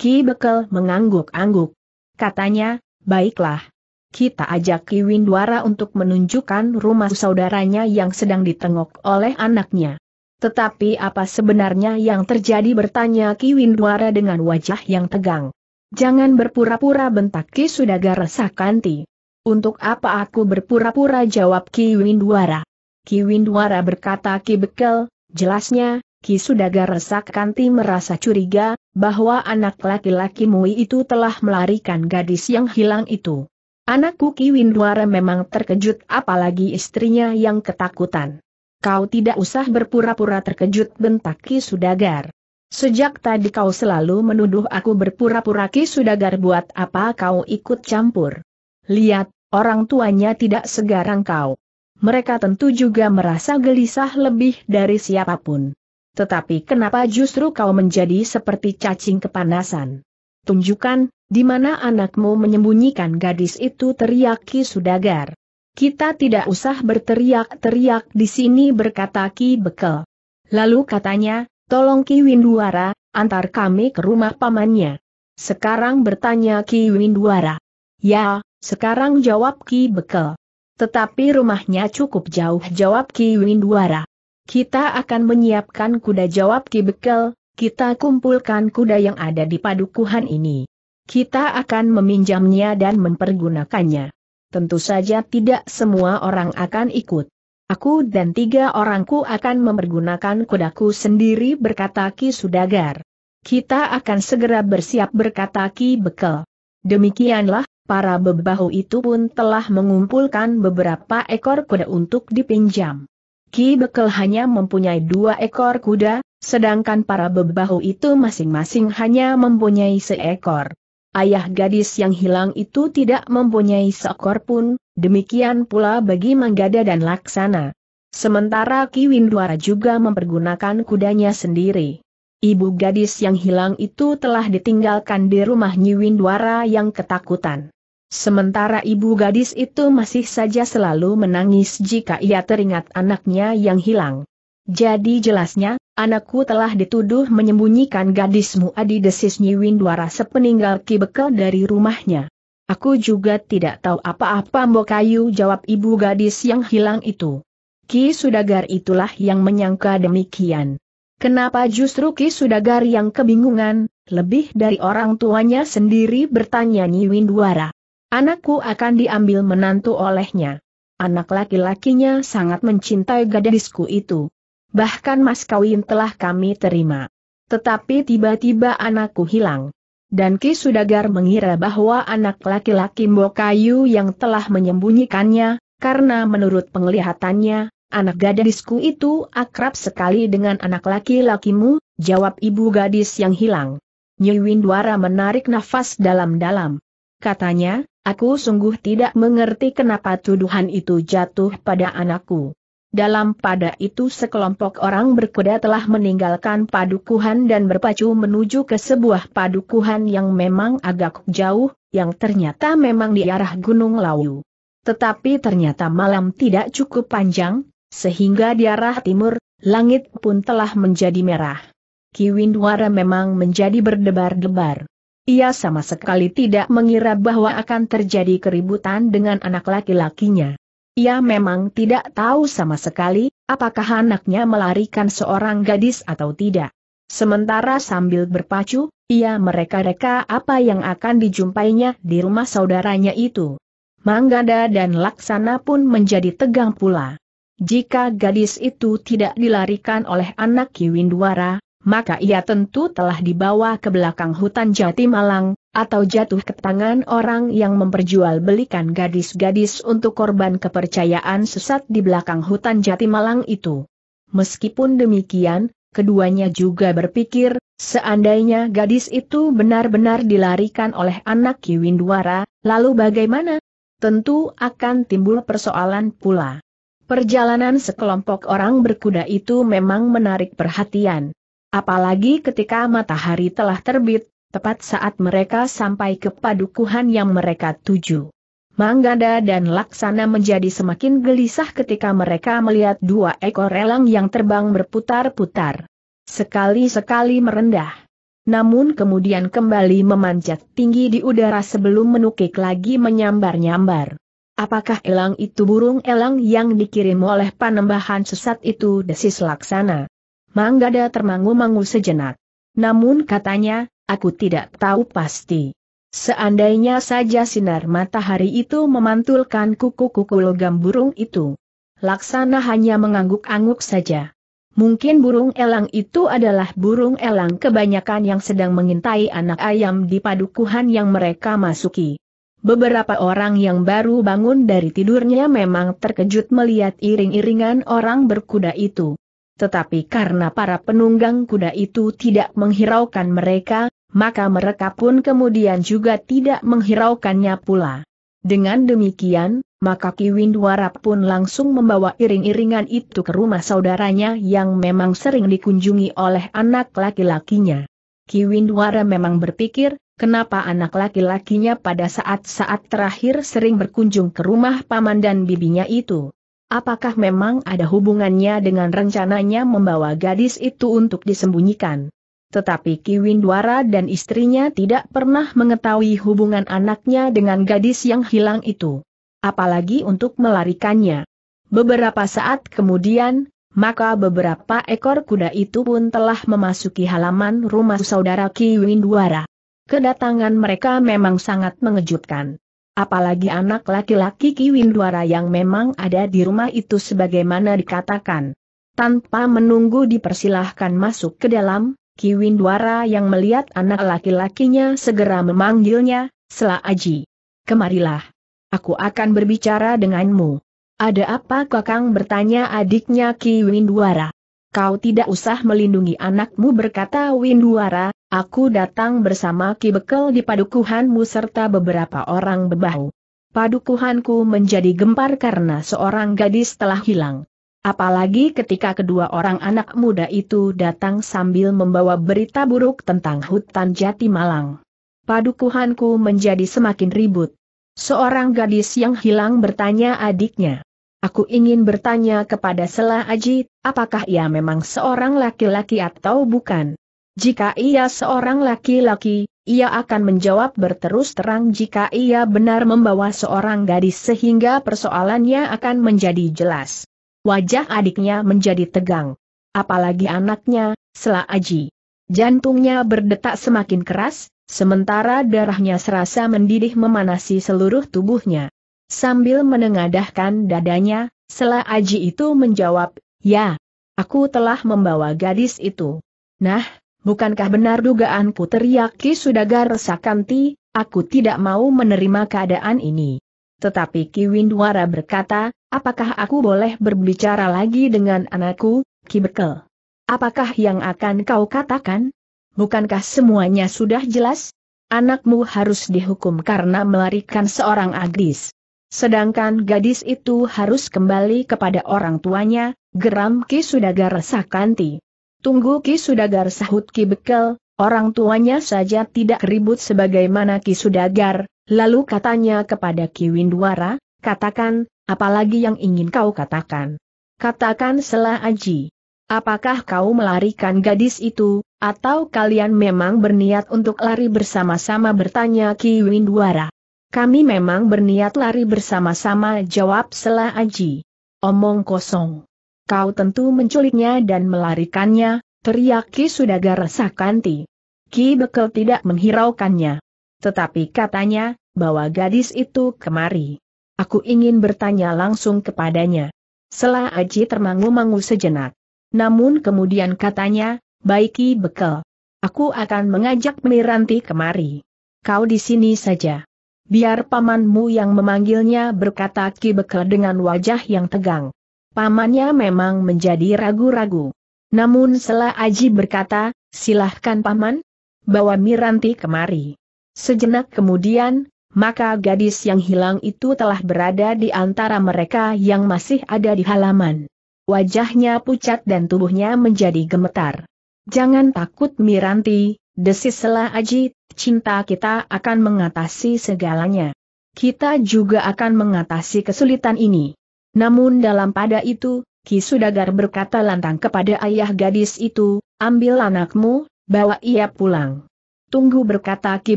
Ki Bekel mengangguk-angguk. Katanya, baiklah. Kita ajak Ki Windwara untuk menunjukkan rumah saudaranya yang sedang ditengok oleh anaknya. Tetapi apa sebenarnya yang terjadi bertanya Ki Windwara dengan wajah yang tegang. Jangan berpura-pura bentak Ki Sudagara Sakanti. Untuk apa aku berpura-pura jawab Ki Windwara? Ki Windwara berkata Ki Bekel, jelasnya, Ki Sudaga kanti merasa curiga, bahwa anak laki-laki Mui itu telah melarikan gadis yang hilang itu. Anakku Ki Windwara memang terkejut apalagi istrinya yang ketakutan. Kau tidak usah berpura-pura terkejut bentak Ki Sudagar. Sejak tadi kau selalu menuduh aku berpura-pura Ki Sudagar buat apa kau ikut campur. Lihat, orang tuanya tidak segarang kau. Mereka tentu juga merasa gelisah lebih dari siapapun. Tetapi kenapa justru kau menjadi seperti cacing kepanasan? Tunjukkan, di mana anakmu menyembunyikan gadis itu teriak Ki Sudagar. Kita tidak usah berteriak-teriak di sini berkata Ki Bekel. Lalu katanya, tolong Ki Winduara, antar kami ke rumah pamannya. Sekarang bertanya Ki Winduara. Ya, sekarang jawab Ki Bekel. Tetapi rumahnya cukup jauh jawab Ki Winduara. Kita akan menyiapkan kuda jawab Ki Bekel, kita kumpulkan kuda yang ada di padukuhan ini. Kita akan meminjamnya dan mempergunakannya. Tentu saja tidak semua orang akan ikut. Aku dan tiga orangku akan mempergunakan kudaku sendiri berkata Ki Sudagar. Kita akan segera bersiap berkata Ki Bekel. Demikianlah, para bebahu itu pun telah mengumpulkan beberapa ekor kuda untuk dipinjam. Ki Bekel hanya mempunyai dua ekor kuda, sedangkan para bebahu itu masing-masing hanya mempunyai seekor. Ayah gadis yang hilang itu tidak mempunyai seekor pun, demikian pula bagi Manggada dan Laksana. Sementara Ki Windwara juga mempergunakan kudanya sendiri. Ibu gadis yang hilang itu telah ditinggalkan di rumah Nyi Windwara yang ketakutan. Sementara ibu gadis itu masih saja selalu menangis jika ia teringat anaknya yang hilang. Jadi jelasnya, anakku telah dituduh menyembunyikan gadismu adi desis Nyi Windwara sepeninggal Ki dari rumahnya. Aku juga tidak tahu apa-apa Mbokayu jawab ibu gadis yang hilang itu. Ki Sudagar itulah yang menyangka demikian. Kenapa justru Ki Sudagar yang kebingungan, lebih dari orang tuanya sendiri bertanya Windwara. Anakku akan diambil menantu olehnya. Anak laki-lakinya sangat mencintai gadisku itu. Bahkan mas kawin telah kami terima. Tetapi tiba-tiba anakku hilang. Dan Ki Sudagar mengira bahwa anak laki-laki Mbokayu yang telah menyembunyikannya, karena menurut penglihatannya, anak gadisku itu akrab sekali dengan anak laki-lakimu, jawab ibu gadis yang hilang. Nyi Windwara menarik nafas dalam-dalam. Katanya, Aku sungguh tidak mengerti kenapa tuduhan itu jatuh pada anakku. Dalam pada itu sekelompok orang berkuda telah meninggalkan padukuhan dan berpacu menuju ke sebuah padukuhan yang memang agak jauh, yang ternyata memang di arah Gunung Lawu. Tetapi ternyata malam tidak cukup panjang, sehingga di arah timur, langit pun telah menjadi merah. Kiwindwara memang menjadi berdebar-debar. Ia sama sekali tidak mengira bahwa akan terjadi keributan dengan anak laki-lakinya. Ia memang tidak tahu sama sekali, apakah anaknya melarikan seorang gadis atau tidak. Sementara sambil berpacu, ia mereka-reka apa yang akan dijumpainya di rumah saudaranya itu. Manggada dan Laksana pun menjadi tegang pula. Jika gadis itu tidak dilarikan oleh anak Kiwindwara, maka ia tentu telah dibawa ke belakang hutan Jati Malang, atau jatuh ke tangan orang yang memperjualbelikan gadis-gadis untuk korban kepercayaan sesat di belakang hutan Jati Malang itu. Meskipun demikian, keduanya juga berpikir, seandainya gadis itu benar-benar dilarikan oleh anak Kiwindwara, lalu bagaimana? Tentu akan timbul persoalan pula. Perjalanan sekelompok orang berkuda itu memang menarik perhatian. Apalagi ketika matahari telah terbit, tepat saat mereka sampai ke padukuhan yang mereka tuju. Manggada dan Laksana menjadi semakin gelisah ketika mereka melihat dua ekor elang yang terbang berputar-putar. Sekali-sekali merendah. Namun kemudian kembali memanjat tinggi di udara sebelum menukik lagi menyambar-nyambar. Apakah elang itu burung elang yang dikirim oleh panembahan sesat itu desis Laksana? Manggada termangu-mangu sejenak. Namun katanya, aku tidak tahu pasti. Seandainya saja sinar matahari itu memantulkan kuku-kuku logam burung itu. Laksana hanya mengangguk-angguk saja. Mungkin burung elang itu adalah burung elang kebanyakan yang sedang mengintai anak ayam di padukuhan yang mereka masuki. Beberapa orang yang baru bangun dari tidurnya memang terkejut melihat iring-iringan orang berkuda itu. Tetapi karena para penunggang kuda itu tidak menghiraukan mereka, maka mereka pun kemudian juga tidak menghiraukannya pula. Dengan demikian, maka Ki Windwara pun langsung membawa iring-iringan itu ke rumah saudaranya yang memang sering dikunjungi oleh anak laki-lakinya. Ki Windwara memang berpikir, kenapa anak laki-lakinya pada saat-saat terakhir sering berkunjung ke rumah paman dan bibinya itu. Apakah memang ada hubungannya dengan rencananya membawa gadis itu untuk disembunyikan? Tetapi Ki Winduara dan istrinya tidak pernah mengetahui hubungan anaknya dengan gadis yang hilang itu. Apalagi untuk melarikannya. Beberapa saat kemudian, maka beberapa ekor kuda itu pun telah memasuki halaman rumah saudara Ki Windwara. Kedatangan mereka memang sangat mengejutkan. Apalagi anak laki-laki Ki Winduara yang memang ada di rumah itu sebagaimana dikatakan. Tanpa menunggu dipersilahkan masuk ke dalam, Ki Winduara yang melihat anak laki-lakinya segera memanggilnya, Sela aji. Kemarilah. Aku akan berbicara denganmu. Ada apa kakang bertanya adiknya Ki Winduara kau tidak usah melindungi anakmu berkata Winduara, aku datang bersama Ki Bekel di padukuhanmu serta beberapa orang bebau. Padukuhanku menjadi gempar karena seorang gadis telah hilang. Apalagi ketika kedua orang anak muda itu datang sambil membawa berita buruk tentang hutan jati malang. Padukuhanku menjadi semakin ribut. Seorang gadis yang hilang bertanya adiknya. Aku ingin bertanya kepada Selah Aji, apakah ia memang seorang laki-laki atau bukan? Jika ia seorang laki-laki, ia akan menjawab berterus terang jika ia benar membawa seorang gadis sehingga persoalannya akan menjadi jelas. Wajah adiknya menjadi tegang. Apalagi anaknya, Selah Aji. Jantungnya berdetak semakin keras, sementara darahnya serasa mendidih memanasi seluruh tubuhnya. Sambil menengadahkan dadanya, Sela Aji itu menjawab, ya, aku telah membawa gadis itu. Nah, bukankah benar dugaanku teriak Ki Sudagar Sakanti, aku tidak mau menerima keadaan ini. Tetapi Ki Windwara berkata, apakah aku boleh berbicara lagi dengan anakku, Ki Bekel? Apakah yang akan kau katakan? Bukankah semuanya sudah jelas? Anakmu harus dihukum karena melarikan seorang agis. Sedangkan gadis itu harus kembali kepada orang tuanya, geram Ki Sudagar Sakanti. Tunggu Ki Sudagar sahut Ki Bekel, orang tuanya saja tidak ribut sebagaimana Ki Sudagar, lalu katanya kepada Ki Winduara, katakan, apalagi yang ingin kau katakan. Katakan selah aji. Apakah kau melarikan gadis itu, atau kalian memang berniat untuk lari bersama-sama bertanya Ki Winduara? Kami memang berniat lari bersama-sama jawab Sela Aji. Omong kosong. Kau tentu menculiknya dan melarikannya, teriak Ki Sudagar Sakanti. Ki Bekel tidak menghiraukannya. Tetapi katanya, bawa gadis itu kemari. Aku ingin bertanya langsung kepadanya. Sela Aji termangu-mangu sejenak. Namun kemudian katanya, baik Ki bekel. Aku akan mengajak Meliranti kemari. Kau di sini saja biar pamanmu yang memanggilnya berkata Ki Bekel dengan wajah yang tegang. Pamannya memang menjadi ragu-ragu. Namun setelah Aji berkata, silahkan paman, bawa Miranti kemari. Sejenak kemudian, maka gadis yang hilang itu telah berada di antara mereka yang masih ada di halaman. Wajahnya pucat dan tubuhnya menjadi gemetar. Jangan takut Miranti, Desislah Aji, cinta kita akan mengatasi segalanya. Kita juga akan mengatasi kesulitan ini. Namun dalam pada itu, Ki Sudagar berkata lantang kepada ayah gadis itu, ambil anakmu, bawa ia pulang. Tunggu berkata Ki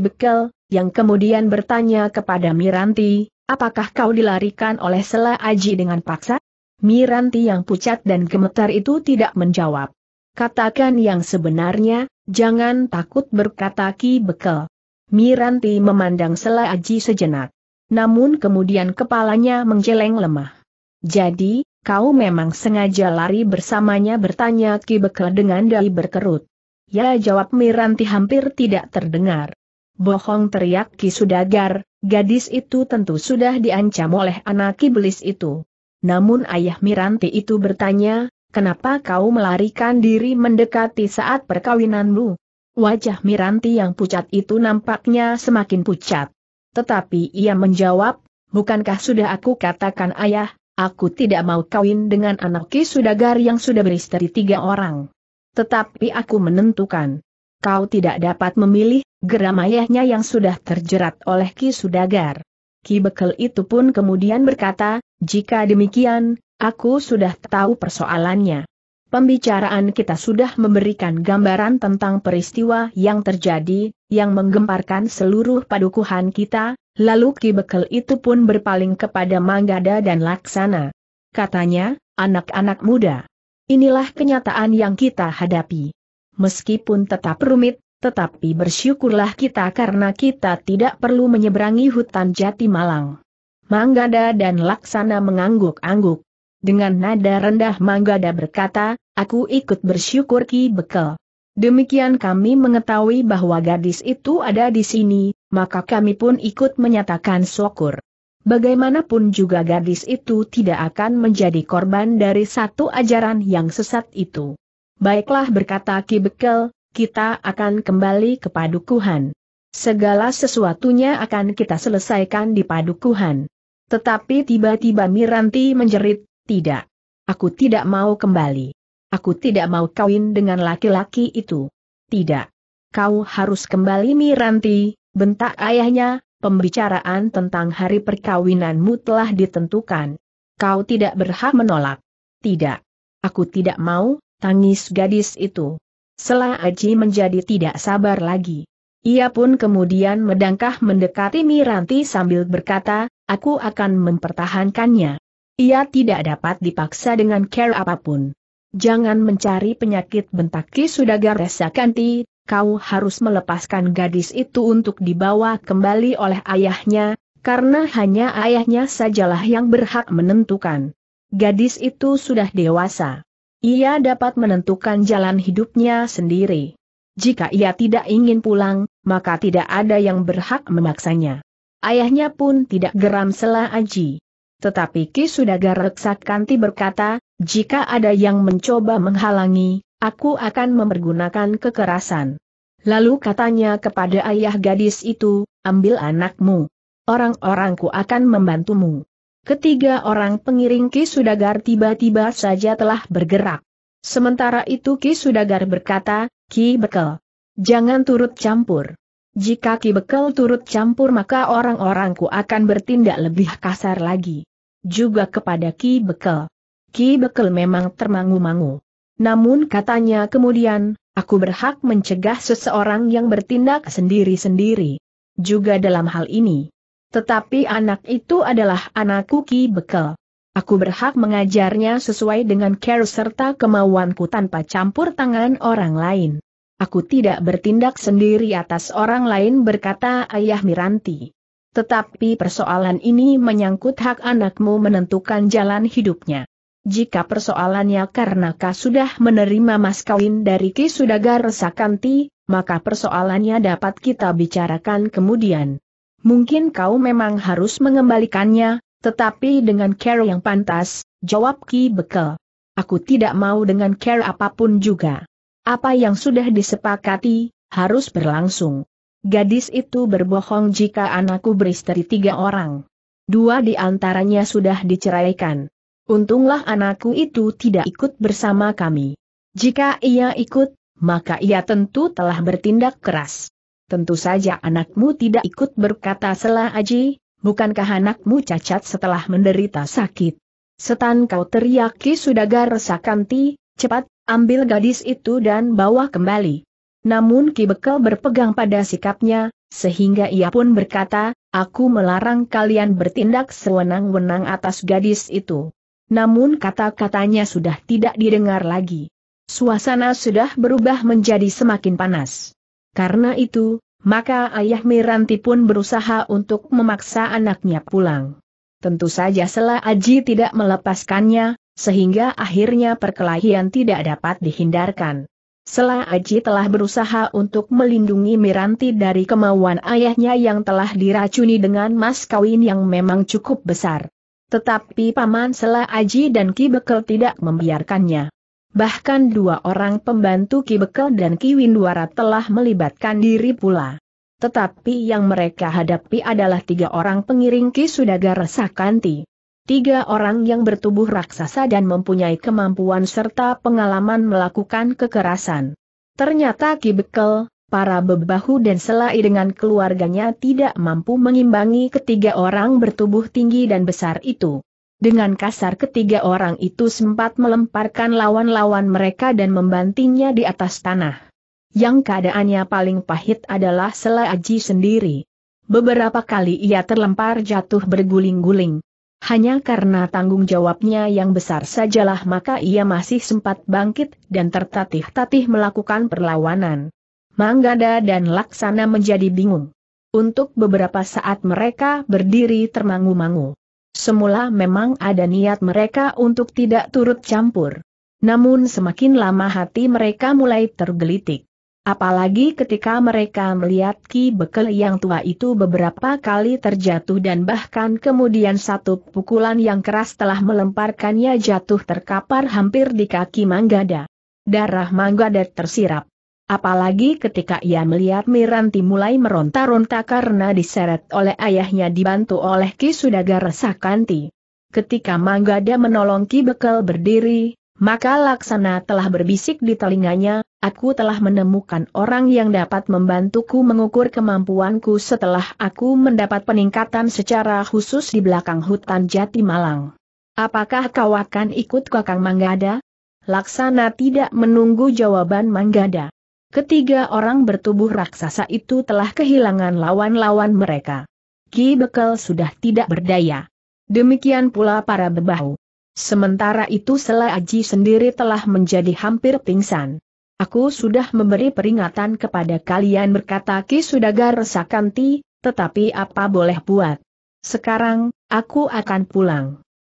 Bekel, yang kemudian bertanya kepada Miranti, apakah kau dilarikan oleh Sela Aji dengan paksa? Miranti yang pucat dan gemetar itu tidak menjawab. Katakan yang sebenarnya, jangan takut berkata Ki Bekel. Miranti memandang Sela Aji sejenak. Namun kemudian kepalanya menjeleng lemah. Jadi, kau memang sengaja lari bersamanya bertanya Ki Bekel dengan dai berkerut. Ya jawab Miranti hampir tidak terdengar. Bohong teriak Ki Sudagar, gadis itu tentu sudah diancam oleh anak iblis itu. Namun ayah Miranti itu bertanya, Kenapa kau melarikan diri mendekati saat perkawinanmu? Wajah Miranti yang pucat itu nampaknya semakin pucat. Tetapi ia menjawab, bukankah sudah aku katakan ayah, aku tidak mau kawin dengan anak Ki Sudagar yang sudah beristri tiga orang. Tetapi aku menentukan. Kau tidak dapat memilih, geram ayahnya yang sudah terjerat oleh Ki Sudagar. Ki Bekel itu pun kemudian berkata, jika demikian, Aku sudah tahu persoalannya. Pembicaraan kita sudah memberikan gambaran tentang peristiwa yang terjadi, yang menggemparkan seluruh padukuhan kita, lalu Ki Bekel itu pun berpaling kepada Manggada dan Laksana. Katanya, anak-anak muda. Inilah kenyataan yang kita hadapi. Meskipun tetap rumit, tetapi bersyukurlah kita karena kita tidak perlu menyeberangi hutan jati malang. Manggada dan Laksana mengangguk-angguk. Dengan nada rendah Manggada berkata, aku ikut bersyukur Ki Bekel. Demikian kami mengetahui bahwa gadis itu ada di sini, maka kami pun ikut menyatakan syukur. Bagaimanapun juga gadis itu tidak akan menjadi korban dari satu ajaran yang sesat itu. Baiklah berkata Ki Bekel, kita akan kembali ke padukuhan. Segala sesuatunya akan kita selesaikan di padukuhan. Tetapi tiba-tiba Miranti menjerit, tidak. Aku tidak mau kembali. Aku tidak mau kawin dengan laki-laki itu. Tidak. Kau harus kembali Miranti, bentak ayahnya, pembicaraan tentang hari perkawinanmu telah ditentukan. Kau tidak berhak menolak. Tidak. Aku tidak mau, tangis gadis itu. Sela Aji menjadi tidak sabar lagi. Ia pun kemudian medangkah mendekati Miranti sambil berkata, aku akan mempertahankannya. Ia tidak dapat dipaksa dengan care apapun. Jangan mencari penyakit bentak Ki Sudagara kanti, kau harus melepaskan gadis itu untuk dibawa kembali oleh ayahnya, karena hanya ayahnya sajalah yang berhak menentukan. Gadis itu sudah dewasa. Ia dapat menentukan jalan hidupnya sendiri. Jika ia tidak ingin pulang, maka tidak ada yang berhak memaksanya. Ayahnya pun tidak geram sela aji. Tetapi Ki Sudaga Kanti berkata, jika ada yang mencoba menghalangi, aku akan mempergunakan kekerasan. Lalu katanya kepada ayah gadis itu, ambil anakmu. Orang-orangku akan membantumu. Ketiga orang pengiring Ki Sudagar tiba-tiba saja telah bergerak. Sementara itu Ki Sudagar berkata, Ki Bekel. Jangan turut campur. Jika Ki Bekel turut campur maka orang-orangku akan bertindak lebih kasar lagi. Juga kepada Ki Bekel. Ki Bekel memang termangu-mangu. Namun katanya kemudian, aku berhak mencegah seseorang yang bertindak sendiri-sendiri. Juga dalam hal ini. Tetapi anak itu adalah anakku Ki Bekel. Aku berhak mengajarnya sesuai dengan care serta kemauanku tanpa campur tangan orang lain. Aku tidak bertindak sendiri atas orang lain berkata Ayah Miranti. Tetapi persoalan ini menyangkut hak anakmu menentukan jalan hidupnya. Jika persoalannya karena kau sudah menerima mas kawin dari Ki Sudagar Sakanti, maka persoalannya dapat kita bicarakan kemudian. Mungkin kau memang harus mengembalikannya, tetapi dengan care yang pantas, jawab Ki Bekel. Aku tidak mau dengan care apapun juga. Apa yang sudah disepakati, harus berlangsung. Gadis itu berbohong jika anakku beristri tiga orang. Dua di antaranya sudah diceraikan. Untunglah anakku itu tidak ikut bersama kami. Jika ia ikut, maka ia tentu telah bertindak keras. Tentu saja anakmu tidak ikut berkata selah Aji, bukankah anakmu cacat setelah menderita sakit? Setan kau teriaki sudah garesakanti, cepat, Ambil gadis itu dan bawa kembali. Namun Ki Bekel berpegang pada sikapnya, sehingga ia pun berkata, aku melarang kalian bertindak sewenang-wenang atas gadis itu. Namun kata-katanya sudah tidak didengar lagi. Suasana sudah berubah menjadi semakin panas. Karena itu, maka ayah Miranti pun berusaha untuk memaksa anaknya pulang. Tentu saja Sela Aji tidak melepaskannya, sehingga akhirnya perkelahian tidak dapat dihindarkan. Selah Aji telah berusaha untuk melindungi Miranti dari kemauan ayahnya yang telah diracuni dengan mas kawin yang memang cukup besar. Tetapi Paman Selah Aji dan Ki Bekel tidak membiarkannya. Bahkan dua orang pembantu Ki Bekel dan Ki Winduara telah melibatkan diri pula. Tetapi yang mereka hadapi adalah tiga orang pengiring Ki Sudagara Sakanti. Tiga orang yang bertubuh raksasa dan mempunyai kemampuan serta pengalaman melakukan kekerasan. Ternyata Ki Bekel, para bebahu dan selai dengan keluarganya tidak mampu mengimbangi ketiga orang bertubuh tinggi dan besar itu. Dengan kasar ketiga orang itu sempat melemparkan lawan-lawan mereka dan membantingnya di atas tanah. Yang keadaannya paling pahit adalah selai Aji sendiri. Beberapa kali ia terlempar jatuh berguling-guling, hanya karena tanggung jawabnya yang besar sajalah maka ia masih sempat bangkit dan tertatih-tatih melakukan perlawanan. Manggada dan Laksana menjadi bingung. Untuk beberapa saat mereka berdiri termangu-mangu. Semula memang ada niat mereka untuk tidak turut campur. Namun semakin lama hati mereka mulai tergelitik. Apalagi ketika mereka melihat Ki Bekel yang tua itu beberapa kali terjatuh dan bahkan kemudian satu pukulan yang keras telah melemparkannya jatuh terkapar hampir di kaki Manggada. Darah Manggada tersirap. Apalagi ketika ia melihat Miranti mulai meronta-ronta karena diseret oleh ayahnya dibantu oleh Ki Sudagar Sakanti. Ketika Manggada menolong Ki Bekel berdiri, maka laksana telah berbisik di telinganya, aku telah menemukan orang yang dapat membantuku mengukur kemampuanku setelah aku mendapat peningkatan secara khusus di belakang hutan Jati Malang. Apakah kau akan ikut Kakang Manggada? Laksana tidak menunggu jawaban Manggada. Ketiga orang bertubuh raksasa itu telah kehilangan lawan-lawan mereka. Ki Bekel sudah tidak berdaya. Demikian pula para bebahu. Sementara itu Sela Aji sendiri telah menjadi hampir pingsan. Aku sudah memberi peringatan kepada kalian berkata Ki Sudagar Sakanti, tetapi apa boleh buat. Sekarang, aku akan pulang.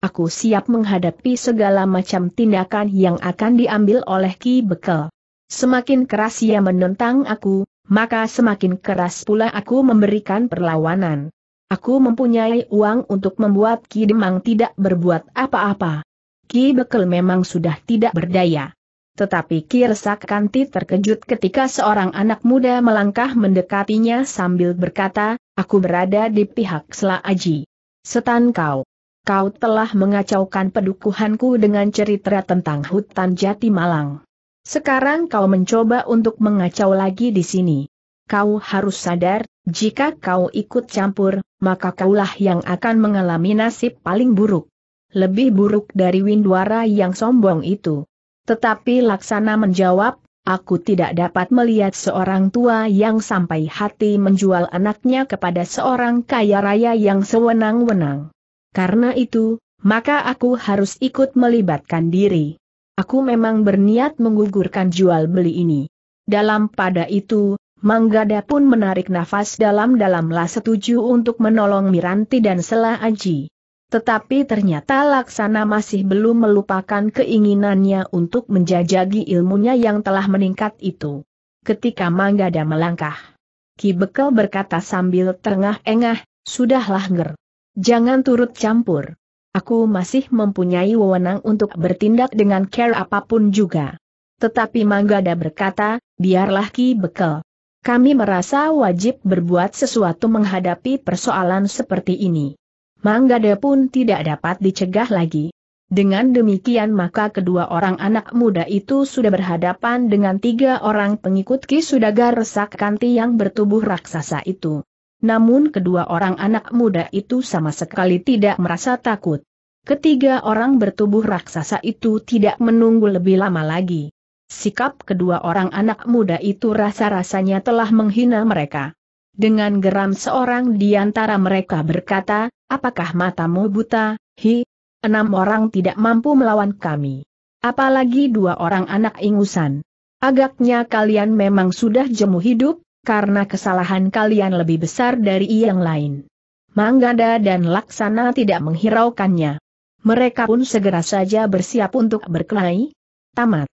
Aku siap menghadapi segala macam tindakan yang akan diambil oleh Ki Bekel. Semakin keras ia menentang aku, maka semakin keras pula aku memberikan perlawanan. Aku mempunyai uang untuk membuat Ki Demang tidak berbuat apa-apa. Ki Bekel memang sudah tidak berdaya. Tetapi Kiersak Kanti terkejut ketika seorang anak muda melangkah mendekatinya sambil berkata, aku berada di pihak Sela Aji. Setan kau. Kau telah mengacaukan pedukuhanku dengan cerita tentang hutan jati malang. Sekarang kau mencoba untuk mengacau lagi di sini. Kau harus sadar, jika kau ikut campur, maka kaulah yang akan mengalami nasib paling buruk. Lebih buruk dari Windwara yang sombong itu. Tetapi Laksana menjawab, Aku tidak dapat melihat seorang tua yang sampai hati menjual anaknya kepada seorang kaya raya yang sewenang-wenang. Karena itu, maka aku harus ikut melibatkan diri. Aku memang berniat menggugurkan jual beli ini. Dalam pada itu, Manggada pun menarik nafas dalam-dalamlah setuju untuk menolong Miranti dan Sela Aji. Tetapi ternyata Laksana masih belum melupakan keinginannya untuk menjajagi ilmunya yang telah meningkat itu. Ketika Manggada melangkah, Ki Bekel berkata sambil terengah-engah, Sudahlah ger, Jangan turut campur. Aku masih mempunyai wewenang untuk bertindak dengan care apapun juga. Tetapi Manggada berkata, biarlah Ki Bekel. Kami merasa wajib berbuat sesuatu menghadapi persoalan seperti ini. Manggade pun tidak dapat dicegah lagi. Dengan demikian maka kedua orang anak muda itu sudah berhadapan dengan tiga orang pengikut Ki Sudagar Kanti yang bertubuh raksasa itu. Namun kedua orang anak muda itu sama sekali tidak merasa takut. Ketiga orang bertubuh raksasa itu tidak menunggu lebih lama lagi. Sikap kedua orang anak muda itu rasa-rasanya telah menghina mereka. Dengan geram seorang di antara mereka berkata, apakah matamu buta, hi? Enam orang tidak mampu melawan kami. Apalagi dua orang anak ingusan. Agaknya kalian memang sudah jemu hidup, karena kesalahan kalian lebih besar dari yang lain. Manggada dan Laksana tidak menghiraukannya. Mereka pun segera saja bersiap untuk berkelahi. Tamat.